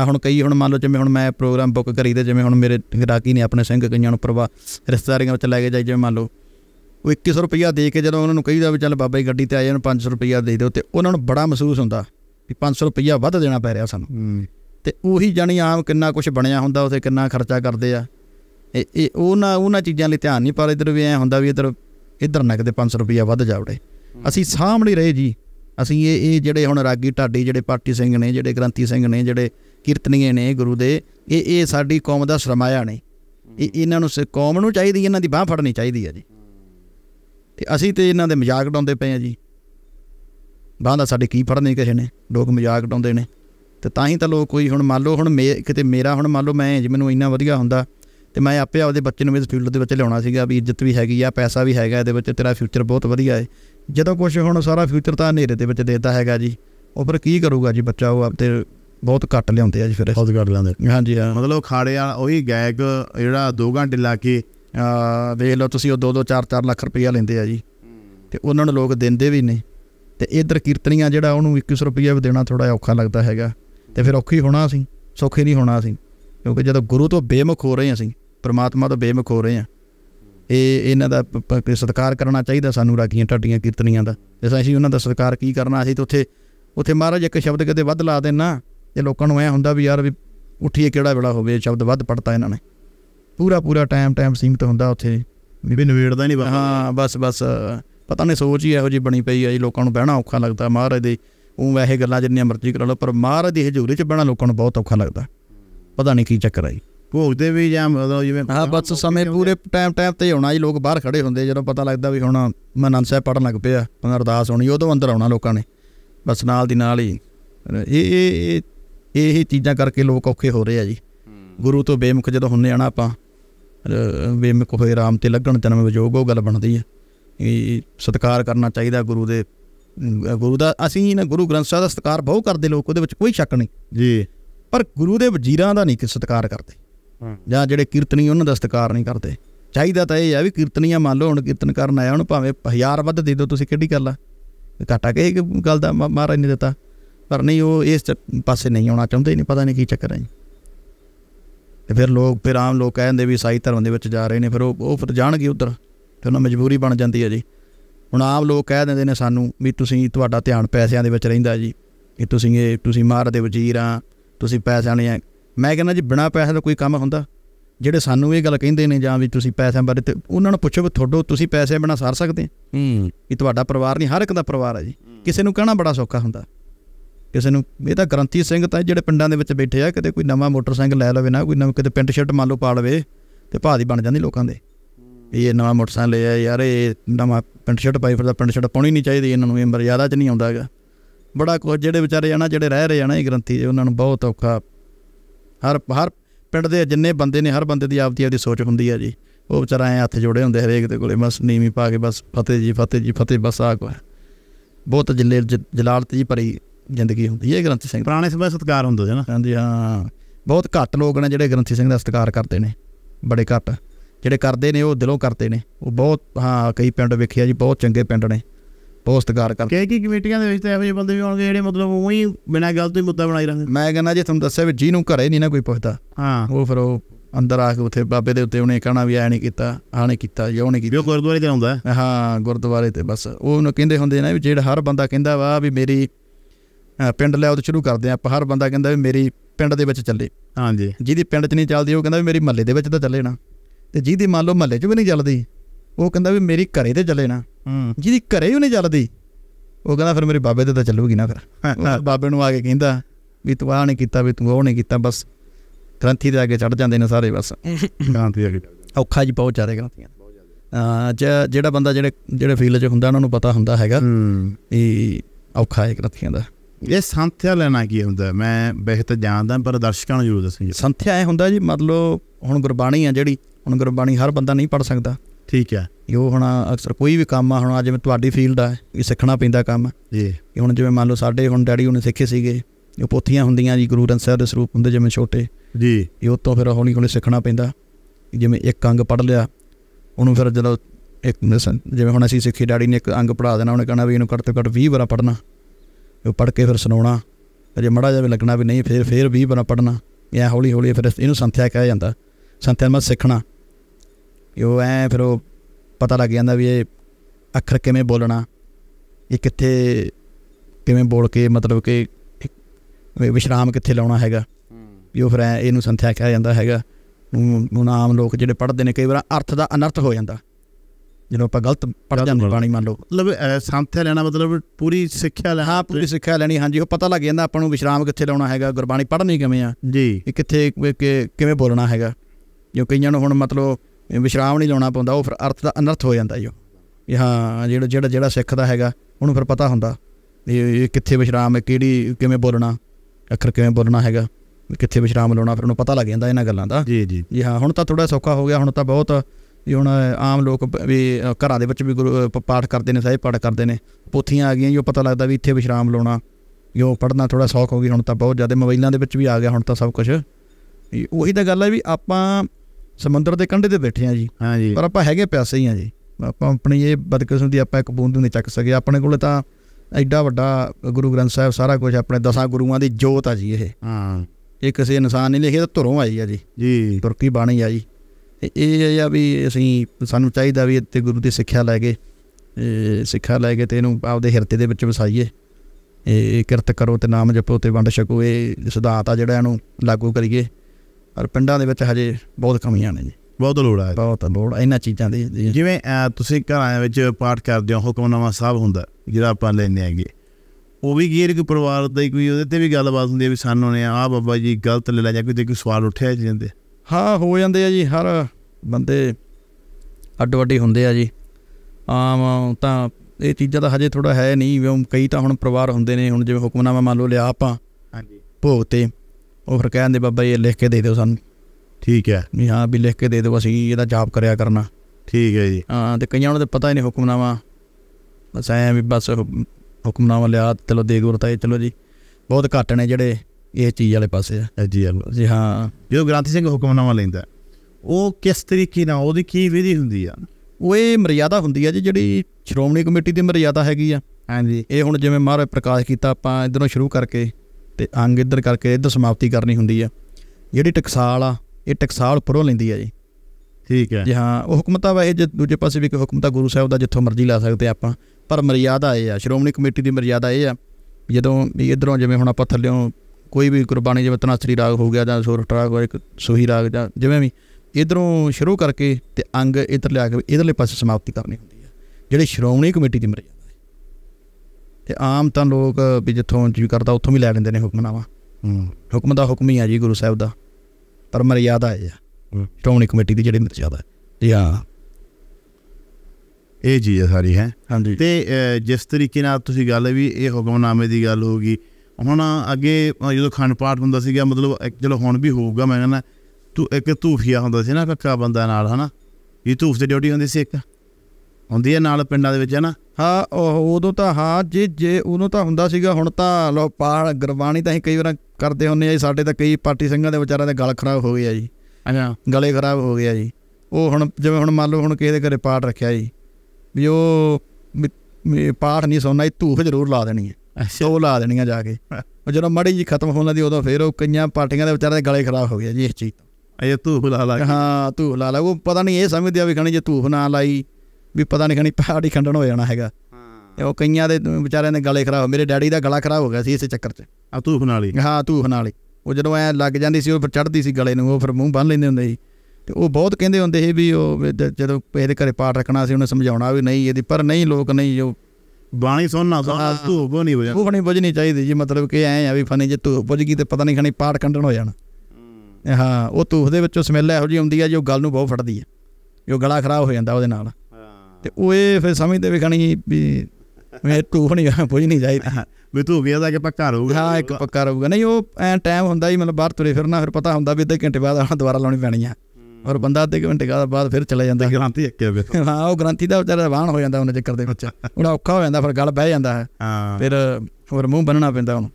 ਆ ਹੁਣ ਕਈ ਹੁਣ ਮੰਨ ਲਓ ਜਿਵੇਂ ਹੁਣ ਮੈਂ ਪ੍ਰੋਗਰਾਮ ਬੁੱਕ ਕਰੀ ਤੇ ਜਿਵੇਂ ਹੁਣ ਮੇਰੇ ਗ੍ਰਾਹਕੀ ਨੇ ਆਪਣੇ ਸਿੰਘ ਕਈਆਂ ਨੂੰ ਪਰਵਾ ਰਿਸ਼ਤੇਦਾਰੀਆਂ ਵਿੱਚ ਲੈ ਕੇ ਜਾਈ ਜਿਵੇਂ ਮੰਨ ਲਓ ਉਹ 2100 ਰੁਪਇਆ ਦੇ ਕੇ ਜਦੋਂ ਉਹਨਾਂ ਨੂੰ ਕਹੀਦਾ ਵੀ ਚੱਲ ਬਾਬਾ ਜੀ ਗੱਡੀ ਤੇ ਆ ਜਾਣ 500 ਰੁਪਇਆ ਦੇ ਦਿਓ ਤੇ ਉਹਨਾਂ ਨੂੰ ਬੜਾ ਮਹਿਸੂਸ ਹੁੰਦਾ ਵੀ 500 ਰੁਪਇਆ ਵੱਧ ਦੇਣਾ ਪੈ ਰਿਹਾ ਸਾਨੂੰ ਤੇ ਉਹੀ ਜਾਨੀ ਆਮ ਕਿੰਨਾ ਕੁਝ ਬਣਿਆ ਹੁੰਦਾ ਉਥੇ ਕਿੰਨਾ ਖਰਚਾ ਕਰਦੇ ਆ ਇਹ ਇਹ ਉਹਨਾਂ ਉਹਨਾਂ ਚੀਜ਼ਾਂ ਲਈ ਧਿਆਨ ਨਹੀਂ ਰਹੇ ਇਧਰ ਵੀ ਐ ਹੁੰਦਾ ਵੀ ਇਧਰ ਇਧਰ ਨਾ ਕਿਤੇ 500 ਰੁਪਇਆ ਵੱਧ ਜਾਵੜੇ ਅਸੀਂ ਸਾਹਮਣੇ ਰਹੇ ਜੀ ਅਸੀਂ ਇਹ ਇਹ ਜਿਹੜੇ ਹੁਣ ਰਾਗੀ ਢਾਡੀ ਜਿਹੜੇ ਪਾਰਟੀ ਸਿੰਘ ਨੇ ਜਿਹੜੇ ਗ੍ਰੰਤੀ ਸਿੰਘ ਨੇ ਜਿਹੜੇ ਕੀਰਤਨੀਏ ਨੇ ਗੁਰੂ ਦੇ ਇਹ ਇਹ ਸਾਡੀ ਕੌਮ ਦਾ ਸ਼ਰਮਾਇਆ ਨੇ ਇਹ ਇਹਨਾਂ ਨੂੰ ਕੌਮ ਨੂੰ ਚਾਹੀਦੀ ਇਹਨਾਂ ਦੀ ਬਾਹ ਫੜਨੀ ਚਾਹੀਦੀ ਹੈ ਜੀ ਤੇ ਅਸੀਂ ਤੇ ਇਹਨਾਂ ਦੇ ਮਜ਼ਾਕ ਉਡਾਉਂਦੇ ਪਏ ਆ ਜੀ ਬਾਹ ਦਾ ਸਾਡੇ ਕੀ ਫੜਨੇ ਕਿਸੇ ਨੇ ਲੋਕ ਮਜ਼ਾਕ ਉਡਾਉਂਦੇ ਨੇ ਤੇ ਤਾਂ ਹੀ ਤਾਂ ਲੋਕ ਕੋਈ ਹੁਣ ਮੰਨ ਲਓ ਹੁਣ ਕਿਤੇ ਮੇਰਾ ਹੁਣ ਮੰਨ ਲਓ ਮੈਂ ਜੇ ਮੈਨੂੰ ਇੰਨਾ ਵਧੀਆ ਹੁੰਦਾ ਤੇ ਮੈਂ ਆਪੇ ਆਪਦੇ ਬੱਚੇ ਨੂੰ ਇਸ ਫੀਲਡ ਦੇ ਵਿੱਚ ਲਿਆਉਣਾ ਸੀਗਾ ਵੀ ਇੱਜ਼ਤ ਵੀ ਹੈਗੀ ਆ ਪੈਸਾ ਵੀ ਹੈਗਾ ਇਹਦੇ ਵਿੱਚ ਤੇਰਾ ਫਿਊਚਰ ਬਹੁਤ ਵਧੀਆ ਹੈ ਜਦੋਂ ਕੁਝ ਹੁਣ ਸਾਰਾ ਫਿਊਚਰ ਤਾਂ ਹਨੇਰੇ ਦੇ ਵਿੱਚ ਦੇਤਾ ਹੈਗਾ ਜੀ ਉਹ ਫਿਰ ਕੀ ਕਰੂਗਾ ਜੀ ਬੱਚਾ ਉਹ ਆਪਦੇ ਬਹੁਤ ਘੱਟ ਲਿਆਉਂਦੇ ਆ ਜੀ ਫਿਰ ਬਹੁਤ ਘੱਟ ਲਿਆਉਂਦੇ ਹਾਂਜੀ ਮਤਲਬ ਖਾੜੇ ਆ ਉਹੀ ਗਾਇਕ ਜਿਹੜਾ 2 ਘੰਟੇ ਲਾ ਕੇ ਦੇਖ ਲਓ ਤੁਸੀਂ ਉਹ 2-2 4-4 ਲੱਖ ਰੁਪਈਆ ਲੈਂਦੇ ਆ ਜੀ ਤੇ ਉਹਨਾਂ ਨੂੰ ਲੋਕ ਦਿੰਦੇ ਵੀ ਨਹੀਂ ਤੇ ਇਧਰ ਕੀਰਤਨੀਆਂ ਜਿਹੜਾ ਉਹਨੂੰ 21 ਰੁਪਈਆ ਵੀ ਦੇਣਾ ਥੋੜਾ ਔਖਾ ਲੱਗਦਾ ਹੈਗਾ ਤੇ ਫਿਰ ਔਖੀ ਹੋਣਾ ਅਸੀਂ ਸੌਖੇ ਨਹੀਂ ਹੋਣਾ ਅਸੀਂ ਕਿਉਂਕਿ ਜਦੋਂ ਗੁਰੂ ਤੋਂ ਬੇਮੁਖ ਹੋ ਰਹੇ ਆ ਅਸੀਂ ਪ੍ਰਮਾਤਮਾ ਤੋਂ ਬੇਮੁਖ ਹੋ ਰਹੇ ਆ ਇਹ ਇਹਨਾਂ ਦਾ ਸਤਿਕਾਰ ਕਰਨਾ ਚਾਹੀਦਾ ਸਾਨੂੰ ਰਾਗੀਆਂ ਟੱਡੀਆਂ ਕੀਰਤਨੀਆਂ ਦਾ ਜਿਵੇਂ ਅਸੀਂ ਉਹਨਾਂ ਦਾ ਸਤਿਕਾਰ ਕੀ ਕਰਨਾ ਅਸੀਂ ਤੇ ਉੱਥੇ ਉੱਥੇ ਮਹਾਰਾਜ ਇੱਕ ਸ਼ਬਦ ਕਿਤੇ ਵੱਧ ਲਾ ਦੇਣਾ ਤੇ ਲੋਕਾਂ ਨੂੰ ਐ ਹੁੰਦਾ ਵੀ ਯਾਰ ਵੀ ਉੱਠੀਏ ਕਿਹੜਾ ਵੇਲਾ ਹੋਵੇ ਸ਼ਬਦ ਵੱਧ ਪੜਤਾ ਇਹਨਾਂ ਨੇ ਪੂਰਾ ਪੂਰਾ ਟਾਈਮ ਟਾਈਮ ਸੀਮਤ ਹੁੰਦਾ ਉੱਥੇ ਵੀ ਨਵੇੜਦਾ ਨਹੀਂ ਹਾਂ ਬਸ ਬਸ ਪਤਾ ਨਹੀਂ ਸੋਚ ਹੀ ਇਹੋ ਜੀ ਬਣੀ ਪਈ ਆ ਜੀ ਲੋਕਾਂ ਨੂੰ ਬਹਿਣਾ ਔਖਾ ਲੱਗਦਾ ਮਹਾਰਾਜ ਦੇ ਉਹ ਵੈਸੇ ਗੱਲਾਂ ਜਿੰਨੀਆਂ ਮਰਜ਼ੀ ਕਰਾ ਲਓ ਪਰ ਮਹਾਰਾਜ ਦੀ ਹਜ਼ੂਰੀ 'ਚ ਬਹਿਣਾ ਲੋਕਾਂ ਨੂੰ ਬਹੁਤ ਔਖਾ ਲੱਗਦਾ ਪਤਾ ਨਹੀਂ ਕੀ ਚੱਕਰ ਆ ਜੀ ਭੋਗਦੇ ਵੀ ਜਾਂ ਮਤਲਬ ਜਿਵੇਂ ਹਾਂ ਬਸ ਸਮੇਂ ਪੂਰੇ ਟਾਈਮ ਟਾਈਮ ਤੇ ਹੋਣਾ ਜੀ ਲੋਕ ਬਾਹਰ ਖੜੇ ਹੁੰਦੇ ਜਦੋਂ ਪਤਾ ਲੱਗਦਾ ਵੀ ਹੁਣ ਮੈਂ ਅਨੰਦ ਸਾਹਿਬ ਪੜਨ ਲੱਗ ਪਿਆ ਪੰਗਰਦਾਸ ਅਰਦਾਸ ਹੋਣੀ ਉਦੋਂ ਅੰਦਰ ਆਉਣਾ ਲੋਕਾਂ ਨੇ ਬਸ ਨਾਲ ਦੀ ਨਾਲ ਹੀ ਇਹ ਇਹ ਇਹ ਚੀਜ਼ਾਂ ਕਰਕੇ ਲੋਕ ਔਖੇ ਹੋ ਰਹੇ ਆ ਜੀ ਗੁਰੂ ਤੋਂ ਬੇਮੁਖ ਜਦੋਂ ਹੁੰਨੇ ਆਣਾ ਆਪਾਂ ਬੇਮੁਖ ਹੋਏ ਰਾਮ ਤੇ ਲੱਗਣ ਜਨਮ ਵਿਜੋਗ ਉਹ ਗੱਲ ਬਣਦੀ ਹੈ ਇਹ ਸਤਕਾਰ ਕਰਨਾ ਚਾਹੀਦਾ ਗੁਰੂ ਦੇ ਗੁਰੂ ਦਾ ਅਸੀਂ ਨਾ ਗੁਰੂ ਗ੍ਰੰਥ ਸਾਹਿਬ ਦਾ ਸਤਕਾਰ ਬਹੁ ਕਰਦੇ ਲੋਕ ਉਹਦੇ ਵਿੱਚ ਕੋਈ ਸ਼ੱਕ ਨਹੀਂ ਜੀ ਪਰ ਗੁਰੂ ਦੇ ਵਜ਼ੀਰਾਂ ਦਾ ਨਹੀਂ ਕਿ ਸਤਕਾਰ ਕਰਦੇ ਜਾਂ ਜਿਹੜੇ ਕੀਰਤਨੀ ਉਹਨਾਂ ਦਾ ਸਤਕਾਰ ਨਹੀਂ ਕਰਦੇ ਚਾਹੀਦਾ ਤਾਂ ਇਹ ਆ ਵੀ ਕੀਰਤਨੀਆਂ ਮੰਨ ਲਓ ਹੁਣ ਕੀਰਤਨ ਕਰਨ ਆਇਆ ਉਹਨੂੰ ਭਾਵੇਂ 1000 ਵੱਧ ਦੇ ਦਿਓ ਤੁਸੀਂ ਕਿਹੜੀ ਗੱਲ ਆ ਘਾਟਾ ਕਹੇ ਕਿ ਗੱਲ ਦਾ ਮਹਾਰਾਜ ਨੇ ਦਿੱਤਾ ਪਰ ਨਹੀਂ ਉਹ ਇਸ ਪਾਸੇ ਨਹੀਂ ਆਉਣਾ ਚਾਹੁੰਦੇ ਨਹੀਂ ਪਤਾ ਨਹੀਂ ਕੀ ਚੱਕਰ ਹੈ ਤੇ ਫਿਰ ਲੋਕ ਫਿਰ ਆਮ ਲੋਕ ਕਹਿੰਦੇ ਵੀ ਸਾਈ ਧਰਮ ਦੇ ਵਿੱਚ ਜਾ ਰਹੇ ਨੇ ਫਿਰ ਉਹ ਉਹ ਫਿਰ ਜਾਣਗੇ ਉਧਰ ਤੇ ਉਹਨਾਂ ਮਜਬੂਰੀ ਬਣ ਜਾਂਦੀ ਹੈ ਜੀ ਹੁਣ ਆਮ ਲੋਕ ਕਹਿ ਦਿੰਦੇ ਨੇ ਸਾਨੂੰ ਵੀ ਤੁਸੀਂ ਤੁਹਾਡਾ ਧਿਆਨ ਪੈਸਿਆਂ ਦੇ ਵਿੱਚ ਰਹਿੰਦਾ ਜੀ ਇਹ ਤੁਸੀਂ ਇਹ ਤੁਸੀਂ ਮਾਰ ਦੇ ਵਜ਼ੀਰ ਆ ਤੁਸੀਂ ਪੈਸਿਆਂ ਆ ਮੈਂ ਕਹਿੰਦਾ ਜੀ ਬਿਨਾ ਪੈਸੇ ਦਾ ਕੋਈ ਕੰਮ ਹੁੰਦਾ ਜਿਹੜੇ ਸਾਨੂੰ ਇਹ ਗੱਲ ਕਹਿੰਦੇ ਨੇ ਜਾਂ ਵੀ ਤੁਸੀਂ ਪੈਸਿਆਂ ਬਾਰੇ ਤੇ ਉਹਨਾਂ ਨੂੰ ਪੁੱਛੋ ਵੀ ਤੁਹਾਡੋ ਤੁਸੀਂ ਪੈਸੇ ਬਿਨਾ ਸਰ ਸਕਦੇ ਹੂੰ ਇਹ ਤੁਹਾਡਾ ਪਰਿਵਾਰ ਨਹੀਂ ਹਰ ਇੱਕ ਦਾ ਪਰਿਵਾਰ ਹੈ ਜੀ ਕਿਸੇ ਨੂੰ ਕਹਿਣਾ ਬੜਾ ਸੌਖਾ ਹੁੰਦਾ ਕਿਸੇ ਨੂੰ ਇਹ ਤਾਂ ਗ੍ਰੰਥੀ ਸਿੰਘ ਤਾਂ ਜਿਹੜੇ ਪਿੰਡਾਂ ਦੇ ਵਿੱਚ ਬੈਠੇ ਆ ਕਿਤੇ ਕੋਈ ਨਵਾਂ ਮੋਟਰਸਾਈਕਲ ਲੈ ਲਵੇ ਨਾ ਕੋਈ ਨਵਾਂ ਕਿਤੇ ਪਿੰਟ ਸ਼ਰਟ ਮੰਨ ਲਓ ਪਾ ਲਵੇ ਤੇ ਭਾਦੀ ਬਣ ਜਾਂਦੀ ਲੋਕਾਂ ਦੇ ਇਹ ਨਵਾਂ ਮੋਟਰਸਾਈਕਲ ਲਿਆ ਯਾਰ ਇਹ ਨਵਾਂ ਪਿੰਟ ਸ਼ਰਟ ਪਾਈ ਫਿਰਦਾ ਪਿੰਟ ਸ਼ਰਟ ਪਾਉਣੀ ਨਹੀਂ ਚਾਹੀਦੀ ਇਹਨਾਂ ਨੂੰ ਮੈਂਬਰ ਜ਼ਿਆਦਾ ਚ ਨਹੀਂ ਆਉਂਦਾ ਹੈਗਾ ਬੜਾ ਕੁਝ ਜਿਹੜੇ ਵਿਚਾਰੇ ਆਣਾ ਜਿਹੜੇ ਰਹਿ ਰਹੇ ਆਣਾ ਇਹ ਗ੍ਰੰਥੀ ਦੇ ਉਹਨਾਂ ਨੂੰ ਬਹੁਤ ਔਖਾ ਹਰ ਹਰ ਪਿੰਡ ਦੇ ਜਿੰਨੇ ਬੰਦੇ ਨੇ ਹਰ ਬੰਦੇ ਦੀ ਆਪਦੀ ਆਪਦੀ ਸੋਚ ਹੁੰਦੀ ਆ ਜੀ ਉਹ ਵਿਚਾਰਾ ਐ ਹੱਥ ਜੋੜੇ ਹੁੰਦੇ ਹਰੇਕ ਦੇ ਕੋਲੇ ਬਸ ਨੀਵੀਂ ਪਾ ਕੇ ਬਸ ਫਤਿਹ ਜੀ ਫਤਿਹ ਜੀ ਫਤਿਹ ਬਸ ਆ ਕੋ ਬਹੁਤ ਜਲਾਲਤ ਜੀ ਭਰੀ ਜ਼ਿੰਦਗੀ ਹੁੰਦੀ ਹੈ ਗ੍ਰੰਥੀ ਸਿੰਘ ਪੁਰਾਣੇ ਸਮੇਂ ਸਤਿਕਾਰ ਹੁੰਦਾ ਸੀ ਨਾ ਹਾਂਜੀ ਹਾਂ ਬਹੁਤ ਘੱਟ ਲੋਕ ਨੇ ਜਿਹੜੇ ਗ੍ਰੰਥੀ ਸਿੰਘ ਦਾ ਸਤਿਕਾਰ ਕਰਦੇ ਨੇ ਬੜੇ ਘੱਟ ਜਿਹੜੇ ਕਰਦੇ ਨੇ ਉਹ ਦਿਲੋਂ ਕਰਦੇ ਨੇ ਉਹ ਬਹੁਤ ਹਾਂ ਕਈ ਪਿੰਡ ਵੇਖਿਆ ਜੀ ਬਹੁਤ ਚੰਗੇ ਪਿੰਡ ਨੇ ਬਹੁਤ ਕਰ ਕਰਦੇ ਕਈ ਕੀ ਕਮੇਟੀਆਂ ਦੇ ਵਿੱਚ ਤਾਂ ਇਹੋ ਜਿਹੇ ਬੰਦੇ ਵੀ ਆਉਣਗੇ ਜਿਹੜੇ ਮਤਲਬ ਉਹੀ ਬਿਨਾਂ ਗੱਲ ਤੋਂ ਹੀ ਮੁੱਦਾ ਬਣਾਈ ਰਹਿੰਦੇ ਮੈਂ ਕਹਿੰਦਾ ਜੇ ਤੁਹਾਨੂੰ ਦੱਸਿਆ ਵੀ ਜੀ ਨੂੰ ਘਰੇ ਨਹੀਂ ਨਾ ਕੋਈ ਪੁੱਛਦਾ ਹਾਂ ਉਹ ਫਿਰ ਉਹ ਅੰਦਰ ਆ ਕੇ ਉੱਥੇ ਬਾਬੇ ਦੇ ਉੱਤੇ ਉਹਨੇ ਕਹਿਣਾ ਵੀ ਐ ਨਹੀਂ ਕੀਤਾ ਆ ਨਹੀਂ ਕੀਤਾ ਯੋ ਨਹੀਂ ਕੀਤਾ ਉਹ ਗੁਰਦੁਆਰੇ ਤੇ ਆਉਂਦਾ ਹਾਂ ਗੁਰਦੁਆਰੇ ਤੇ ਬਸ ਉਹ ਉਹਨੂੰ ਕਹਿੰਦੇ ਹੁੰਦੇ ਨੇ ਵੀ ਜਿਹੜਾ ਹਰ ਬੰਦਾ ਕਹਿੰਦਾ ਵਾ ਵੀ ਮੇਰੀ ਪਿੰਡ ਲੈ ਤੋਂ ਸ਼ੁਰੂ ਕਰਦੇ ਆਪਾਂ ਹਰ ਬੰਦਾ ਕਹਿੰਦਾ ਵੀ ਮੇਰੀ ਪਿੰਡ ਦੇ ਵਿੱਚ ਚੱਲੇ ਹਾਂਜੀ ਜਿਹਦੀ ਪਿੰਡ 'ਚ ਨਹੀਂ ਚੱਲਦੀ ਉਹ ਕਹਿੰਦਾ ਵੀ ਮੇਰੀ ਮਹੱਲੇ ਦੇ ਵਿੱਚ ਤਾਂ ਚੱਲੇ ਨਾ ਤੇ ਜਿਹਦੀ ਮੰਨ ਲਓ ਮਹੱਲੇ 'ਚ ਵੀ ਨਹੀਂ ਚੱਲਦੀ ਉਹ ਕਹਿੰਦਾ ਵੀ ਮੇਰੀ ਘਰੇ ਤੇ ਚੱਲੇ ਨਾ ਹੂੰ ਜਿਹਦੀ ਘਰੇ ਹੀ ਨਹੀਂ ਚੱਲਦੀ ਉਹ ਕਹਿੰਦਾ ਫਿਰ ਮੇਰੇ ਬਾਬੇ ਤੇ ਤਾਂ ਚੱਲੂਗੀ ਨਾ ਫਿਰ [laughs] ਬਾਬੇ ਨੂੰ ਆ ਕੇ ਕਹਿੰਦਾ ਵੀ ਤੂੰ ਆਹ ਨਹੀਂ ਕੀਤਾ ਵੀ ਤੂੰ ਉਹ ਨਹੀਂ ਕੀਤਾ ਬਸ ਗ੍ਰੰਥੀ ਦੇ ਅੱਗੇ ਚੜ ਜਾਂਦੇ ਨੇ ਸਾਰੇ ਬਸ [laughs] ਗ੍ਰੰਥੀ ਦੇ ਅੱਗੇ ਔਖਾ ਜੀ ਬਹੁਤ ਜ਼ਿਆਦਾ ਗ੍ਰੰਥੀਆਂ ਜਿਹੜਾ ਬੰਦਾ ਜਿਹੜੇ ਜਿਹੜੇ ਫੀਲਡ 'ਚ ਹੁੰਦਾ ਉਹਨਾਂ ਨੂੰ ਪਤਾ ਹੁੰਦਾ ਹੈਗਾ ਇਹ ਔਖਾ ਹੈ ਗ੍ਰੰਥੀਆਂ ਦਾ ਇਹ ਸੰਥਿਆ ਲੈਣਾ ਕੀ ਹੁੰਦਾ ਮੈਂ ਬਹਿਤ ਜਾਣਦਾ ਪਰ ਦਰਸ਼ਕਾਂ ਨੂੰ ਜ਼ਰੂਰ ਦੱਸਣੀ ਸੰਥਿਆ ਇਹ ਹੁੰਦਾ ਜੀ ਮਤਲਬ ਹੁਣ ਗੁਰਬਾਣੀ ਆ ਜਿਹੜੀ ਹੁਣ ਗੁਰਬਾਣੀ ਹਰ ਬੰਦਾ ਨਹੀਂ ਪੜ ਸਕਦਾ ਠੀਕ ਹੈ ਇਹੋ ਹੁਣ ਅਕਸਰ ਕੋਈ ਵੀ ਕੰਮ ਆ ਹੁਣ ਆ ਜਿਵੇਂ ਤੁਹਾਡੀ ਫੀਲਡ ਆ ਇਹ ਸਿੱਖਣਾ ਪੈਂਦਾ ਕੰਮ ਜੀ ਹੁਣ ਜਿਵੇਂ ਮੰਨ ਲਓ ਸਾਡੇ ਹੁਣ ਡੈਡੀ ਉਹਨੇ ਸਿੱਖੇ ਸੀਗੇ ਇਹ ਪੋਥੀਆਂ ਹੁੰਦੀਆਂ ਜੀ ਗੁਰੂ ਗ੍ਰੰਥ ਸਾਹਿਬ ਦੇ ਸਰੂਪ ਹੁੰਦੇ ਜਿਵੇਂ ਛੋਟੇ ਜੀ ਇਹ ਉਤੋਂ ਫਿਰ ਹੌਲੀ ਹੌਲੀ ਸਿੱਖਣਾ ਪੈਂਦਾ ਜਿਵੇਂ ਇੱਕ ਅੰਗ ਪੜ ਲਿਆ ਉਹਨੂੰ ਫਿਰ ਜਦੋਂ ਇੱਕ ਜਿਵੇਂ ਹੁਣ ਅਸੀਂ ਸਿੱਖੀ ਡੈਡੀ ਨੇ ਇੱਕ ਅੰਗ ਪੜਾ ਦੇਣਾ ਉਹਨੇ ਕਹਣਾ ਵੀ ਇਹਨੂੰ ਘੱਟ ਤੋਂ ਘੱਟ 20 ਵਾਰ ਪੜਨਾ ਉਹ ਪੜ ਕੇ ਫਿਰ ਸੁਣਾਉਣਾ ਜੇ ਮੜਾ ਜਾਵੇ ਲੱਗਣਾ ਵੀ ਨਹੀਂ ਫਿਰ ਫਿਰ ਵੀ ਬਣਾ ਪੜਨਾ ਐ ਹੌਲੀ ਹੌਲੀ ਫਿਰ ਇਹਨੂੰ ਸੰਥਿਆ ਕਿਹਾ ਜਾਂਦਾ ਸੰਥਿਆ ਮਤ ਸਿੱਖਣਾ ਉਹ ਐ ਫਿਰ ਉਹ ਪਤਾ ਲੱਗ ਜਾਂਦਾ ਵੀ ਇਹ ਅੱਖਰ ਕਿਵੇਂ ਬੋਲਣਾ ਇਹ ਕਿੱਥੇ ਕਿਵੇਂ ਬੋਲ ਕੇ ਮਤਲਬ ਕਿ ਵਿਸ਼ਰਾਮ ਕਿੱਥੇ ਲਾਉਣਾ ਹੈਗਾ ਵੀ ਉਹ ਫਿਰ ਇਹਨੂੰ ਸੰਥਿਆ ਕਿਹਾ ਜਾਂਦਾ ਹੈਗਾ ਨੂੰ ਆਮ ਲੋਕ ਜਿਹੜੇ ਪੜ੍ਹਦੇ ਨੇ ਕਈ ਵਾਰ ਅਰਥ ਦਾ ਅਨਰਥ ਹੋ ਜਾਂਦਾ ਜਿਹਨੂੰ ਆਪਾਂ ਗਲਤ ਪੜ ਜਾਂਦੇ ਬਾਣੀ ਮੰਨ ਲਓ ਮਤਲਬ ਸੰਥਿਆ ਲੈਣਾ ਮਤਲਬ ਪੂਰੀ ਸਿੱਖਿਆ ਲੈ ਹਾਂ ਪੂਰੀ ਸਿੱਖਿਆ ਲੈਣੀ ਹਾਂਜੀ ਉਹ ਪਤਾ ਲੱਗ ਜਾਂਦਾ ਆਪਾਂ ਨੂੰ ਵਿਸ਼ਰਾਮ ਕਿੱਥੇ ਲਾਉਣਾ ਹੈਗਾ ਗੁਰਬਾਣੀ ਪੜ੍ਹਨੀ ਕਿਵੇਂ ਆ ਜੀ ਇਹ ਕਿੱਥੇ ਕਿਵੇਂ ਬੋਲਣਾ ਹੈਗਾ ਜੋ ਕਈਆਂ ਨੂੰ ਹੁਣ ਮਤਲਬ ਵਿਸ਼ਰਾਮ ਨਹੀਂ ਲਾਉਣਾ ਪੈਂਦਾ ਉਹ ਫਿਰ ਅਰਥ ਦਾ ਅਨਰਥ ਹੋ ਜਾਂਦਾ ਜੋ ਹਾਂ ਜਿਹੜਾ ਜਿਹੜਾ ਜਿਹੜਾ ਸਿੱਖ ਦਾ ਹੈਗਾ ਉਹਨੂੰ ਫਿਰ ਪਤਾ ਹੁੰਦਾ ਇਹ ਕਿੱਥੇ ਵਿਸ਼ਰਾਮ ਹੈ ਕਿਹੜੀ ਕਿਵੇਂ ਬੋਲਣਾ ਅੱਖਰ ਕਿਵੇਂ ਬੋਲਣਾ ਹੈਗਾ ਕਿੱਥੇ ਵਿਸ਼ਰਾਮ ਲਾਉਣਾ ਫਿਰ ਉਹਨੂੰ ਪਤਾ ਲੱਗ ਜਾਂਦਾ ਇਹਨਾਂ ਗੱਲਾਂ ਦਾ ਜੀ ਜੀ ਜੀ ਹਾਂ ਹੁਣ ਤਾਂ ਥੋੜਾ ਸੌਖਾ ਹੋ ਗਿਆ ਹੁਣ ਤਾਂ ਬਹੁਤ ਵੀ ਹੁਣ ਆਮ ਲੋਕ ਵੀ ਘਰਾਂ ਦੇ ਵਿੱਚ ਵੀ ਗੁਰੂ ਪਾਠ ਕਰਦੇ ਨੇ ਸਾਹਿਬ ਪਾਠ ਕਰਦੇ ਨੇ ਪੋਥੀਆਂ ਆ ਗਈਆਂ ਜੋ ਪਤਾ ਲੱਗਦਾ ਵੀ ਇੱਥੇ ਵਿਸ਼ਰਾਮ ਲਾਉਣਾ ਜੋ ਪੜਨਾ ਥੋੜਾ ਸੌਖ ਹੋ ਗਈ ਹੁਣ ਤਾਂ ਬਹੁਤ ਜ਼ਿਆਦਾ ਮੋਬਾਈਲਾਂ ਦੇ ਵਿੱਚ ਵੀ ਆ ਗਿਆ ਹੁਣ ਤਾਂ ਸਭ ਕੁਝ ਉਹੀ ਤਾਂ ਗੱਲ ਹੈ ਵੀ ਆਪਾਂ ਸਮੁੰਦਰ ਦੇ ਕੰਢੇ ਤੇ ਬੈਠੇ ਆ ਜੀ ਜੀ ਪਰ ਆਪਾਂ ਹੈਗੇ ਪਿਆਸੇ ਹੀ ਆ ਜੀ ਆਪਾਂ ਆਪਣੀ ਇਹ ਬਦਕਿਸਮਤੀ ਆਪਾਂ ਇੱਕ ਬੂੰਦ ਨਹੀਂ ਚੱਕ ਸਕੇ ਆਪਣੇ ਕੋਲੇ ਤਾਂ ਐਡਾ ਵੱਡਾ ਗੁਰੂ ਗ੍ਰੰਥ ਸਾਹਿਬ ਸਾਰਾ ਕੁਝ ਆਪਣੇ ਦਸਾਂ ਗੁਰੂਆਂ ਦੀ ਜੋਤ ਆ ਜੀ ਇਹ ਹਾਂ ਇਹ ਕਿਸੇ ਇਨਸਾਨ ਨੇ ਲਿਖਿਆ ਤਾਂ ਧੁਰੋਂ ਆਈ ਆ ਜੀ ਜੀ ਤੁਰਕੀ ਬਾਣੀ ਆ ਜੀ ਤੇ ਇਹ ਆ ਵੀ ਅਸੀਂ ਸਾਨੂੰ ਚਾਹੀਦਾ ਵੀ ਇੱਥੇ ਗੁਰੂ ਦੀ ਸਿੱਖਿਆ ਲੈ ਕੇ ਸਿੱਖਿਆ ਲੈ ਕੇ ਤੇ ਇਹਨੂੰ ਆਪਦੇ ਹਿਰਦੇ ਦੇ ਵਿੱਚ ਵਸਾਈਏ ਇਹ ਕਿਰਤ ਕਰੋ ਤੇ ਨਾਮ ਜਪੋ ਤੇ ਵੰਡ ਛਕੋ ਇਹ ਸਿਧਾਂਤ ਆ ਜਿਹੜਾ ਇਹਨੂੰ ਲਾਗੂ ਕਰੀਏ ਪਰ ਪਿੰਡਾਂ ਦੇ ਵਿੱਚ ਹਜੇ ਬਹੁਤ ਕਮੀਆਂ ਨੇ ਜੀ ਬਹੁਤ ਲੋੜ ਆ ਬਹੁਤ ਲੋੜ ਇਹਨਾਂ ਚੀਜ਼ਾਂ ਦੀ ਜਿਵੇਂ ਤੁਸੀਂ ਘਰਾਂ ਵਿੱਚ ਪਾਠ ਕਰਦੇ ਹੋ ਹੁਕਮਨਾਮਾ ਸਾਹਿਬ ਹੁੰਦਾ ਜਿਹੜਾ ਆਪਾਂ ਲੈਨੇ ਆਗੇ ਉਹ ਵੀ ਗੀਰ ਕੋ ਪਰਿਵਾਰ ਦਾ ਹੀ ਕੋਈ ਉਹਦੇ ਤੇ ਵੀ ਗੱਲਬਾਤ ਹੁੰਦੀ ਹੈ ਵੀ ਸਾਨੂੰ ਨੇ ਆ ਬਾਬਾ ਜੀ ਗਲਤ ਲੈ ਲਿਆ ਜਾਂ ਕੋਈ ਤੇ ਕੋਈ ਸਵਾਲ ਉੱਠਿਆ ਜਾਂਦੇ ਹਾਂ ਹੋ ਜਾਂਦੇ ਆ ਜੀ ਹਰ ਬੰਦੇ ਅੱਡ ਵੱਡੀ ਹੁੰਦੇ ਆ ਜੀ ਆਮ ਤਾਂ ਇਹ ਚੀਜ਼ਾਂ ਦਾ ਹਜੇ ਥੋੜਾ ਹੈ ਨਹੀਂ ਕਈ ਤਾਂ ਹੁਣ ਪਰਿਵਾਰ ਹੁੰਦੇ ਨੇ ਹੁਣ ਜਿਵੇਂ ਹੁਕਮਨਾਮਾ ਮੰਨ ਲਓ ਲਿਆ ਆਪਾਂ ਹਾਂਜੀ ਭੋਗ ਤੇ ਉਹ ਫਿਰ ਕਹਿੰਦੇ ਬਾਬਾ ਇਹ ਲਿਖ ਕੇ ਦੇ ਦਿਓ ਸਾਨੂੰ ਠੀਕ ਹੈ ਵੀ ਹਾਂ ਵੀ ਲਿਖ ਕੇ ਦੇ ਦਿਓ ਅਸੀਂ ਇਹਦਾ ਜਾਪ ਕਰਿਆ ਕਰਨਾ ਠੀਕ ਹੈ ਜੀ ਹਾਂ ਤੇ ਕਈਆਂ ਨੂੰ ਤਾਂ ਪਤਾ ਹੀ ਨਹੀਂ ਹੁਕਮਨਾਮਾ ਬਸ ਐ ਵੀ ਬਸ ਹੁਕਮਨਾਮਾ ਲਿਆ ਚਲੋ ਦੇ ਗੁਰਤਾ ਇਹ ਚਲੋ ਜੀ ਬਹੁਤ ਘੱਟ ਨੇ ਜਿਹੜੇ ਇਹ ਚੀਜ਼ ਵਾਲੇ ਪਾਸੇ ਆ ਜੀ ਜੀ ਹਾਂ ਜਦੋਂ ਗ੍ਰਾਂਤੀ ਸਿੰਘ ਹੁਕਮਨਾਮਾ ਲੈਂਦਾ ਉਹ ਕਿਸ ਤਰੀਕੇ ਨਾਲ ਉਹਦੀ ਕੀ ਵਿਧੀ ਹੁੰਦੀ ਆ ਉਹ ਇਹ ਮਰਿਆਦਾ ਹੁੰਦੀ ਆ ਜੀ ਜਿਹੜੀ ਸ਼੍ਰੋਮਣੀ ਕਮੇਟੀ ਦੀ ਮਰਿਆਦਾ ਹੈਗੀ ਆ ਹਾਂਜੀ ਇਹ ਹੁਣ ਜਿਵੇਂ ਮਹਾਰਾਜ ਪ੍ਰਕਾਸ਼ ਕੀਤਾ ਆਪਾਂ ਇਧਰੋਂ ਸ਼ੁਰੂ ਕਰਕੇ ਤੇ ਅੰਗ ਇਧਰ ਕਰਕੇ ਇਧਰ ਸਮਾਪਤੀ ਕਰਨੀ ਹੁੰਦੀ ਆ ਜਿਹੜੀ ਟਕਸਾਲ ਆ ਇਹ ਟਕਸਾਲ ਉੱਪਰੋਂ ਲੈਂਦੀ ਆ ਜੀ ਠੀਕ ਹੈ ਜੀ ਹਾਂ ਉਹ ਹੁਕਮਤਾ ਵਾ ਇਹ ਜੇ ਦੂਜੇ ਪਾਸੇ ਵੀ ਕੋਈ ਹੁਕਮਤਾ ਗੁਰੂ ਸਾਹਿਬ ਦਾ ਜਿੱਥੋਂ ਮਰਜ਼ੀ ਲਾ ਸਕਦੇ ਆਪਾਂ ਪਰ ਮਰਿਆਦਾ ਇਹ ਆ ਸ਼੍ਰੋਮਣੀ ਕਮੇਟੀ ਦੀ ਮਰਿਆਦਾ ਇਹ ਆ ਜਦੋਂ ਵੀ ਇਧਰੋਂ ਜਿਵੇਂ ਹੁਣ ਆਪਾਂ ਥੱਲੇੋਂ ਕੋਈ ਵੀ ਗੁਰਬਾਣੀ ਜਿਵੇਂ ਤਨਾਸਰੀ ਰਾਗ ਹੋ ਗਿਆ ਜਾਂ ਸੋਰਠ ਰਾਗ ਹੋ ਇੱਕ ਸੋਹੀ ਰਾਗ ਜਾਂ ਜਿਵੇਂ ਵੀ ਇਧਰੋਂ ਸ਼ੁਰੂ ਕਰਕੇ ਤੇ ਅੰਗ ਇਧਰ ਲਿਆ ਕੇ ਇਧਰਲੇ ਪਾਸੇ ਸਮਾਪਤੀ ਕਰਨੀ ਹੁੰਦੀ ਹੈ ਜਿਹੜੇ ਸ਼੍ਰੋਮਣੀ ਕਮੇਟੀ ਦੀ ਮਰਜ਼ੀ ਹੈ ਤੇ ਆਮ ਤਾਂ ਲੋਕ ਵੀ ਜਿੱਥੋਂ ਜੀ ਕਰਦਾ ਉੱਥੋਂ ਵੀ ਲੈ ਲੈਂਦੇ ਨੇ ਹੁਕਮਨਾਮਾ ਹੁਕਮ ਦਾ ਹੁਕਮ ਹੀ ਆ ਜੀ ਗੁਰੂ ਸਾਹਿਬ ਦਾ ਪਰ ਮਰਿਆਦਾ ਹੈ ਸ਼੍ਰੋਮਣੀ ਕਮੇਟੀ ਦੀ ਜਿਹੜੀ ਮਰਜ਼ੀ ਹੈ ਤੇ ਹਾਂ ਇਹ ਜੀ ਸਾਰੀ ਹੈ ਹਾਂਜੀ ਤੇ ਜਿਸ ਤਰੀਕੇ ਨਾਲ ਤੁਸੀਂ ਗੱਲ ਵੀ ਇਹ ਹੁਕਮਨਾਮੇ ਦੀ ਗੱਲ ਹੋਗੀ ਹੁਣ ਅੱਗੇ ਜਦੋਂ ਖੰਡ ਪਾਠ ਹੁੰਦਾ ਸੀਗਾ ਮਤਲਬ ਚਲੋ ਹੁਣ ਵੀ ਹੋਊਗਾ ਮੈਂ ਕਹਿੰਦਾ ਤੂੰ ਇੱਕ ਧੂਫੀਆ ਹੁੰਦਾ ਸੀ ਨਾ ਕੱਕਾ ਬੰਦਾ ਨਾਲ ਹਨਾ ਇਹ ਧੂਫ ਤੇ ਡਿਊਟੀ ਹੁੰਦੀ ਸੀ ਇੱਕ ਹੁੰਦੀ ਹੈ ਨਾਲ ਪਿੰਡਾਂ ਦੇ ਵਿੱਚ ਹਨਾ ਹਾਂ ਉਹ ਉਦੋਂ ਤਾਂ ਹਾਂ ਜੇ ਜੇ ਉਹਨੂੰ ਤਾਂ ਹੁੰਦਾ ਸੀਗਾ ਹੁਣ ਤਾਂ ਲੋ ਪਾਲ ਗਰਬਾਣੀ ਤਾਂ ਅਸੀਂ ਕਈ ਵਾਰ ਕਰਦੇ ਹੁੰਨੇ ਆ ਸਾਡੇ ਤਾਂ ਕਈ ਪਾਰਟੀ ਸਿੰਘਾਂ ਦੇ ਵਿਚਾਰਾਂ ਦੇ ਗਲ ਖਰਾਬ ਹੋ ਗਿਆ ਜੀ ਅੱਛਾ ਗਲੇ ਖਰਾਬ ਹੋ ਗਿਆ ਜੀ ਉਹ ਹੁਣ ਜਿਵੇਂ ਹੁਣ ਮੰਨ ਲਓ ਹੁਣ ਕਿਸੇ ਦੇ ਘਰੇ ਪਾਠ ਰੱਖਿਆ ਜੀ ਵੀ ਉਹ ਪਾਠ ਨਹੀਂ ਸੁਣਨਾ ਇਹ ਧੂਫ ਜ਼ਰੂਰ ਲਾ ਦੇਣੀ ਹੈ ਸੋ ਲਾ ਦੇਣੀਆਂ ਜਾ ਕੇ ਉਹ ਜਦੋਂ ਮੜੀ ਜੀ ਖਤਮ ਹੋਣ ਦੀ ਉਦੋਂ ਫੇਰ ਉਹ ਕਈਆਂ ਪਾਰਟੀਆਂ ਦੇ ਵਿਚਾਰੇ ਗਲੇ ਖਰਾਬ ਹੋ ਗਿਆ ਜੀ ਇਸ ਚੀਜ਼ ਤੋਂ ਇਹ ਧੂਫ ਲਾ ਲਾ ਹਾਂ ਧੂਫ ਲਾ ਲਾ ਉਹ ਪਤਾ ਨਹੀਂ ਇਹ ਸਮਝਦੇ ਆ ਵੀ ਖਣੀ ਜੇ ਧੂਫ ਨਾ ਲਾਈ ਵੀ ਪਤਾ ਨਹੀਂ ਖਣੀ ਪਾਰਟੀ ਖੰਡਣ ਹੋ ਜਾਣਾ ਹੈਗਾ ਹਾਂ ਉਹ ਕਈਆਂ ਦੇ ਵਿਚਾਰਿਆਂ ਦੇ ਗਲੇ ਖਰਾਬ ਮੇਰੇ ਡੈਡੀ ਦਾ ਗਲਾ ਖਰਾਬ ਹੋ ਗਿਆ ਸੀ ਇਸੇ ਚੱਕਰ 'ਚ ਆ ਧੂਫ ਨਾਲ ਹੀ ਹਾਂ ਧੂਫ ਨਾਲ ਹੀ ਉਹ ਜਦੋਂ ਐ ਲੱਗ ਜਾਂਦੀ ਸੀ ਉਹ ਫਿਰ ਚੜਦੀ ਸੀ ਗਲੇ ਨੂੰ ਉਹ ਫਿਰ ਮੂੰਹ ਬੰਨ ਲੈਂਦੇ ਹੁੰਦੇ ਸੀ ਤੇ ਉਹ ਬਹੁਤ ਕਹਿੰਦੇ ਹੁੰਦੇ ਸੀ ਵੀ ਉਹ ਜਦੋਂ ਕਿਸੇ ਘਰੇ ਪਾਠ ਰੱਖਣਾ ਸੀ ਉਹਨੇ ਸਮਝਾਉਣਾ ਵੀ ਨਹੀਂ ਇਹਦੀ ਪਰ ਨਹੀਂ ਲੋਕ ਨਹੀਂ ਜੋ ਬਾਣੀ ਸੁਣਨਾ ਤਾਂ ਧੂਪ ਨਹੀਂ ਵਜਣ ਉਹ ਬਣੀ ਵਜਣੀ ਚਾਹੀਦੀ ਜੀ ਮਤਲਬ ਕਿ ਐ ਆ ਵੀ ਫਨੀ ਜੇ ਧੂਪ ਵਜ ਗਈ ਤੇ ਪਤਾ ਨਹੀਂ ਖਣੀ ਪਾੜ ਕੰਡਣ ਹੋ ਜਾਣਾ ਹਾਂ ਉਹ ਧੂਪ ਦੇ ਵਿੱਚੋਂ ਸਮੈਲ ਇਹੋ ਜੀ ਆਉਂਦੀ ਆ ਜੋ ਗੱਲ ਨੂੰ ਬਹੁਤ ਫੜਦੀ ਆ ਜੋ ਗਲਾ ਖਰਾਬ ਹੋ ਜਾਂਦਾ ਉਹਦੇ ਨਾਲ ਤੇ ਉਹ ਇਹ ਫਿਰ ਸਮਝਦੇ ਵੀ ਖਣੀ ਵੀ ਮੈਂ ਧੂਪ ਨਹੀਂ ਪੁੱਜ ਨਹੀਂ ਜਾਈਦਾ ਵੀ ਧੂਪ ਇਹ ਦਾ ਕਿ ਪੱਕਾ ਰਹੂਗਾ ਹਾਂ ਇੱਕ ਪੱਕਾ ਰਹੂਗਾ ਨਹੀਂ ਉਹ ਐ ਟਾਈਮ ਹੁੰਦਾ ਹੀ ਮਤਲਬ ਬਾਹਰ ਤੁਰੇ ਫਿਰਨਾ ਫਿਰ ਪਤਾ ਹੁੰਦਾ ਵੀ ਅੱਧੇ ਘੰਟੇ ਬਾਅਦ ਆਣਾ ਦੁਬਾਰਾ ਲਾਉਣੀ ਪੈਣੀ ਆ ਔਰ ਬੰਦਾ ਅੱਧੇ ਘੰਟੇ ਬਾਅਦ ਫਿਰ ਚਲਾ ਜਾਂਦਾ ਗ੍ਰਾਂਤੀ ਇੱਕੇ ਵੇ ਹਾਂ ਉਹ ਗਰੰਟੀ ਦਾ ਵਿਚਾਰਾ ਵਾਹਣ ਹੋ ਜਾਂਦਾ ਉਹਨੇ ਚੱਕਰ ਦੇ ਵਿੱਚ ਉਹ ਔਖਾ ਹੋ ਜਾਂਦਾ ਫਿਰ ਗੱਲ ਬਹਿ ਜਾਂਦਾ ਹੈ ਹਾਂ ਫਿਰ ਹੋਰ ਮੂੰਹ ਬੰਨਣਾ ਪੈਂਦਾ ਉਹਨੂੰ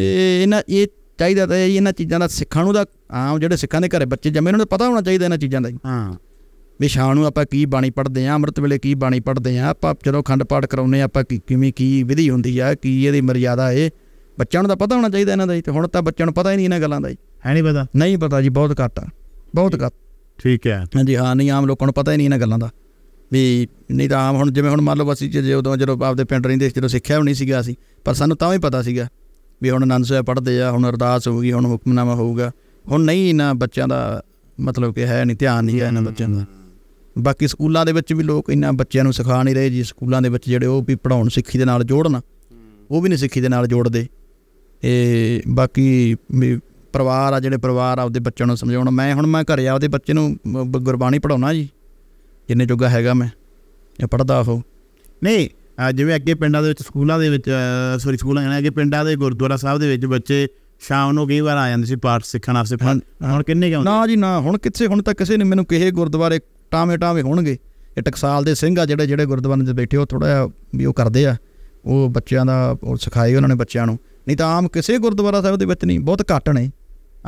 ਇਹ ਇਹਨਾਂ ਇਹ ਚਾਹੀਦਾ ਤਾਂ ਇਹਨਾਂ ਚੀਜ਼ਾਂ ਦਾ ਸਿੱਖਣ ਨੂੰ ਦਾ ਆਮ ਜਿਹੜੇ ਸਿੱਖਾਂ ਦੇ ਘਰੇ ਬੱਚੇ ਜੰਮੇ ਉਹਨਾਂ ਨੂੰ ਪਤਾ ਹੋਣਾ ਚਾਹੀਦਾ ਇਹਨਾਂ ਚੀਜ਼ਾਂ ਦਾ ਹਾਂ ਵੀ ਸ਼ਾਮ ਨੂੰ ਆਪਾਂ ਕੀ ਬਾਣੀ ਪੜ੍ਹਦੇ ਆਂ ਅੰਮ੍ਰਿਤ ਵੇਲੇ ਕੀ ਬਾਣੀ ਪੜ੍ਹਦੇ ਆਂ ਆਪਾਂ ਜਦੋਂ ਖੰਡ ਪਾਠ ਕਰਾਉਨੇ ਆਪਾਂ ਕੀ ਕਿਵੇਂ ਕੀ ਵਿਧੀ ਹੁੰਦੀ ਆ ਕੀ ਇਹਦੀ ਮਰਿਆਦਾ ਏ ਬੱਚਿਆਂ ਨੂੰ ਤਾਂ ਪਤਾ ਹੋਣਾ ਚਾਹੀਦਾ ਇਹਨਾਂ ਦਾ ਤੇ ਹੁਣ ਤਾਂ ਬੱਚਿਆਂ ਨੂੰ ਪਤਾ ਹੀ ਨਹੀਂ ਇਹਨਾਂ ਗੱਲਾਂ ਦਾ ਹੈ ਨਹੀਂ ਪਤਾ ਨਹੀਂ ਪਤਾ ਜੀ ਬਹੁਤ ਘੱਟ ਆ ਬਹੁਤ ਗੱਲ ਠੀਕ ਹੈ ਹਾਂਜੀ ਹਾਂ ਨਹੀਂ ਆਮ ਲੋਕਾਂ ਨੂੰ ਪਤਾ ਹੀ ਨਹੀਂ ਇਹਨਾਂ ਗੱਲਾਂ ਦਾ ਵੀ ਨਹੀਂ ਤਾਂ ਆਮ ਹੁਣ ਜਿਵੇਂ ਹੁਣ ਮੰਨ ਲਓ ਅਸੀਂ ਜੇ ਉਦੋਂ ਜਦੋਂ ਆਪਦੇ ਪਿੰਡ ਰਹਿੰਦੇ ਜਦੋਂ ਸਿੱਖਿਆ ਵੀ ਨਹੀਂ ਸੀਗਾ ਅਸੀਂ ਪਰ ਸਾਨੂੰ ਤਾਂ ਵੀ ਪਤਾ ਸੀਗਾ ਵੀ ਹੁਣ ਆਨੰਦ ਸਾਹਿਬ ਪੜ੍ਹਦੇ ਆ ਹੁਣ ਅਰਦਾਸ ਹੋਊਗੀ ਹੁਣ ਹੁਕਮਨਾਮਾ ਹੋਊਗਾ ਹੁਣ ਨਹੀਂ ਇਹਨਾਂ ਬੱਚਿਆਂ ਦਾ ਮਤਲਬ ਕਿ ਹੈ ਨਹੀਂ ਧਿਆਨ ਨਹੀਂ ਹੈ ਇਹਨਾਂ ਬੱਚਿਆਂ ਦਾ ਬਾਕੀ ਸਕੂਲਾਂ ਦੇ ਵਿੱਚ ਵੀ ਲੋਕ ਇੰਨਾ ਬੱਚਿਆਂ ਨੂੰ ਸਿਖਾ ਨਹੀਂ ਰਹੇ ਜੀ ਸਕੂਲਾਂ ਦੇ ਵਿੱਚ ਜਿਹੜੇ ਉਹ ਵੀ ਪੜਾਉਣ ਸਿੱਖੀ ਦੇ ਨਾਲ ਜੋੜਨ ਉਹ ਵੀ ਨਹੀਂ ਸਿੱਖੀ ਦੇ ਨਾਲ ਜੋੜਦੇ ਇਹ ਬਾਕੀ ਪਰਿਵਾਰ ਆ ਜਿਹੜੇ ਪਰਿਵਾਰ ਆਪਦੇ ਬੱਚਿਆਂ ਨੂੰ ਸਮਝਾਉਣ ਮੈਂ ਹੁਣ ਮੈਂ ਘਰੇ ਆਪਦੇ ਬੱਚੇ ਨੂੰ ਗੁਰਬਾਣੀ ਪੜਾਉਣਾ ਜੀ ਜਿੰਨੇ ਜੋਗਾ ਹੈਗਾ ਮੈਂ ਇਹ ਪੜਦਾ ਹੋ ਨਹੀਂ ਜਿਵੇਂ ਅੱਗੇ ਪਿੰਡਾਂ ਦੇ ਵਿੱਚ ਸਕੂਲਾਂ ਦੇ ਵਿੱਚ ਸੌਰੀ ਸਕੂਲਾਂ ਜਾਂ ਅੱਗੇ ਪਿੰਡਾਂ ਦੇ ਗੁਰਦੁਆਰਾ ਸਾਹਿਬ ਦੇ ਵਿੱਚ ਬੱਚੇ ਸ਼ਾਮ ਨੂੰ ਕਈ ਵਾਰ ਆ ਜਾਂਦੇ ਸੀ ਪਾਠ ਸਿੱਖਣ ਆਸੇ ਹੁਣ ਕਿੰਨੇ ਕਿਉਂ ਨਾ ਜੀ ਨਾ ਹੁਣ ਕਿੱਥੇ ਹੁਣ ਤਾਂ ਕਿਸੇ ਨੇ ਮੈਨੂੰ ਕਿਹੇ ਗੁਰਦੁਆਰੇ ਟਾਵੇਂ ਟਾਵੇਂ ਹੋਣਗੇ ਇਹ ਟਕਸਾਲ ਦੇ ਸਿੰਘ ਆ ਜਿਹੜੇ ਜਿਹੜੇ ਗੁਰਦੁਆਰੇ 'ਚ ਬੈਠੇ ਉਹ ਥੋੜਾ ਵੀ ਉਹ ਕਰਦੇ ਆ ਉਹ ਬੱਚਿਆਂ ਦਾ ਉਹ ਸਿਖਾਏ ਉਹਨਾਂ ਨੇ ਬੱਚਿਆਂ ਨੂੰ ਨਹੀਂ ਤਾਂ ਆਮ ਕਿਸੇ ਗੁਰਦੁਆਰਾ ਸਾਹਿਬ ਦੇ ਵਿੱਚ ਨਹੀਂ ਬਹੁਤ ਘੱਟ ਨੇ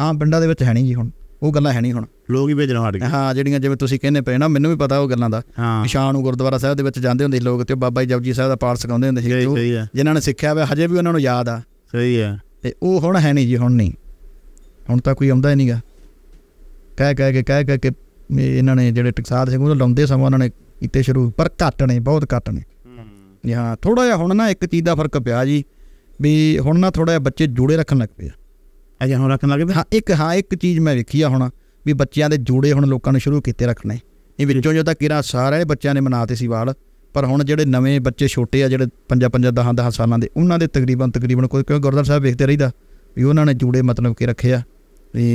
ਆਮ ਪਿੰਡਾਂ ਦੇ ਵਿੱਚ ਹੈ ਨਹੀਂ ਜੀ ਹੁਣ ਉਹ ਗੱਲਾਂ ਹੈ ਨਹੀਂ ਹੁਣ ਲੋਕ ਹੀ ਭੇਜਣਾ ਹਟ ਗਏ ਹਾਂ ਜਿਹੜੀਆਂ ਜਿਵੇਂ ਤੁਸੀਂ ਕਹਿੰਦੇ ਪਏ ਨਾ ਮੈਨੂੰ ਵੀ ਪਤਾ ਉਹ ਗੱਲਾਂ ਦਾ ਨਿਸ਼ਾਨ ਨੂੰ ਗੁਰਦੁਆਰਾ ਸਾਹਿਬ ਦੇ ਵਿੱਚ ਜਾਂਦੇ ਹੁੰਦੇ ਲੋਕ ਤੇ ਬਾਬਾ ਜਪਜੀ ਸਾਹਿਬ ਦਾ ਪਾਠ ਸਿਖਾਉਂਦੇ ਹੁੰਦੇ ਸੀ ਜਿਨ੍ਹਾਂ ਨੇ ਸਿੱਖਿਆ ਹੋਇਆ ਹਜੇ ਵੀ ਉਹਨਾਂ ਨੂੰ ਯਾਦ ਆ ਸਹੀ ਆ ਤੇ ਉਹ ਹੁਣ ਹੈ ਨਹੀਂ ਜੀ ਹੁਣ ਨਹੀਂ ਹੁਣ ਤਾਂ ਕੋਈ ਆਉਂਦਾ ਹੀ ਨਹੀਂਗਾ ਕਹਿ ਕਹਿ ਕੇ ਕਹਿ ਕਹਿ ਕੇ ਇਹਨਾਂ ਨੇ ਜਿਹੜੇ ਟਕਸਾਦ ਸਿੰਘ ਉਹ ਲਾਉਂਦੇ ਸਮਾਂ ਉਹਨਾਂ ਨੇ ਕੀਤੇ ਸ਼ੁਰੂ ਪਰ ਘੱਟ ਨੇ ਬਹੁਤ ਘੱਟ ਨੇ ਹਾਂ ਥੋੜਾ ਜਿਹਾ ਹੁਣ ਨਾ ਇੱਕ ਚੀਜ਼ ਦਾ ਫਰਕ ਪਿਆ ਜੀ ਵੀ ਹੁਣ ਨਾ ਥੋੜਾ ਜਿਹਾ ਬੱਚੇ ਜੁੜੇ ਰੱਖਣ ਲੱਗ ਪਏ ਐਜਾ ਹੁਣ ਰੱਖਣ ਲੱਗੇ ਹਾਂ ਇੱਕ ਹਾਂ ਇੱਕ ਚੀਜ਼ ਮੈਂ ਵੇਖੀ ਆ ਹੁਣ ਵੀ ਬੱਚਿਆਂ ਦੇ ਜੋੜੇ ਹੁਣ ਲੋਕਾਂ ਨੇ ਸ਼ੁਰੂ ਕੀਤੇ ਰੱਖਣੇ ਇਹ ਵਿੱਚੋਂ ਜੋ ਤਾਂ ਕਿਰਾ ਸਾਰੇ ਬੱਚਿਆਂ ਨੇ ਮਨਾਤੇ ਸੀ ਵਾਲ ਪਰ ਹੁਣ ਜਿਹੜੇ ਨਵੇਂ ਬੱਚੇ ਛੋਟੇ ਆ ਜਿਹੜੇ 5 5 10 10 ਸਾਲਾਂ ਦੇ ਉਹਨਾਂ ਦੇ ਤਕਰੀਬਨ ਤਕਰੀਬਨ ਕੋਈ ਕਿਉਂ ਗੁਰਦਾਰ ਸਾਹਿਬ ਵੇਖਦੇ ਰਹੀਦਾ ਵੀ ਉਹਨਾਂ ਨੇ ਜੂੜੇ ਮਤਲਬ ਕਿ ਰੱਖੇ ਆ ਵੀ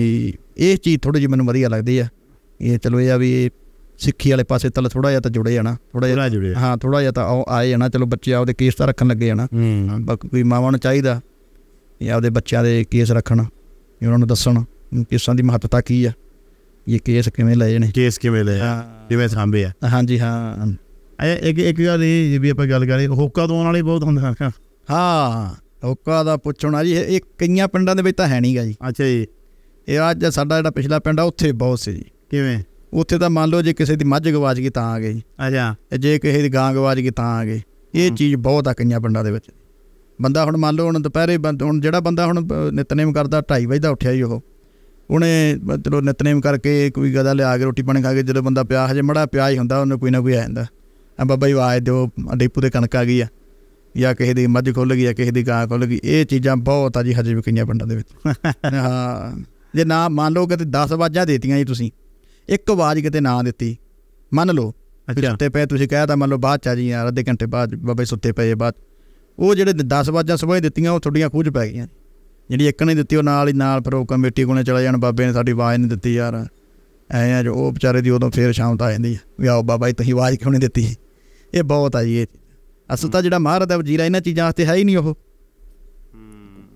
ਇਹ ਚੀਜ਼ ਥੋੜੀ ਜਿਹੀ ਮੈਨੂੰ ਵਧੀਆ ਲੱਗਦੀ ਆ ਇਹ ਚਲੋ ਇਹ ਆ ਵੀ ਸਿੱਖੀ ਵਾਲੇ ਪਾਸੇ ਤਲ ਥੋੜਾ ਜਿਹਾ ਤਾਂ ਜੁੜੇ ਜਾਣਾ ਥੋੜਾ ਜਿਹਾ ਹਾਂ ਥੋੜਾ ਜਿਹਾ ਤਾਂ ਆਏ ਜਾਣਾ ਚਲੋ ਬੱਚੇ ਆਪਦੇ ਕੇਸ ਤਾਂ ਰੱਖਣ ਲੱਗੇ ਜਾਣਾ ਬਾਕੀ ਮਾਵਾਂ ਨੂੰ ਚਾਹੀਦਾ ਇਹ ਆਪਦੇ ਬੱਚਿਆਂ ਦੇ ਕੇਸ ਰੱਖਣਾ ਵੀ ਉਹਨਾਂ ਨੂੰ ਦੱਸਣ ਕਿਸਾਂ ਦੀ ਮਹੱਤਤਾ ਕੀ ਆ ਇਹ ਕੇਸ ਕਿਵੇਂ ਲਏ ਨੇ ਕੇਸ ਕਿਵੇਂ ਲਏ ਕਿਵੇਂ ਸਾਂਭੇ ਆ ਹਾਂਜੀ ਹਾਂ ਇੱਕ ਇੱਕ ਗੱਲ ਇਹ ਵੀ ਆਪਾਂ ਗੱਲ ਕਰੀ ਹੋਕਾ ਦੋਣ ਵਾਲੇ ਬਹੁਤ ਹੁੰਦੇ ਹਨ ਹਾਂ ਹੋਕਾ ਦਾ ਪੁੱਛਣਾ ਜੀ ਇਹ ਕਈਆਂ ਪਿੰਡਾਂ ਦੇ ਵਿੱਚ ਤਾਂ ਹੈ ਨਹੀਂਗਾ ਜੀ ਅੱਛਾ ਜੀ ਇਹ ਅੱਜ ਸਾਡਾ ਜਿਹੜਾ ਪਿਛਲਾ ਪਿੰਡ ਆ ਉੱਥੇ ਬਹੁਤ ਸੀ ਜੀ ਕਿਵੇਂ ਉੱਥੇ ਤਾਂ ਮੰਨ ਲਓ ਜੇ ਕਿਸੇ ਦੀ ਮੱਝ ਗਵਾਚ ਗਈ ਤਾਂ ਆ ਗਈ ਅੱਛਾ ਜੇ ਕਿਸੇ ਦੀ ਗਾਂ ਗਵਾਚ ਗਈ ਤਾਂ ਆ ਗਈ ਇਹ ਚੀਜ਼ ਬਹੁਤ ਆ ਕਈਆਂ ਪਿੰਡਾਂ ਦੇ ਵਿੱਚ ਬੰਦਾ ਹੁਣ ਮੰਨ ਲਓ ਹੁਣ ਦੁਪਹਿਰੇ ਹੁਣ ਜਿਹੜਾ ਬੰਦਾ ਹੁਣ ਨਿਤਨੇਮ ਕਰਦਾ 2:30 ਵਜੇ ਦਾ ਉੱਠਿਆ ਹੀ ਉਹ ਉਹਨੇ ਚਲੋ ਨਿਤਨੇਮ ਕਰਕੇ ਕੋਈ ਗਦਾ ਲਿਆ ਕੇ ਰੋਟੀ ਪਾਣੀ ਖਾ ਕੇ ਜਦੋਂ ਬੰਦਾ ਪਿਆ ਹਜੇ ਮੜਾ ਪਿਆ ਹੀ ਹੁੰਦਾ ਉਹਨੂੰ ਕੋਈ ਨਾ ਕੋਈ ਆ ਜਾਂਦਾ ਆ ਬਾਬਾ ਜੀ ਆਏ ਦਿਓ ਡੇਪੂ ਦੇ ਕਣਕ ਆ ਗਈ ਆ ਜਾਂ ਕਿਸੇ ਦੀ ਮੱਝ ਖੁੱਲ ਗਈ ਆ ਕਿਸੇ ਦੀ ਗਾਂ ਖੁੱਲ ਗਈ ਇਹ ਚੀਜ਼ਾਂ ਬਹੁਤ ਆ ਜੀ ਹਜੇ ਵੀ ਕਈਆਂ ਪਿੰਡਾਂ ਦੇ ਵਿੱਚ [laughs] ਹਾਂ ਜੇ ਨਾ ਮੰਨ ਲਓ ਕਿ 10 ਆਵਾਜ਼ਾਂ ਦੇਤੀਆਂ ਜੀ ਤੁਸੀਂ ਇੱਕ ਆਵਾਜ਼ ਕਿਤੇ ਨਾ ਦਿੱਤੀ ਮੰਨ ਲਓ ਅੱਛਾ ਸੁੱਤੇ ਪਏ ਤੁਸੀਂ ਕਹਿਆ ਤਾਂ ਮੰਨ ਲਓ ਬਾਅਦ ਚ ਆ ਜੀ ਯਾਰ ਅੱਧੇ ਘੰਟੇ ਬਾਅਦ ਬਾਬੇ ਸੁੱਤੇ ਪਏ ਬਾਅਦ ਉਹ ਜਿਹੜੇ 10 ਬਾਜਾਂ ਸਵੇਰੇ ਦਿੱਤੀਆਂ ਉਹ ਤੁਹਾਡੀਆਂ ਖੂਜ ਪੈ ਗਈਆਂ ਜਿਹੜੀ ਇੱਕ ਨੇ ਦਿੱਤੀ ਉਹ ਨਾਲ ਹੀ ਨਾਲ ਫਿਰ ਉਹ ਕਮੇਟੀ ਕੋਲੇ ਚਲਾ ਜਾਣ ਬਾਬੇ ਨੇ ਸਾਡੀ ਆਵਾਜ਼ ਨਹੀਂ ਦਿੱਤੀ ਯਾਰ ਐ ਆ ਜੋ ਉਹ ਵਿਚਾਰੇ ਦੀ ਉਦੋਂ ਫੇਰ ਸ਼ਾਮ ਤਾਂ ਆ ਜਾਂਦੀ ਵੀ ਆਓ ਬਾਬਾ ਜੀ ਤੁਸੀਂ ਆਵਾਜ਼ ਕਿਉਂ ਨਹੀਂ ਦਿੱਤੀ ਇਹ ਬਹੁਤ ਆ ਜੀ ਇਹ ਅਸਲ ਤਾਂ ਜਿਹੜਾ ਮਹਾਰਾਜ ਦਾ ਵਜ਼ੀਰਾ ਇਹਨਾਂ ਚੀਜ਼ਾਂ ਵਾਸਤੇ ਹੈ ਹੀ ਨਹੀਂ ਉਹ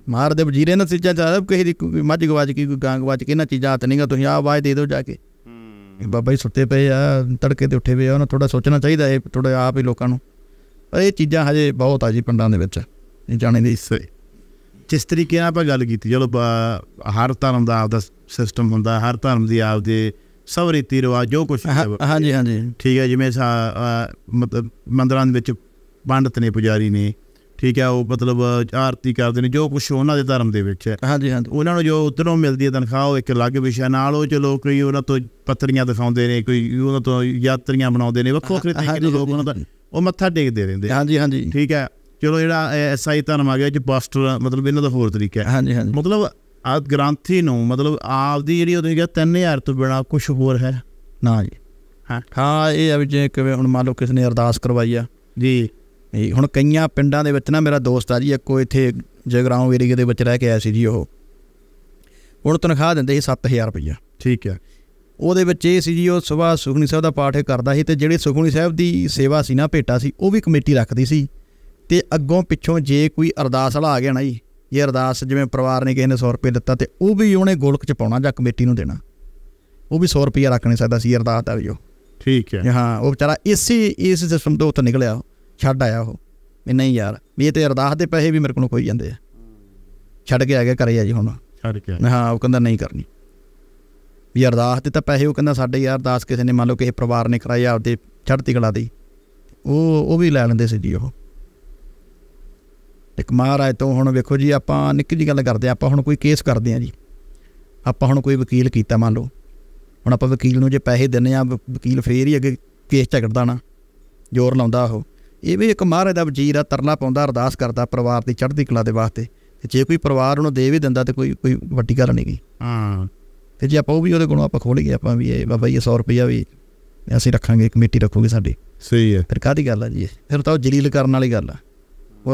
ਮਹਾਰਾਜ ਦੇ ਵਜ਼ੀਰੇ ਨਾਲ ਚੀਜ਼ਾਂ ਚਾਹਦਾ ਕਿਸੇ ਦੀ ਮੱਝ ਗਵਾਚ ਕੀ ਕੋਈ ਗਾਂ ਗਵਾਚ ਕੇ ਇਹਨਾਂ ਚੀਜ਼ਾਂ ਹੱਥ ਨਹੀਂਗਾ ਤੁਸੀਂ ਆ ਆਵਾਜ਼ ਦੇ ਦਿਓ ਜਾ ਕੇ ਬਾਬਾ ਜੀ ਸੁੱਤੇ ਪਏ ਆ ਤੜਕੇ ਤੇ ਉੱਠੇ ਪਏ ਆ ਉਹਨਾਂ ਥੋੜਾ ਸੋਚਣਾ ਚਾਹੀਦਾ ਇਹ ਥੋੜਾ ਆਪ ਹੀ ਲੋਕਾਂ ਨੂੰ ਇਹ ਚੀਜ਼ਾਂ ਹਜੇ ਬਹੁਤ ਆ ਜੀ ਪਿੰਡਾਂ ਦੇ ਵਿੱਚ ਇਹ ਜਾਣੇ ਦੇ ਹਿੱਸੇ ਜਿਸ ਤਰੀਕੇ ਨਾਲ ਆਪਾਂ ਗੱਲ ਕੀਤੀ ਚਲੋ ਹਰ ਧਰਮ ਦਾ ਆਪਦਾ ਸਿਸਟਮ ਹੁੰਦਾ ਹਰ ਧਰਮ ਦੀ ਆਪਦੇ ਸਭ ਰੀਤੀ ਰਿਵਾਜ ਜੋ ਕੁਝ ਹਾਂਜੀ ਹਾਂਜੀ ਠੀਕ ਹੈ ਜਿਵੇਂ ਮਤਲਬ ਮੰਦਰਾਂ ਦੇ ਵਿੱਚ ਪੰਡਤ ਨੇ ਪੁਜਾਰੀ ਨੇ ਠੀਕ ਹੈ ਉਹ ਮਤਲਬ ਆਰਤੀ ਕਰਦੇ ਨੇ ਜੋ ਕੁਝ ਉਹਨਾਂ ਦੇ ਧਰਮ ਦੇ ਵਿੱਚ ਹੈ ਹਾਂਜੀ ਹਾਂਜੀ ਉਹਨਾਂ ਨੂੰ ਜੋ ਉਧਰੋਂ ਮਿਲਦੀ ਹੈ ਤਨਖਾਹ ਉਹ ਇੱਕ ਅਲੱਗ ਵਿਸ਼ਾ ਨਾਲ ਉਹ ਚਲੋ ਕੋਈ ਉਹਨਾਂ ਤੋਂ ਪੱਤਰੀਆਂ ਦਿਖਾਉਂਦੇ ਨੇ ਕੋਈ ਉਹਨਾਂ ਤੋਂ ਯਾਤਰੀਆਂ ਬਣਾਉਂਦੇ ਨੇ ਵੱਖੋ ਵੱਖਰੇ ਤਰੀਕੇ ਦੇ ਲੋਕ ਉਹਨਾਂ ਦਾ ਉਹ ਮੱਥਾ ਟੇਕਦੇ ਰਹਿੰਦੇ ਹਾਂਜੀ ਹਾਂਜੀ ਠੀਕ ਹੈ ਚਲੋ ਜਿਹੜਾ ਐਸਆਈ ਧਰਮ ਆ ਗਿਆ ਜੀ ਪਾਸਟਰ ਮਤਲਬ ਇਹਨਾਂ ਦਾ ਹੋਰ ਤਰੀਕਾ ਹੈ ਹਾਂਜੀ ਹਾਂਜੀ ਮਤਲਬ ਆ ਗ੍ਰਾਂਥੀ ਨੂੰ ਮਤਲਬ ਆਪ ਦੀ ਜਿਹੜੀ ਉਹਦੇ ਗਿਆ 3000 ਤੋਂ ਬਿਨਾ ਕੁਝ ਹੋਰ ਹੈ ਨਾ ਜੀ ਹਾਂ ਹਾਂ ਇਹ ਆ ਵੀ ਜੇ ਕਿਵੇਂ ਹੁਣ ਮੰਨ ਲਓ ਕਿਸ ਨੇ ਅਰਦਾਸ ਕਰਵਾਈ ਆ ਜੀ ਇਹ ਹੁਣ ਕਈਆਂ ਪਿੰਡਾਂ ਦੇ ਵਿੱਚ ਨਾ ਮੇਰਾ ਦੋਸਤ ਆ ਜੀ ਇੱਕੋ ਇੱਥੇ ਜਗਰਾਉਂ ਏਰੀਆ ਦੇ ਵਿੱਚ ਰਹਿ ਕੇ ਆਇਆ ਸੀ ਜੀ ਉਹ ਹੁਣ ਤਨਖਾਹ ਦਿੰਦੇ ਸੀ 7000 ਰੁਪਈਆ ਠੀਕ ਹੈ ਉਹਦੇ ਵਿੱਚ ਇਹ ਸੀ ਜੀ ਉਹ ਸਵੇਰ ਸੁਖਨੀ ਸਾਹਿਬ ਦਾ ਪਾਠ ਕਰਦਾ ਸੀ ਤੇ ਜਿਹੜੇ ਸੁਖਨੀ ਸਾਹਿਬ ਦੀ ਸੇਵਾ ਸੀ ਨਾ ਭੇਟਾ ਸੀ ਉਹ ਵੀ ਕਮੇਟੀ ਰੱਖਦੀ ਸੀ ਤੇ ਅੱਗੋਂ ਪਿੱਛੋਂ ਜੇ ਕੋਈ ਅਰਦਾਸ ਵਾਲਾ ਆ ਗਿਆ ਨਾ ਜੀ ਇਹ ਅਰਦਾਸ ਜਿਵੇਂ ਪਰਿਵਾਰ ਨੇ ਕਿਸੇ ਨੇ 100 ਰੁਪਏ ਦਿੱਤਾ ਤੇ ਉਹ ਵੀ ਉਹਨੇ ਗੋਲਕ ਚ ਪਾਉਣਾ ਜਾਂ ਕਮੇਟੀ ਨੂੰ ਦੇਣਾ ਉਹ ਵੀ 100 ਰੁਪਏ ਰੱਖ ਨਹੀਂ ਸਕਦਾ ਸੀ ਅਰਦਾਸ ਦਾ ਵੀ ਉਹ ਠੀਕ ਹੈ ਹਾਂ ਉਹ ਵਿਚਾਰਾ ਇਸੇ ਇਸ ਸਿਸਟਮ ਤੋਂ ਉੱਤੇ ਨਿਕਲਿਆ ਛੱਡ ਆਇਆ ਉਹ ਵੀ ਨਹੀਂ ਯਾਰ ਵੀ ਇਹ ਤੇ ਅਰਦਾਸ ਦੇ ਪੈਸੇ ਵੀ ਮੇਰੇ ਕੋਲੋਂ ਕੋਈ ਜਾਂਦੇ ਆ ਛੱਡ ਕੇ ਆ ਗਿਆ ਕਰੇ ਆ ਜੀ ਹੁਣ ਛੱਡ ਕੇ ਹਾਂ ਉਹ ਕਹਿੰਦਾ ਨਹੀਂ ਕਰਨੀ ਵੀ ਅਰਦਾਸ ਤੇ ਤਾਂ ਪੈਸੇ ਉਹ ਕਹਿੰਦਾ ਸਾਡੇ ਯਾਰ ਅਰਦਾਸ ਕਿਸੇ ਨੇ ਮੰਨ ਲਓ ਕਿਸੇ ਪਰਿਵਾਰ ਨੇ ਕਰਾਈ ਆਪਦੇ ਛੜਤੀ ਕਲਾ ਦੀ ਉਹ ਉਹ ਵੀ ਲੈ ਲੈਂਦੇ ਸੀ ਜੀ ਉਹ ਇੱਕ ਮਹਾਰਾਜ ਤੋਂ ਹੁਣ ਵੇਖੋ ਜੀ ਆਪਾਂ ਨਿੱਕੀ ਜੀ ਗੱਲ ਕਰਦੇ ਆਪਾਂ ਹੁਣ ਕੋਈ ਕੇਸ ਕਰਦੇ ਆ ਜੀ ਆਪਾਂ ਹੁਣ ਕੋਈ ਵਕੀਲ ਕੀਤਾ ਮੰਨ ਲਓ ਹੁਣ ਆਪਾਂ ਵਕੀਲ ਨੂੰ ਜੇ ਪੈਸੇ ਦਿੰਨੇ ਆ ਵਕੀਲ ਫੇਰ ਹੀ ਅੱਗੇ ਕੇਸ ਝਗੜਦਾ ਨਾ ਜ਼ੋਰ ਲਾਉਂਦਾ ਉਹ ਇਹ ਵੀ ਇੱਕ ਮਹਾਰਾਜ ਦਾ ਵਜ਼ੀਰ ਆ ਤਰਲਾ ਪਾਉਂਦਾ ਅਰਦਾਸ ਕਰਦਾ ਪਰਿਵਾਰ ਦੀ ਚੜ੍ਹਦੀ ਕਲਾ ਦੇ ਵਾਸਤੇ ਤੇ ਜੇ ਕੋਈ ਪਰਿਵਾਰ ਉਹਨੂੰ ਦੇ ਵੀ ਦਿੰਦਾ ਤੇ ਕੋਈ ਕੋਈ ਵੱਡੀ ਗੱਲ ਨਹੀਂ ਗਈ ਹਾਂ ਤੇ ਜੇ ਆਪਾਂ ਉਹ ਵੀ ਉਹਦੇ ਕੋਲੋਂ ਆਪਾਂ ਖੋਲੀਏ ਆਪਾਂ ਵੀ ਇਹ ਬਾਬਾ ਜੀ 100 ਰੁਪਇਆ ਵੀ ਅਸੀਂ ਰੱਖਾਂਗੇ ਕਮੇਟੀ ਰੱਖੋਗੇ ਸਾਡੀ ਸਹੀ ਹੈ ਫਿਰ ਕਾਦੀ ਗੱਲ ਆ ਜੀ ਫਿਰ ਤਾਂ ਉਹ ਜਲੀਲ ਕਰਨ ਵਾਲੀ ਗੱਲ ਆ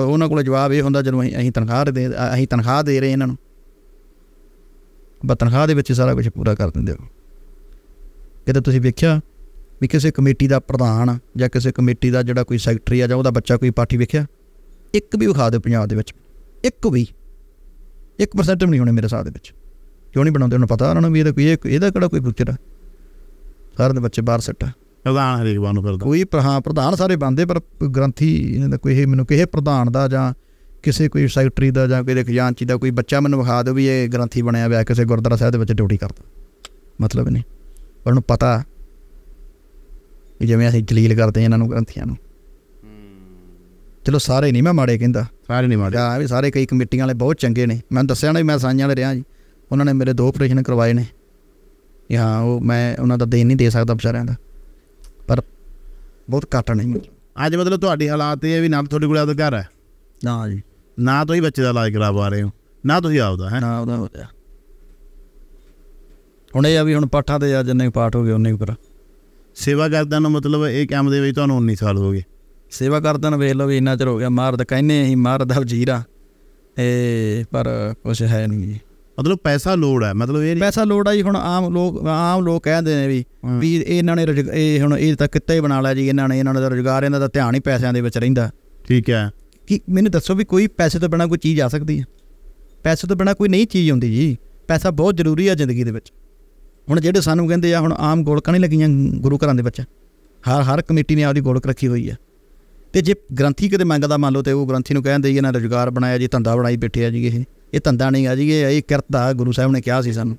ਉਹਨਾਂ ਕੋਲ ਜਵਾਬ ਇਹ ਹੁੰਦਾ ਜਦੋਂ ਅਸੀਂ ਤਨਖਾਹ ਦੇ ਅਸੀਂ ਤਨਖਾਹ ਦੇ ਰਹੇ ਇਹਨਾਂ ਨੂੰ ਬਾ ਤਨਖਾਹ ਦੇ ਵਿੱਚ ਸਾਰਾ ਕੁਝ ਪੂਰਾ ਕਰ ਦਿੰਦੇ ਹੋ ਕਿਤੇ ਤੁਸੀਂ ਵੇਖਿਆ ਵੀ ਕਿਸੇ ਕਮੇਟੀ ਦਾ ਪ੍ਰਧਾਨ ਜਾਂ ਕਿਸੇ ਕਮੇਟੀ ਦਾ ਜਿਹੜਾ ਕੋਈ ਸੈਕਟਰੀ ਆ ਜਾਂ ਉਹਦਾ ਬੱਚਾ ਕੋਈ ਪਾਰਟੀ ਵੇਖਿਆ ਇੱਕ ਵੀ ਵਿਖਾ ਦਿਓ ਪੰਜਾਬ ਦੇ ਵਿੱਚ ਇੱਕ ਵੀ 1% ਵੀ ਨਹੀਂ ਹੋਣੇ ਮੇਰੇ ਸਾਹ ਦੇ ਵਿੱਚ ਕਿਉਂ ਨਹੀਂ ਬਣਾਉਂਦੇ ਉਹਨਾਂ ਪਤਾ ਉਹਨਾਂ ਨੂੰ ਵੀ ਇਹਦਾ ਕੋਈ ਇਹਦਾ ਕਿਹੜਾ ਕੋਈ ਫਿਊਚਰ ਆ ਸਾਰੇ ਦੇ ਬੱਚੇ ਬਾਹਰ ਸੱਟਾ ਪ੍ਰਧਾਨ ਹਰੇਕ ਨੂੰ ਫਿਰਦਾ ਕੋਈ ਹਾਂ ਪ੍ਰਧਾਨ ਸਾਰੇ ਬੰਦੇ ਪਰ ਗ੍ਰੰਥੀ ਇਹਨਾਂ ਦਾ ਕੋਈ ਇਹ ਮੈਨੂੰ ਕਿਸੇ ਪ੍ਰਧਾਨ ਦਾ ਜਾਂ ਕਿਸੇ ਕੋਈ ਸੈਕਟਰੀ ਦਾ ਜਾਂ ਕੋਈ ਖਜ਼ਾਨਚੀ ਦਾ ਕੋਈ ਬੱਚਾ ਮੈਨੂੰ ਵਿਖਾ ਦੇ ਵੀ ਇਹ ਗ੍ਰੰਥੀ ਬਣਿਆ ਹੋਇਆ ਕਿਸੇ ਗੁਰਦੁਆਰਾ ਸਾਹਿਬ ਦੇ ਵਿੱਚ ਡਿਊਟੀ ਕਰਦਾ ਮਤਲਬ ਨਹੀਂ ਪਰ ਉਹਨੂੰ ਪਤਾ ਕਿ ਜਿਵੇਂ ਅਸੀਂ ਜਲੀਲ ਕਰਦੇ ਇਹਨਾਂ ਨੂੰ ਗ੍ਰੰਥੀਆਂ ਨੂੰ ਚਲੋ ਸਾਰੇ ਨਹੀਂ ਮੈਂ ਮਾੜੇ ਕਹਿੰਦਾ ਸਾਰੇ ਨਹੀਂ ਮਾੜੇ ਆ ਵੀ ਸਾਰੇ ਕਈ ਕਮੇਟੀਆਂ ਵਾਲੇ ਬਹੁਤ ਚੰਗੇ ਨੇ ਮੈਂ ਦੱਸਿਆ ਨਾ ਵੀ ਮੈਂ ਸਾਈਆਂ ਵਾਲੇ ਰਿਹਾ ਜੀ ਉਹਨਾਂ ਨੇ ਮੇਰੇ ਦੋ ਆਪਰੇਸ਼ਨ ਕਰਵਾਏ ਨੇ ਯਾ ਉਹ ਮੈਂ ਉਹਨਾਂ ਦਾ ਦੇਣ ਨਹੀਂ ਦੇ ਸਕਦਾ ਵਿਚਾਰਿਆਂ ਦਾ ਪਰ ਬਹੁਤ ਘਾਟਾ ਨਹੀਂ ਅੱਜ ਮਤਲਬ ਤੁਹਾਡੀ ਹਾਲਾਤ ਇਹ ਵੀ ਨਾ ਤੁਹਾਡੇ ਕੋਲ ਅਧਿਕਾਰ ਘਰ ਹੈ ਨਾ ਜੀ ਨਾ ਤੁਸੀਂ ਬੱਚੇ ਦਾ ਇਲਾਜ ਕਰਾ ਪਾ ਰਹੇ ਹੋ ਨਾ ਤੁਸੀਂ ਆਉਦਾ ਹੈ ਨਾ ਉਹਦਾ ਗਿਆ ਹੁਣ ਇਹ ਆ ਵੀ ਹੁਣ ਪਾਠਾਂ ਤੇ ਜਿੰਨੇ ਪਾਠ ਹੋ ਗਏ ਉਹਨੇ ਹੀ ਸੇਵਾ ਕਰਦਿਆਂ ਨੂੰ ਮਤਲਬ ਇਹ ਕੰਮ ਦੇ ਵਿੱਚ ਤੁਹਾਨੂੰ 19 ਸਾਲ ਹੋ ਗਏ ਸੇਵਾ ਕਰਦਿਆਂ ਨੂੰ ਵੇਖ ਲਓ ਵੀ ਇੰਨਾ ਚਿਰ ਹੋ ਗਿਆ ਮਾਰਦ ਕਹਿੰਨੇ ਅਸੀਂ ਮਾਰਦ ਜੀਰਾ ਇਹ ਪਰ ਕੁਝ ਹੈ ਨਹੀਂ ਮਤਲਬ ਪੈਸਾ ਲੋੜ ਹੈ ਮਤਲਬ ਇਹ ਪੈਸਾ ਲੋੜ ਆ ਜੀ ਹੁਣ ਆਮ ਲੋਕ ਆਮ ਲੋਕ ਕਹਿੰਦੇ ਨੇ ਵੀ ਵੀ ਇਹਨਾਂ ਨੇ ਇਹ ਹੁਣ ਇਹ ਤਾਂ ਕਿੱਤਾ ਹੀ ਬਣਾ ਲਿਆ ਜੀ ਇਹਨਾਂ ਨੇ ਇਹਨਾਂ ਦਾ ਰੋਜ਼ਗਾਰ ਇਹਨਾਂ ਦਾ ਧਿਆਨ ਹੀ ਪੈਸਿਆਂ ਦੇ ਵਿੱਚ ਰਹਿੰਦਾ ਠੀਕ ਹੈ ਕਿ ਮੈਨੂੰ ਦੱਸੋ ਵੀ ਕੋਈ ਪੈਸੇ ਤੋਂ ਬਿਨਾ ਕੋਈ ਚੀਜ਼ ਆ ਸਕਦੀ ਹੈ ਪੈਸੇ ਤੋਂ ਬਿਨਾ ਕੋਈ ਨਹੀਂ ਚੀਜ਼ ਹੁੰਦੀ ਜੀ ਪੈਸਾ ਬਹੁਤ ਜ਼ਰੂਰੀ ਆ ਜ਼ਿੰਦਗੀ ਦੇ ਵਿੱਚ ਹੁਣ ਜਿਹੜੇ ਸਾਨੂੰ ਕਹਿੰਦੇ ਆ ਹੁਣ ਆਮ ਗੋਲਕਾਂ ਨਹੀਂ ਲੱਗੀਆਂ ਗੁਰੂ ਘਰਾਂ ਦੇ ਵਿੱਚ ਹਰ ਹਰ ਕਮੇਟੀ ਨੇ ਆਪਦੀ ਗੋਲਕ ਰੱਖੀ ਹੋਈ ਹੈ ਤੇ ਜੇ ਗ੍ਰੰਥੀ ਕਿਤੇ ਮੰਗਦਾ ਮੰਨ ਲਓ ਤੇ ਉਹ ਗ੍ਰੰਥੀ ਨੂੰ ਕਹਿੰਦੇ ਜੀ ਇਹਨਾਂ ਰੋਜ਼ਗਾਰ ਬਣਾਇਆ ਜੀ ਧੰਦਾ ਬਣਾਈ ਬੈਠੇ ਆ ਜੀ ਇਹ ਇਹ ਧੰਦਾ ਨਹੀਂ ਆ ਜੀ ਇਹ ਕਿਰਤ ਆ ਗੁਰੂ ਸਾਹਿਬ ਨੇ ਕਿਹਾ ਸੀ ਸਾਨੂੰ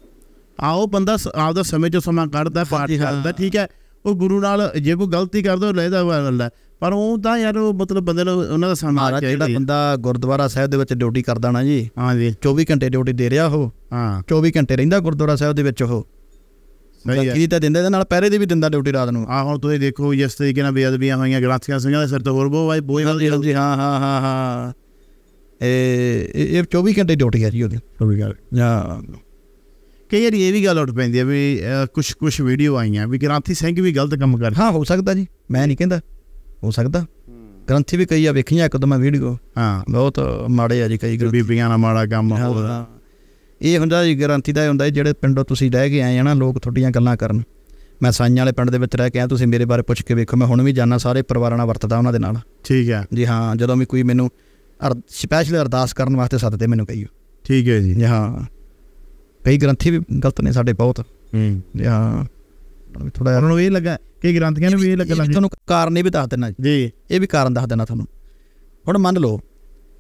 ਆ ਉਹ ਬੰਦਾ ਆਪਦਾ ਸਮੇਂ ਚੋਂ ਸਮਾਂ ਕੱਢਦਾ ਪਾਰਟੀ ਕਰਦਾ ਠੀਕ ਹੈ ਉਹ ਗੁਰੂ ਨਾਲ ਜੇ ਕੋਈ ਗਲਤੀ ਕਰਦਾ ਉਹ ਲੈਦਾ ਗੱਲ ਪਰ ਉਹ ਤਾਂ ਯਾਰ ਉਹ ਮਤਲਬ ਬੰਦੇ ਨੂੰ ਉਹਨਾਂ ਦਾ ਸਨਮਾਨ ਆ ਜਿਹੜਾ ਬੰਦਾ ਗੁਰਦੁਆਰਾ ਸਾਹਿਬ ਦੇ ਵਿੱਚ ਡਿਊਟੀ ਕਰਦਾ ਨਾ ਜੀ ਹਾਂ ਜੀ 24 ਘੰਟੇ ਡਿਊਟੀ ਦੇ ਰਿਹਾ ਉਹ ਹਾਂ 24 ਘੰਟੇ ਰਹਿੰਦਾ ਗੁਰਦੁਆਰਾ ਸਾਹਿਬ ਦੇ ਵਿੱਚ ਉਹ ਸਹੀ ਤਾਂ ਦਿੰਦਾ ਦੇ ਨਾਲ ਪਹਿਰੇ ਦੀ ਵੀ ਦਿੰਦਾ ਡਿਊਟੀ ਰਾਤ ਨੂੰ ਆ ਹੁਣ ਤੁਸੀਂ ਦੇਖੋ ਇਸ ਤਰੀਕੇ ਨਾਲ ਬੇਅਦਬੀਆਂ ਹੋਈਆਂ ਗਲਤੀਆਂ ਸਿੰਘਾਂ ਦੇ ਸਿਰ ਤੇ ਹੋਰ ਬੋਏ ਬੋਏ ਹਾਂ ਹਾਂ ਹਾਂ ਹਾਂ ਇਹ 24 ਘੰਟੇ ਡਿਊਟੀ ਹੈ ਜੀ ਉਹਦੀ ਕੋਈ ਗੱਲ ਜਾਂ ਕਈ ਵਾਰੀ ਇਹ ਵੀ ਗੱਲ ਉੱਠ ਪੈਂਦੀ ਹੈ ਵੀ ਕੁਝ ਕੁਝ ਵੀਡੀਓ ਆਈਆਂ ਵੀ ਗ੍ਰਾਂਥੀ ਸਿੰਘ ਵੀ ਗਲਤ ਕੰਮ ਕਰ ਹਾਂ ਹੋ ਸਕਦਾ ਜੀ ਮੈਂ ਨਹੀਂ ਕਹਿੰਦਾ ਹੋ ਸਕਦਾ ਗ੍ਰਾਂਥੀ ਵੀ ਕਈ ਆ ਵੇਖੀਆਂ ਇੱਕਦਮ ਵੀਡੀਓ ਹਾਂ ਬਹੁਤ ਮਾੜੇ ਆ ਜੀ ਕਈ ਬੀਬੀਆਂ ਨਾਲ ਮਾੜਾ ਕੰਮ ਹੋਦਾ ਇਹ ਹੁੰਦਾ ਜੀ ਗ੍ਰਾਂਥੀ ਦਾ ਹੁੰਦਾ ਜਿਹੜੇ ਪਿੰਡੋਂ ਤੁਸੀਂ ਰਹਿ ਕੇ ਆਏ ਆ ਨਾ ਲੋਕ ਤੁਹਾਡੀਆਂ ਗੱਲਾਂ ਕਰਨ ਮੈਂ ਸਾਈਆਂ ਵਾਲੇ ਪਿੰਡ ਦੇ ਵਿੱਚ ਰਹਿ ਕੇ ਆ ਤੁਸੀਂ ਮੇਰੇ ਬਾਰੇ ਪੁੱਛ ਕੇ ਵੇਖੋ ਮੈਂ ਹੁਣ ਵੀ ਜਾਣਾ ਸਾਰੇ ਪਰਿਵਾਰਾਂ ਨਾਲ ਵਰਤਦਾ ਉਹਨਾਂ ਦੇ ਨਾਲ ਠੀਕ ਹੈ ਜੀ ਹਾਂ ਜਦੋਂ ਵੀ ਕੋਈ ਮੈਨੂੰ ਸਪੈਸ਼ਲ ਅਰਦਾਸ ਕਰਨ ਵਾਸਤੇ ਸੱਦਦੇ ਮੈਨੂੰ ਕਈ ਠੀਕ ਹੈ ਜੀ ਹਾਂ ਕਈ ਗ੍ਰੰਥੀ ਵੀ ਗਲਤ ਨੇ ਸਾਡੇ ਬਹੁਤ ਹੂੰ ਹਾਂ ਥੋੜਾ ਉਹਨਾਂ ਨੂੰ ਇਹ ਲੱਗਾ ਕਿ ਗ੍ਰੰਥੀਆਂ ਨੂੰ ਵੀ ਇਹ ਲੱਗਾ ਤੁਹਾਨੂੰ ਕਾਰਨ ਇਹ ਵੀ ਦੱਸ ਦੇਣਾ ਜੀ ਇਹ ਵੀ ਕਾਰਨ ਦੱਸ ਦੇਣਾ ਤੁਹਾਨੂੰ ਹੁਣ ਮੰਨ ਲਓ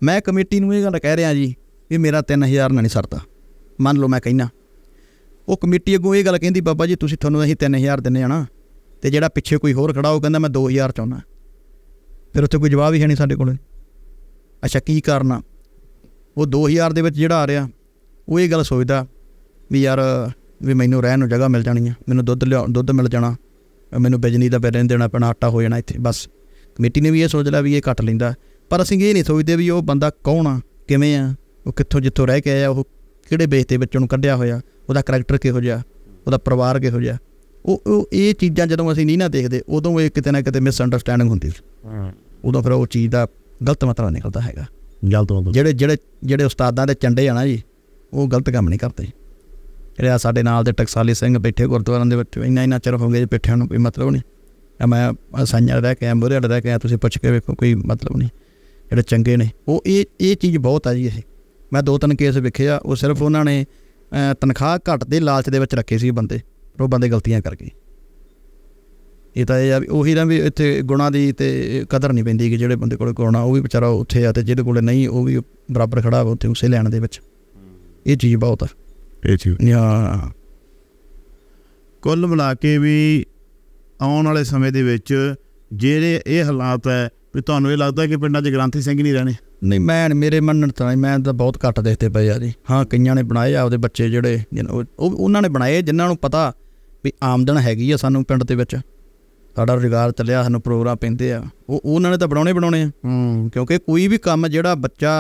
ਮੈਂ ਕਮੇਟੀ ਨੂੰ ਇਹ ਗੱਲ ਕਹਿ ਰਿਹਾ ਜੀ ਵੀ ਮੇਰਾ 3000 ਨਾਲ ਨਹੀਂ ਸਰਦਾ ਮੰਨ ਲਓ ਮੈਂ ਕਹਿਣਾ ਉਹ ਕਮੇਟੀ ਅੱਗੋਂ ਇਹ ਗੱਲ ਕਹਿੰਦੀ ਬਾਬਾ ਜੀ ਤੁਸੀਂ ਤੁਹਾਨੂੰ ਅਸੀਂ 3000 ਦਿੰਨੇ ਆਣਾ ਤੇ ਜਿਹੜਾ ਪਿੱਛੇ ਕੋਈ ਹੋਰ ਖੜਾ ਉਹ ਕਹਿੰਦਾ ਮੈਂ 2000 ਚਾਹੁੰਦਾ ਫਿਰ ਉੱਥੇ ਕੋਈ ਜਵਾਬ ਹੀ ਹੈ ਨਹੀਂ ਸਾਡੇ ਕੋਲੇ ਅੱਛਾ ਕੀ ਕਰਨਾ ਉਹ 2000 ਦੇ ਵਿੱਚ ਜਿਹੜਾ ਆ ਰਿਹਾ ਉਹ ਇਹ ਗੱਲ ਸੋਚਦਾ ਵੀ ਯਾਰ ਵੀ ਮੈਨੂੰ ਰਹਿਣ ਨੂੰ ਜਗ੍ਹਾ ਮਿਲ ਜਾਣੀ ਆ ਮੈਨੂੰ ਦੁੱਧ ਲਿਆ ਦੁੱਧ ਮਿਲ ਜਾਣਾ ਮੈਨੂੰ ਬਿਜਲੀ ਦਾ ਬਿੱਲ ਦੇਣਾ ਪੈਣਾ ਆਟਾ ਹੋ ਜਾਣਾ ਇੱਥੇ ਬਸ ਕਮੇਟੀ ਨੇ ਵੀ ਇਹ ਸੋਚ ਲਿਆ ਵੀ ਇਹ ਕੱਟ ਲੈਂਦਾ ਪਰ ਅਸੀਂ ਇਹ ਨਹੀਂ ਸੋਚਦੇ ਵੀ ਉਹ ਬੰਦਾ ਕੌਣ ਆ ਕਿਵੇਂ ਆ ਉਹ ਕਿੱਥੋਂ ਜਿੱਥੋਂ ਰਹਿ ਕੇ ਆਇਆ ਉਹ ਕਿਹੜੇ ਬੇਸ ਤੇ ਵਿੱਚੋਂ ਕੱਢਿਆ ਹੋਇਆ ਉਹਦਾ ਕੈਰੈਕਟਰ ਕਿਹੋ ਜਿਹਾ ਉਹਦਾ ਪਰਿਵਾਰ ਕਿਹੋ ਜਿਹਾ ਉਹ ਉਹ ਇਹ ਚੀਜ਼ਾਂ ਜਦੋਂ ਅਸੀਂ ਨਹੀਂ ਨਾ ਦੇਖਦੇ ਉਦੋਂ ਇਹ ਕਿਤੇ ਨਾ ਕਿਤੇ ਮਿਸ ਅੰਡਰਸਟੈਂਡਿੰਗ ਹੁੰਦੀ ਉਦੋਂ ਫਿਰ ਉਹ ਚੀਜ਼ ਦਾ ਗਲਤ ਮਤਲਬ ਨਿਕਲਦਾ ਹੈਗਾ ਗਲਤ ਮਤਲਬ ਜਿਹੜੇ ਜਿਹੜੇ ਜਿਹੜੇ ਉਸਤਾਦਾਂ ਦੇ ਚੰਡੇ ਆ ਨਾ ਜੀ ਉਹ ਗਲਤ ਕੰਮ ਨਹੀਂ ਕਰਦੇ ਜਿਹੜੇ ਆ ਸਾਡੇ ਨਾਲ ਦੇ ਟਕਸਾਲੀ ਸਿੰਘ ਬੈਠੇ ਗੁਰਦੁਆਰਾਂ ਦੇ ਵਿੱਚ ਇੰਨਾ ਇੰਨਾ ਚਿਰ ਹੋ ਗਿਆ ਜੀ ਬੈਠਿਆਂ ਨੂੰ ਕੋਈ ਮਤਲਬ ਨਹੀਂ ਮੈਂ ਸਾਈਆਂ ਦਾ ਕਿ ਅੰਬਰੇ ਅੜਦਾ ਕਿ ਤੁਸੀਂ ਪੁੱਛ ਕੇ ਵੇਖੋ ਕੋਈ ਮਤਲਬ ਨਹੀਂ ਜਿਹੜੇ ਚੰਗੇ ਨੇ ਉਹ ਇਹ ਇਹ ਚੀਜ਼ ਬਹੁਤ ਆ ਜੀ ਇਹ ਮੈਂ ਦੋ ਤਿੰਨ ਕੇਸ ਵੇਖੇ ਆ ਉਹ ਸਿਰਫ ਉਹਨਾਂ ਨੇ ਤਨਖਾਹ ਘਟਦੇ ਦੇ ਲਾਲਚ ਦੇ ਵਿੱਚ ਰੱਖੇ ਸੀ ਬੰਦੇ ਉਹ ਬੰਦੇ ਗਲਤੀਆਂ ਕਰ ਗਏ ਇਹ ਤਾਂ ਇਹ ਉਹੀ ਨਾ ਵੀ ਇੱਥੇ ਗੁਣਾ ਦੀ ਤੇ ਕਦਰ ਨਹੀਂ ਪੈਂਦੀ ਕਿ ਜਿਹੜੇ ਬੰਦੇ ਕੋਲ ਗੁਣਾ ਉਹ ਵੀ ਵਿਚਾਰਾ ਉੱਥੇ ਆ ਤੇ ਜਿਹਦੇ ਕੋਲ ਨਹੀਂ ਉਹ ਵੀ ਬਰਾਬਰ ਖੜਾ ਹੋ ਉੱਥੇ ਉਸੇ ਲੈਣ ਦੇ ਵਿੱਚ ਇਹ ਚੀਜ਼ ਬਹੁਤ ਆ ਇਹ ਚੀਜ਼ ਨਾ ਕੁੱਲ ਮਿਲਾ ਕੇ ਵੀ ਆਉਣ ਵਾਲੇ ਸਮੇਂ ਦੇ ਵਿੱਚ ਜਿਹੜੇ ਇਹ ਹਾਲਾਤ ਹੈ ਵੀ ਤੁਹਾਨੂੰ ਇਹ ਲੱਗਦਾ ਕਿ ਪਿੰਡਾਂ 'ਚ ਗ੍ਰਾਂਥੀ ਸਿੰਘ ਨਹੀਂ ਰਹਿਣੇ ਨਹੀਂ ਮੈਂ ਮੇਰੇ ਮੰਨਣ ਤਾਂ ਮੈਂ ਤਾਂ ਬਹੁਤ ਘੱਟ ਦੇਖਦੇ ਪਏ ਆ ਜੀ ਹਾਂ ਕਈਆਂ ਨੇ ਬਣਾਏ ਆ ਆਪਦੇ ਬੱਚੇ ਜਿਹੜੇ ਉਹ ਉਹਨਾਂ ਨੇ ਬਣਾਏ ਜਿਨ੍ਹਾਂ ਨੂੰ ਪਤਾ ਵੀ ਆਮਦਨ ਹੈਗੀ ਆ ਸਾਨੂੰ ਪਿੰਡ ਦੇ ਵਿੱਚ ਸਾਡਾ ਰਿਗਾਰ ਚੱਲਿਆ ਸਾਨੂੰ ਪ੍ਰੋਗਰਾਮ ਪੈਂਦੇ ਆ ਉਹ ਉਹਨਾਂ ਨੇ ਤਾਂ ਬਣਾਉਣੇ ਬਣਾਉਣੇ ਆ ਕਿਉਂਕਿ ਕੋਈ ਵੀ ਕੰਮ ਜਿਹੜਾ ਬੱਚਾ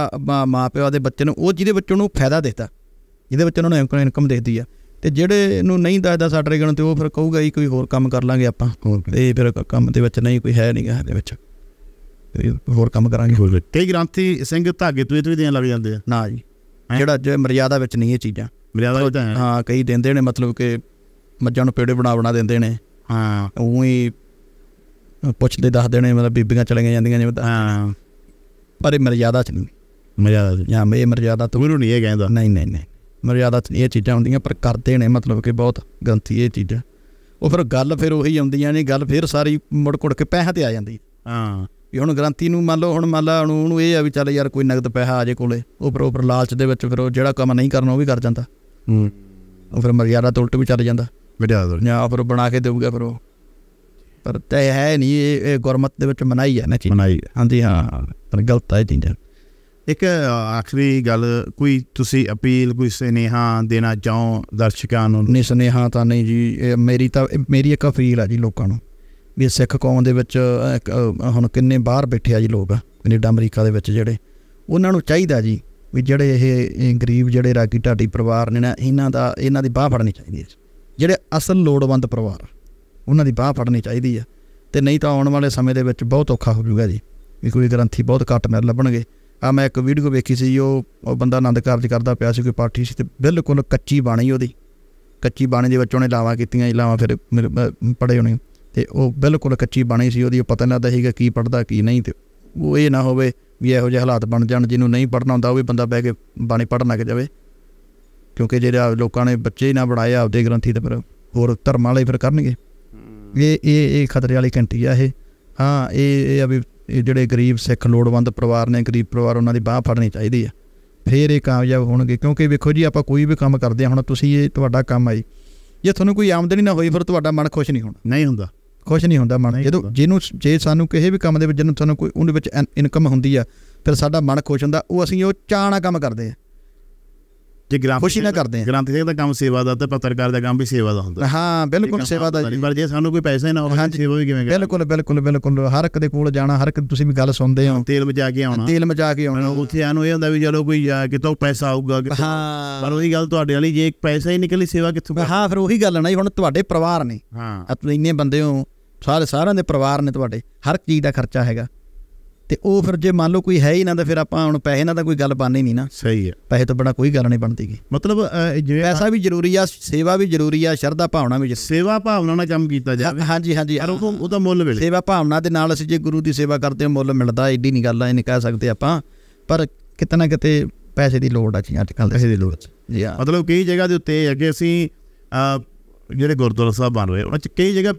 ਮਾਪਿਆਂ ਦੇ ਬੱਚੇ ਨੂੰ ਉਹ ਜਿਹਦੇ ਬੱਚੇ ਨੂੰ ਫਾਇਦਾ ਦਿੱਤਾ ਜਿਹਦੇ ਬੱਚੇ ਨੂੰ ਇਨਕਮ ਦਿੱਤੀ ਆ ਤੇ ਜਿਹੜੇ ਨੂੰ ਨਹੀਂ ਦੱਸਦਾ ਸਾਡੇ ਗਣ ਤੇ ਉਹ ਫਿਰ ਕਹੂਗਾ ਹੀ ਕੋਈ ਹੋਰ ਕੰਮ ਕਰ ਲਾਂਗੇ ਆਪਾਂ ਤੇ ਫਿਰ ਕੰਮ ਦੇ ਵਿੱਚ ਨਹੀਂ ਕੋਈ ਹੈ ਨਹੀਂਗਾ ਇਹਦੇ ਵਿੱਚ ਹੋਰ ਕੰਮ ਕਰਾਂਗੇ ਕਈ ਗ੍ਰਾਂਤੀ ਸਿੰਘ ਧਾਗੇ ਤੂੰ ਵੀ ਦੇਣ ਲੱਗ ਜਾਂਦੇ ਆ ਨਾ ਜੀ ਜਿਹੜਾ ਜੇ ਮਰਿਆਦਾ ਵਿੱਚ ਨਹੀਂ ਇਹ ਚੀਜ਼ਾਂ ਮਰਿਆਦਾ ਜਾਂਦਾ ਹਾਂ ਕਈ ਦਿੰਦੇ ਨੇ ਮਤਲਬ ਕਿ ਮੱਜਾਂ ਨੂੰ ਪੇੜੇ ਬਣਾ ਬਣਾ ਦਿੰਦੇ ਨੇ ਹਾਂ ਉਹੀ ਪੁੱਛਦੇ ਦੱਸ ਦੇਣੇ ਮਤਲਬ ਬੀਬੀਆਂ ਚਲੀਆਂ ਜਾਂਦੀਆਂ ਜਿਵੇਂ ਹਾਂ ਪਰ ਇਹ ਮਰਜ਼ਾਦਾ ਚ ਨਹੀਂ ਮਰਜ਼ਾਦਾ ਜਾਂ ਮੇ ਮਰਜ਼ਾਦਾ ਤੋਂ ਗੁਰੂ ਨਹੀਂ ਇਹ ਕਹਿੰਦਾ ਨਹੀਂ ਨਹੀਂ ਨਹੀਂ ਮਰਜ਼ਾਦਾ ਤੇ ਇਹ ਚੀਜ਼ਾਂ ਹੁੰਦੀਆਂ ਪਰ ਕਰਦੇ ਨੇ ਮਤਲਬ ਕਿ ਬਹੁਤ ਗੰਤੀ ਇਹ ਚੀਜ਼ਾਂ ਉਹ ਫਿਰ ਗੱਲ ਫਿਰ ਉਹੀ ਆਉਂਦੀਆਂ ਨੇ ਗੱਲ ਫਿਰ ਸਾਰੀ ਮੁੜ ਕੁੜ ਕੇ ਪੈਸਾ ਤੇ ਆ ਜਾਂਦੀ ਹਾਂ ਵੀ ਹੁਣ ਗਰੰਟੀ ਨੂੰ ਮੰਨ ਲਓ ਹੁਣ ਮੰਨ ਲਾ ਉਹਨੂੰ ਇਹ ਆ ਵੀ ਚੱਲ ਯਾਰ ਕੋਈ ਨਗਦ ਪੈਸਾ ਆ ਜੇ ਕੋਲੇ ਉਹ ਉਪਰ ਲਾਲਚ ਦੇ ਵਿੱਚ ਫਿਰ ਉਹ ਜਿਹੜਾ ਕੰਮ ਨਹੀਂ ਕਰਨਾ ਉਹ ਵੀ ਕਰ ਜਾਂਦਾ ਹੂੰ ਉਹ ਫਿਰ ਮਰਜ਼ਾਦਾ ਤੋਂ ਉਲਟ ਵੀ ਚੱਲ ਜਾਂਦਾ ਵਿੜਿਆ ਜਾਂ ਫਿਰ ਬਣਾ ਕੇ ਦੇਊਗਾ ਫਿਰ ਉਹ ਪਰ ਤੇ ਹੈ ਨਹੀਂ ਇਹ ਗੁਰਮਤ ਦੇ ਵਿੱਚ ਮਨਾਈ ਹੈ ਨਾ ਜੀ ਮਨਾਈ ਹਾਂਜੀ ਹਾਂ ਪਰ ਗਲਤ ਹੈ ਜੀ ਇੱਕ ਆਖਰੀ ਗੱਲ ਕੋਈ ਤੁਸੀਂ ਅਪੀਲ ਕੋਈ ਸਨੇਹਾ ਦੇਣਾ ਚਾਹੋ ਦਰਸ਼ਕਾਂ ਨੂੰ ਨਹੀਂ ਸਨੇਹਾ ਤਾਂ ਨਹੀਂ ਜੀ ਮੇਰੀ ਤਾਂ ਮੇਰੀ ਇੱਕ ਅਪੀਲ ਆ ਜੀ ਲੋਕਾਂ ਨੂੰ ਵੀ ਸਿੱਖ ਕੌਮ ਦੇ ਵਿੱਚ ਹੁਣ ਕਿੰਨੇ ਬਾਹਰ ਬੈਠੇ ਆ ਜੀ ਲੋਕ ਕੈਨੇਡਾ ਅਮਰੀਕਾ ਦੇ ਵਿੱਚ ਜਿਹੜੇ ਉਹਨਾਂ ਨੂੰ ਚਾਹੀਦਾ ਜੀ ਵੀ ਜਿਹੜੇ ਇਹ ਗਰੀਬ ਜਿਹੜੇ ਰਾਗੀ ਢਾਡੀ ਪਰਿਵਾਰ ਨੇ ਨਾ ਇਹਨਾਂ ਦਾ ਇਹਨਾਂ ਦੀ ਬਾਹ ਫੜਨੀ ਚਾਹੀਦੀ ਹੈ ਜਿਹੜੇ ਅਸਲ ਲੋੜਵੰਦ ਪਰਿਵਾਰ ਉਹਨਾਂ ਦੀ ਬਾਹ ਫੜਨੀ ਚਾਹੀਦੀ ਆ ਤੇ ਨਹੀਂ ਤਾਂ ਆਉਣ ਵਾਲੇ ਸਮੇਂ ਦੇ ਵਿੱਚ ਬਹੁਤ ਔਖਾ ਹੋ ਜਾਊਗਾ ਜੀ ਵੀ ਕੋਈ ਗ੍ਰੰਥੀ ਬਹੁਤ ਘੱਟ ਮਿਲ ਲੱਭਣਗੇ ਆ ਮੈਂ ਇੱਕ ਵੀਡੀਓ ਵੇਖੀ ਸੀ ਉਹ ਉਹ ਬੰਦਾ ਆਨੰਦ ਕਾਰਜ ਕਰਦਾ ਪਿਆ ਸੀ ਕੋਈ ਪਾਠੀ ਸੀ ਤੇ ਬਿਲਕੁਲ ਕੱਚੀ ਬਾਣੀ ਉਹਦੀ ਕੱਚੀ ਬਾਣੀ ਦੇ ਵਿੱਚ ਉਹਨੇ ਲਾਵਾਂ ਕੀਤੀਆਂ ਲਾਵਾਂ ਫਿਰ ਪੜੇ ਹੋਣੇ ਤੇ ਉਹ ਬਿਲਕੁਲ ਕੱਚੀ ਬਾਣੀ ਸੀ ਉਹਦੀ ਪਤਾ ਨਹੀਂ ਲੱਗਦਾ ਸੀਗਾ ਕੀ ਪੜਦਾ ਕੀ ਨਹੀਂ ਤੇ ਉਹ ਇਹ ਨਾ ਹੋਵੇ ਵੀ ਇਹੋ ਜਿਹੇ ਹਾਲਾਤ ਬਣ ਜਾਣ ਜਿਹਨੂੰ ਨਹੀਂ ਪੜਨਾ ਹੁੰਦਾ ਉਹ ਵੀ ਬੰਦਾ ਬਹਿ ਕੇ ਬਾਣੀ ਪੜਨ ਲੱਗ ਜਾਵੇ ਕਿਉਂਕਿ ਜਿਹੜਾ ਲੋਕਾਂ ਨੇ ਬੱਚੇ ਹੀ ਨਾ ਬਣਾਏ ਆਪਦੇ ਗ੍ਰੰਥੀ ਤੇ ਫਿਰ ਹੋਰ ਧਰਮਾਂ ਲਈ ਫਿਰ ਕਰਨਗੇ ਇਹ ਇਹ ਇਹ ਖਤਰੇ ਵਾਲੀ ਕੰਟਰੀ ਆ ਇਹ ਹਾਂ ਇਹ ਇਹ ਇਹ ਜਿਹੜੇ ਗਰੀਬ ਸਿੱਖ ਲੋੜਵੰਦ ਪਰਿਵਾਰ ਨੇ ਗਰੀਬ ਪਰਿਵਾਰ ਉਹਨਾਂ ਦੀ ਬਾਹ ਫੜਨੀ ਚਾਹੀਦੀ ਆ ਫੇਰ ਇਹ ਕਾਮਯਾਬ ਹੋਣਗੇ ਕਿਉਂਕਿ ਵੇਖੋ ਜੀ ਆਪਾਂ ਕੋਈ ਵੀ ਕੰਮ ਕਰਦੇ ਆ ਹੁਣ ਤੁਸੀਂ ਇਹ ਤੁਹਾਡਾ ਕੰਮ ਆਈ ਜੇ ਤੁਹਾਨੂੰ ਕੋਈ ਆਮਦਨੀ ਨਾ ਹੋਈ ਫਿਰ ਤੁਹਾਡਾ ਮਨ ਖੁਸ਼ ਨਹੀਂ ਹੋਣਾ ਨਹੀਂ ਹੁੰਦਾ ਖੁਸ਼ ਨਹੀਂ ਹੁੰਦਾ ਮਨ ਜਦੋਂ ਜਿਹਨੂੰ ਜੇ ਸਾਨੂੰ ਕਿਸੇ ਵੀ ਕੰਮ ਦੇ ਵਿੱਚ ਜਿਹਨੂੰ ਤੁਹਾਨੂੰ ਕੋਈ ਉਹਦੇ ਵਿੱਚ ਇਨਕਮ ਹੁੰਦੀ ਆ ਫਿਰ ਸਾਡਾ ਮਨ ਖੁਸ਼ ਹੁੰਦਾ ਉਹ ਅਸੀਂ ਉਹ ਚਾਹਣਾ ਕੰਮ ਕਰਦੇ ਆ ਜੇ ਗ੍ਰਾਂਥ ਖੁਸ਼ੀ ਨਾਲ ਕਰਦੇ ਆ ਗ੍ਰਾਂਥ ਸਿੰਘ ਦਾ ਕੰਮ ਸੇਵਾ ਦਾ ਤੇ ਪੱਤਰਕਾਰ ਦਾ ਕੰਮ ਵੀ ਸੇਵਾ ਦਾ ਹੁੰਦਾ ਹਾਂ ਬਿਲਕੁਲ ਸੇਵਾ ਦਾ ਪਰ ਜੇ ਸਾਨੂੰ ਕੋਈ ਪੈਸਾ ਹੀ ਨਾ ਹੋਵੇ ਸੇਵਾ ਵੀ ਕਿਵੇਂ ਕਰੇ ਬਿਲਕੁਲ ਬਿਲਕੁਲ ਬਿਲਕੁਲ ਹਰ ਇੱਕ ਦੇ ਕੋਲ ਜਾਣਾ ਹਰ ਇੱਕ ਤੁਸੀਂ ਵੀ ਗੱਲ ਸੁਣਦੇ ਹੋ ਤੇਲ ਮਚਾ ਕੇ ਆਉਣਾ ਤੇਲ ਮਚਾ ਕੇ ਆਉਣਾ ਉੱਥੇ ਆਨੂੰ ਇਹ ਹੁੰਦਾ ਵੀ ਚਲੋ ਕੋਈ ਜਾ ਕੇ ਤਾਂ ਪੈਸਾ ਆਊਗਾ ਹਾਂ ਪਰ ਉਹੀ ਗੱਲ ਤੁਹਾਡੇ ਵਾਲੀ ਜੇ ਪੈਸਾ ਹੀ ਨਿਕਲੀ ਸੇਵਾ ਕਿੱਥੋਂ ਹਾਂ ਫਿਰ ਉਹੀ ਗੱਲ ਨਾ ਹੁਣ ਤੁਹਾਡੇ ਪਰਿਵਾਰ ਨੇ ਹਾਂ ਤੁਸੀਂ ਇੰਨੇ ਬੰਦੇ ਹੋ ਸਾਰੇ ਸਾਰਿਆਂ ਦੇ ਪਰਿਵਾਰ ਨੇ ਤੁਹਾਡੇ ਹਰ ਚੀਜ਼ ਦਾ ਖਰਚਾ ਹੈਗਾ ਤੇ ਉਹ ਫਿਰ ਜੇ ਮੰਨ ਲਓ ਕੋਈ ਹੈ ਹੀ ਨਾ ਤਾਂ ਫਿਰ ਆਪਾਂ ਹੁਣ ਪੈਸੇ ਨਾਲ ਤਾਂ ਕੋਈ ਗੱਲ ਬਣਨੀ ਨਹੀਂ ਨਾ ਸਹੀ ਹੈ ਪੈਸੇ ਤੋਂ ਬਿਨਾ ਕੋਈ ਗੱਲ ਨਹੀਂ ਬਣਦੀਗੀ ਮਤਲਬ ਜਿਵੇਂ ਪੈਸਾ ਵੀ ਜ਼ਰੂਰੀ ਆ ਸੇਵਾ ਵੀ ਜ਼ਰੂਰੀ ਆ ਸ਼ਰਧਾ ਭਾਵਨਾ ਵੀ ਸੇਵਾ ਭਾਵਨਾ ਨਾਲ ਕੰਮ ਕੀਤਾ ਜਾਵੇ ਹਾਂਜੀ ਹਾਂਜੀ ਪਰ ਉਹ ਉਹਦਾ ਮੁੱਲ ਮਿਲੇ ਸੇਵਾ ਭਾਵਨਾ ਦੇ ਨਾਲ ਅਸੀਂ ਜੇ ਗੁਰੂ ਦੀ ਸੇਵਾ ਕਰਦੇ ਹਾਂ ਮੁੱਲ ਮਿਲਦਾ ਐਡੀ ਨਹੀਂ ਗੱਲ ਆ ਇਹ ਨਹੀਂ ਕਹਿ ਸਕਦੇ ਆਪਾਂ ਪਰ ਕਿਤਨਾ ਕਿਤੇ ਪੈਸੇ ਦੀ ਲੋੜ ਆ ਜੀ ਅੱਜ ਕੱਲ੍ਹ ਪੈਸੇ ਦੀ ਲੋੜ ਜੀ ਹਾਂ ਮਤਲਬ ਕਈ ਜਗ੍ਹਾ ਦੇ ਉੱਤੇ ਅੱਗੇ ਅਸੀਂ ਜਿਹੜੇ ਗੁਰਦੁਆਰਾ ਸਾਹਿਬ ਬਣ ਰਹੇ ਉਹਨਾਂ ਚ ਕਈ ਜਗ੍ਹਾ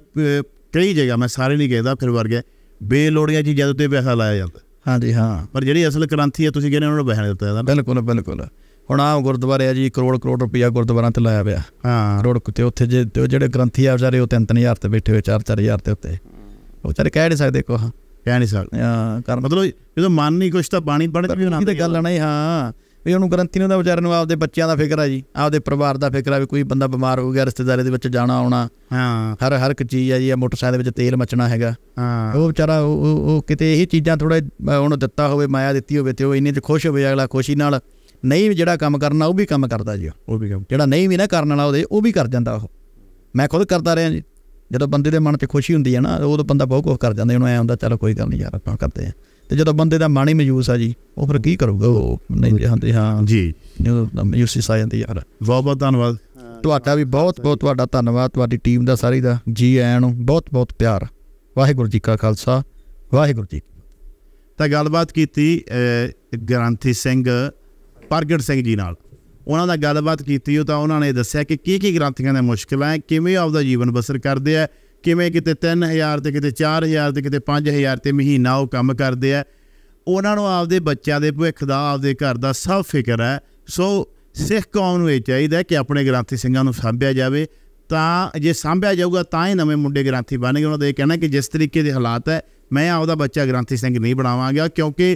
ਕਈ ਜਗ੍ਹਾ ਮੈਂ ਸਾਰੇ ਨਹੀਂ ਕਹਿਦਾ ਫਿਰ ਵਰਗੇ ਬੇਲੋੜੀਆਂ ਚੀਜ਼ਾਂ ਦੇ ਉੱਤੇ ਪੈਸਾ ਲਾਇਆ ਜਾਂਦਾ ਹਾਂਜੀ ਹਾਂ ਪਰ ਜਿਹੜੀ ਅਸਲ ਕ੍ਰਾਂਤੀ ਹੈ ਤੁਸੀਂ ਕਹਿੰਦੇ ਉਹਨਾਂ ਨੂੰ ਬਹਿਣ ਦਿੱਤਾ ਜਾਂਦਾ ਬਿਲਕੁਲ ਬਿਲਕੁਲ ਹੁਣ ਆ ਗੁਰਦੁਆਰੇ ਆ ਜੀ ਕਰੋੜ ਕਰੋੜ ਰੁਪਇਆ ਗੁਰਦੁਆਰਾਂ ਤੇ ਲਾਇਆ ਪਿਆ ਹਾਂ ਰੋੜ ਤੇ ਉੱਥੇ ਜੇ ਜਿਹੜੇ ਗ੍ਰੰਥੀ ਆ ਵਿਚਾਰੇ ਉਹ 3-3000 ਤੇ ਬੈਠੇ ਹੋਏ 4-4000 ਤੇ ਉੱਤੇ ਉਹ ਚਾਰੇ ਕਹਿ ਨਹੀਂ ਸਕਦੇ ਕੋਹਾਂ ਕਹਿ ਨਹੀਂ ਸਕਦੇ ਹਾਂ ਕਰ ਮਤਲਬ ਜਦੋਂ ਮਨ ਨਹੀਂ ਕੁਛ ਤਾਂ ਪਾਣੀ ਪੜਨ ਵੀ ਨਾ ਇਹ ਤਾਂ ਗੱਲ ਨਹੀਂ ਹਾਂ ਵੀ ਉਹਨੂੰ ਗਰੰਟੀ ਨਹੀਂ ਦਾ ਵਿਚਾਰੇ ਨੂੰ ਆਪਦੇ ਬੱਚਿਆਂ ਦਾ ਫਿਕਰ ਆ ਜੀ ਆਪਦੇ ਪਰਿਵਾਰ ਦਾ ਫਿਕਰ ਆ ਵੀ ਕੋਈ ਬੰਦਾ ਬਿਮਾਰ ਹੋ ਗਿਆ ਰਿਸ਼ਤੇਦਾਰੇ ਦੇ ਵਿੱਚ ਜਾਣਾ ਆਉਣਾ ਹਾਂ ਹਰ ਹਰ ਇੱਕ ਚੀਜ਼ ਆ ਜੀ ਆ ਮੋਟਰਸਾਈਕਲ ਦੇ ਵਿੱਚ ਤੇਲ ਮਚਣਾ ਹੈਗਾ ਹਾਂ ਉਹ ਵਿਚਾਰਾ ਉਹ ਕਿਤੇ ਇਹ ਚੀਜ਼ਾਂ ਥੋੜਾ ਉਹਨੂੰ ਦਿੱਤਾ ਹੋਵੇ ਮਾਇਆ ਦਿੱਤੀ ਹੋਵੇ ਤੇ ਉਹ ਇੰਨੇ ਚ ਖੁਸ਼ ਹੋਵੇ ਅਗਲਾ ਖੁਸ਼ੀ ਨਾਲ ਨਹੀਂ ਜਿਹੜਾ ਕੰਮ ਕਰਨਾ ਉਹ ਵੀ ਕੰਮ ਕਰਦਾ ਜੀ ਉਹ ਵੀ ਕੰਮ ਜਿਹੜਾ ਨਹੀਂ ਵੀ ਨਾ ਕਰਨ ਵਾਲਾ ਉਹਦੇ ਉਹ ਵੀ ਕਰ ਜਾਂਦਾ ਉਹ ਮੈਂ ਖੁਦ ਕਰਦਾ ਰਿਹਾ ਜੀ ਜਦੋਂ ਬੰਦੇ ਦੇ ਮਨ 'ਚ ਖੁਸ਼ੀ ਹੁੰਦੀ ਹੈ ਨਾ ਉਦੋਂ ਬੰਦਾ ਬਹੁਤ ਕੁਝ ਕਰ ਜਾਂਦਾ ਉਹਨੂੰ ਐ ਹੁੰਦਾ ਚਲੋ ਕੋਈ ਗੱਲ ਨਹੀਂ ਯਾਰ ਆਪਾਂ ਕਰਦੇ ਆ ਤੇ ਜਦੋਂ ਬੰਦੇ ਦਾ ਮਾਣੀ ਮਯੂਸ ਆ ਜੀ ਉਹ ਫਿਰ ਕੀ ਕਰੂਗਾ ਉਹ ਨਹੀਂ ਜਾਂਦੇ ਹਾਂ ਜੀ ਮਯੂਸੀ ਸਾਇਆਂ ਜਾਂਦੀ ਯਾਰ ਬਹੁਤ ਬਹੁਤ ਧੰਨਵਾਦ ਤੁਹਾਡਾ ਵੀ ਬਹੁਤ ਬਹੁਤ ਤੁਹਾਡਾ ਧੰਨਵਾਦ ਤੁਹਾਡੀ ਟੀਮ ਦਾ ਸਾਰੀ ਦਾ ਜੀ ਆਇਆਂ ਨੂੰ ਬਹੁਤ ਬਹੁਤ ਪਿਆਰ ਵਾਹਿਗੁਰੂ ਜੀ ਕਾ ਖਾਲਸਾ ਵਾਹਿਗੁਰੂ ਜੀ ਤਾਂ ਗੱਲਬਾਤ ਕੀਤੀ ਗ੍ਰਾਂਥੀ ਸਿੰਘ ਪਰਗਟ ਸਿੰਘ ਜੀ ਨਾਲ ਉਹਨਾਂ ਦਾ ਗੱਲਬਾਤ ਕੀਤੀ ਉਹ ਤਾਂ ਉਹਨਾਂ ਨੇ ਦੱਸਿਆ ਕਿ ਕੀ ਕੀ ਗ੍ਰੰਥੀਆਂ ਦਾ ਮੁਸ਼ਕਲਾਂ ਹੈ ਕਿਵੇਂ ਆਪਦਾ ਜੀਵਨ ਬਸਰ ਕਰਦੇ ਆ ਕਿਵੇਂ ਕਿਤੇ 3000 ਤੇ ਕਿਤੇ 4000 ਤੇ ਕਿਤੇ 5000 ਤੇ ਮਹੀਨਾ ਉਹ ਕੰਮ ਕਰਦੇ ਆ ਉਹਨਾਂ ਨੂੰ ਆਪਦੇ ਬੱਚਿਆਂ ਦੇ ਭਵਿੱਖ ਦਾ ਆਪਦੇ ਘਰ ਦਾ ਸਭ ਫਿਕਰ ਹੈ ਸੋ ਸਿੱਖ ਕੌਮ ਨੂੰ ਇਹ ਚਾਹੀਦਾ ਕਿ ਆਪਣੇ ਗ੍ਰਾਂਥੀ ਸਿੰਘਾਂ ਨੂੰ ਸਾਂਭਿਆ ਜਾਵੇ ਤਾਂ ਜੇ ਸਾਂਭਿਆ ਜਾਊਗਾ ਤਾਂ ਹੀ ਨਵੇਂ ਮੁੰਡੇ ਗ੍ਰਾਂਥੀ ਬਣਨਗੇ ਉਹਨਾਂ ਦਾ ਇਹ ਕਹਿਣਾ ਕਿ ਜਿਸ ਤਰੀਕੇ ਦੇ ਹਾਲਾਤ ਹੈ ਮੈਂ ਆਪਦਾ ਬੱਚਾ ਗ੍ਰਾਂਥੀ ਸਿੰਘ ਨਹੀਂ ਬਣਾਵਾਂਗਾ ਕਿਉਂਕਿ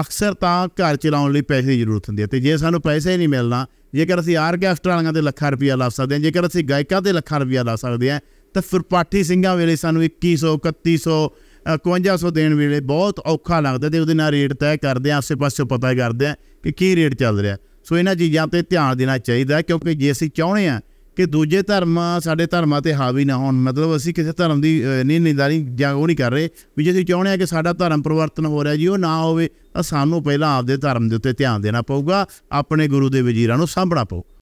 ਅਕਸਰ ਤਾਂ ਘਰ ਚਲਾਉਣ ਲਈ ਪੈਸੇ ਦੀ ਜ਼ਰੂਰਤ ਹੁੰਦੀ ਹੈ ਤੇ ਜੇ ਸਾਨੂੰ ਪੈਸੇ ਹੀ ਨਹੀਂ ਮਿਲਣਾ ਜੇਕਰ ਅਸੀਂ ਆਰਕੈਸਟਰਾ ਵਾਲਿਆਂ ਦੇ ਲੱਖਾਂ ਰੁਪਇਆ ਲਾ ਸਕਦੇ ਹਾਂ ਜੇਕਰ ਅਸੀਂ ਗਾਇਕਾਂ ਦੇ ਲੱਖਾਂ ਰੁਪਇਆ ਲਾ ਸਕਦੇ ਹਾਂ ਤਾਂ ਸੁਰਪਾਠੀ ਸਿੰਘਾਂ ਵੇਲੇ ਸਾਨੂੰ 2100 3100 5100 ਦੇਣ ਵੇਲੇ ਬਹੁਤ ਔਖਾ ਲੱਗਦਾ ਤੇ ਉਹਦੇ ਨਾਲ ਰੇਟ ਤੈਅ ਕਰਦੇ ਆ ਆਸੇ ਪਾਸੇ ਪਤਾ ਕਰਦੇ ਆ ਕਿ ਕੀ ਰੇਟ ਚੱਲ ਰਿਹਾ ਸੋ ਇਹਨਾਂ ਚੀਜ਼ਾਂ ਤੇ ਧਿਆਨ ਦੇਣਾ ਚਾਹੀਦਾ ਕਿਉਂਕਿ ਜੇ ਅਸੀਂ ਚਾਹੁੰਦੇ ਆ ਕਿ ਦੂਜੇ ਧਰਮ ਸਾਡੇ ਧਰਮਾਂ ਤੇ ਹਾਵੀ ਨਾ ਹੋਣ ਮਤਲਬ ਅਸੀਂ ਕਿਸੇ ਧਰਮ ਦੀ ਨਹੀਂ ਨਿੰਦਾਰੀ ਜਾਂ ਉਹ ਨਹੀਂ ਕਰ ਰਹੇ ਵੀ ਜੇ ਅਸੀਂ ਚਾਹੁੰਦੇ ਆ ਕਿ ਸਾਡਾ ਧਰਮ ਪਰਿਵਰਤਨ ਹੋ ਰਿਹਾ ਜੀ ਉਹ ਨਾ ਹੋਵੇ ਤਾਂ ਸਾਨੂੰ ਪਹਿਲਾਂ ਆਪਦੇ ਧਰਮ ਦੇ ਉੱਤੇ ਧਿਆਨ ਦੇਣਾ ਪਊਗਾ ਆਪਣੇ ਗੁਰੂ ਦੇ ਵਜ਼ੀਰਾਂ ਨੂੰ ਸਾਂਭਣਾ ਪਊ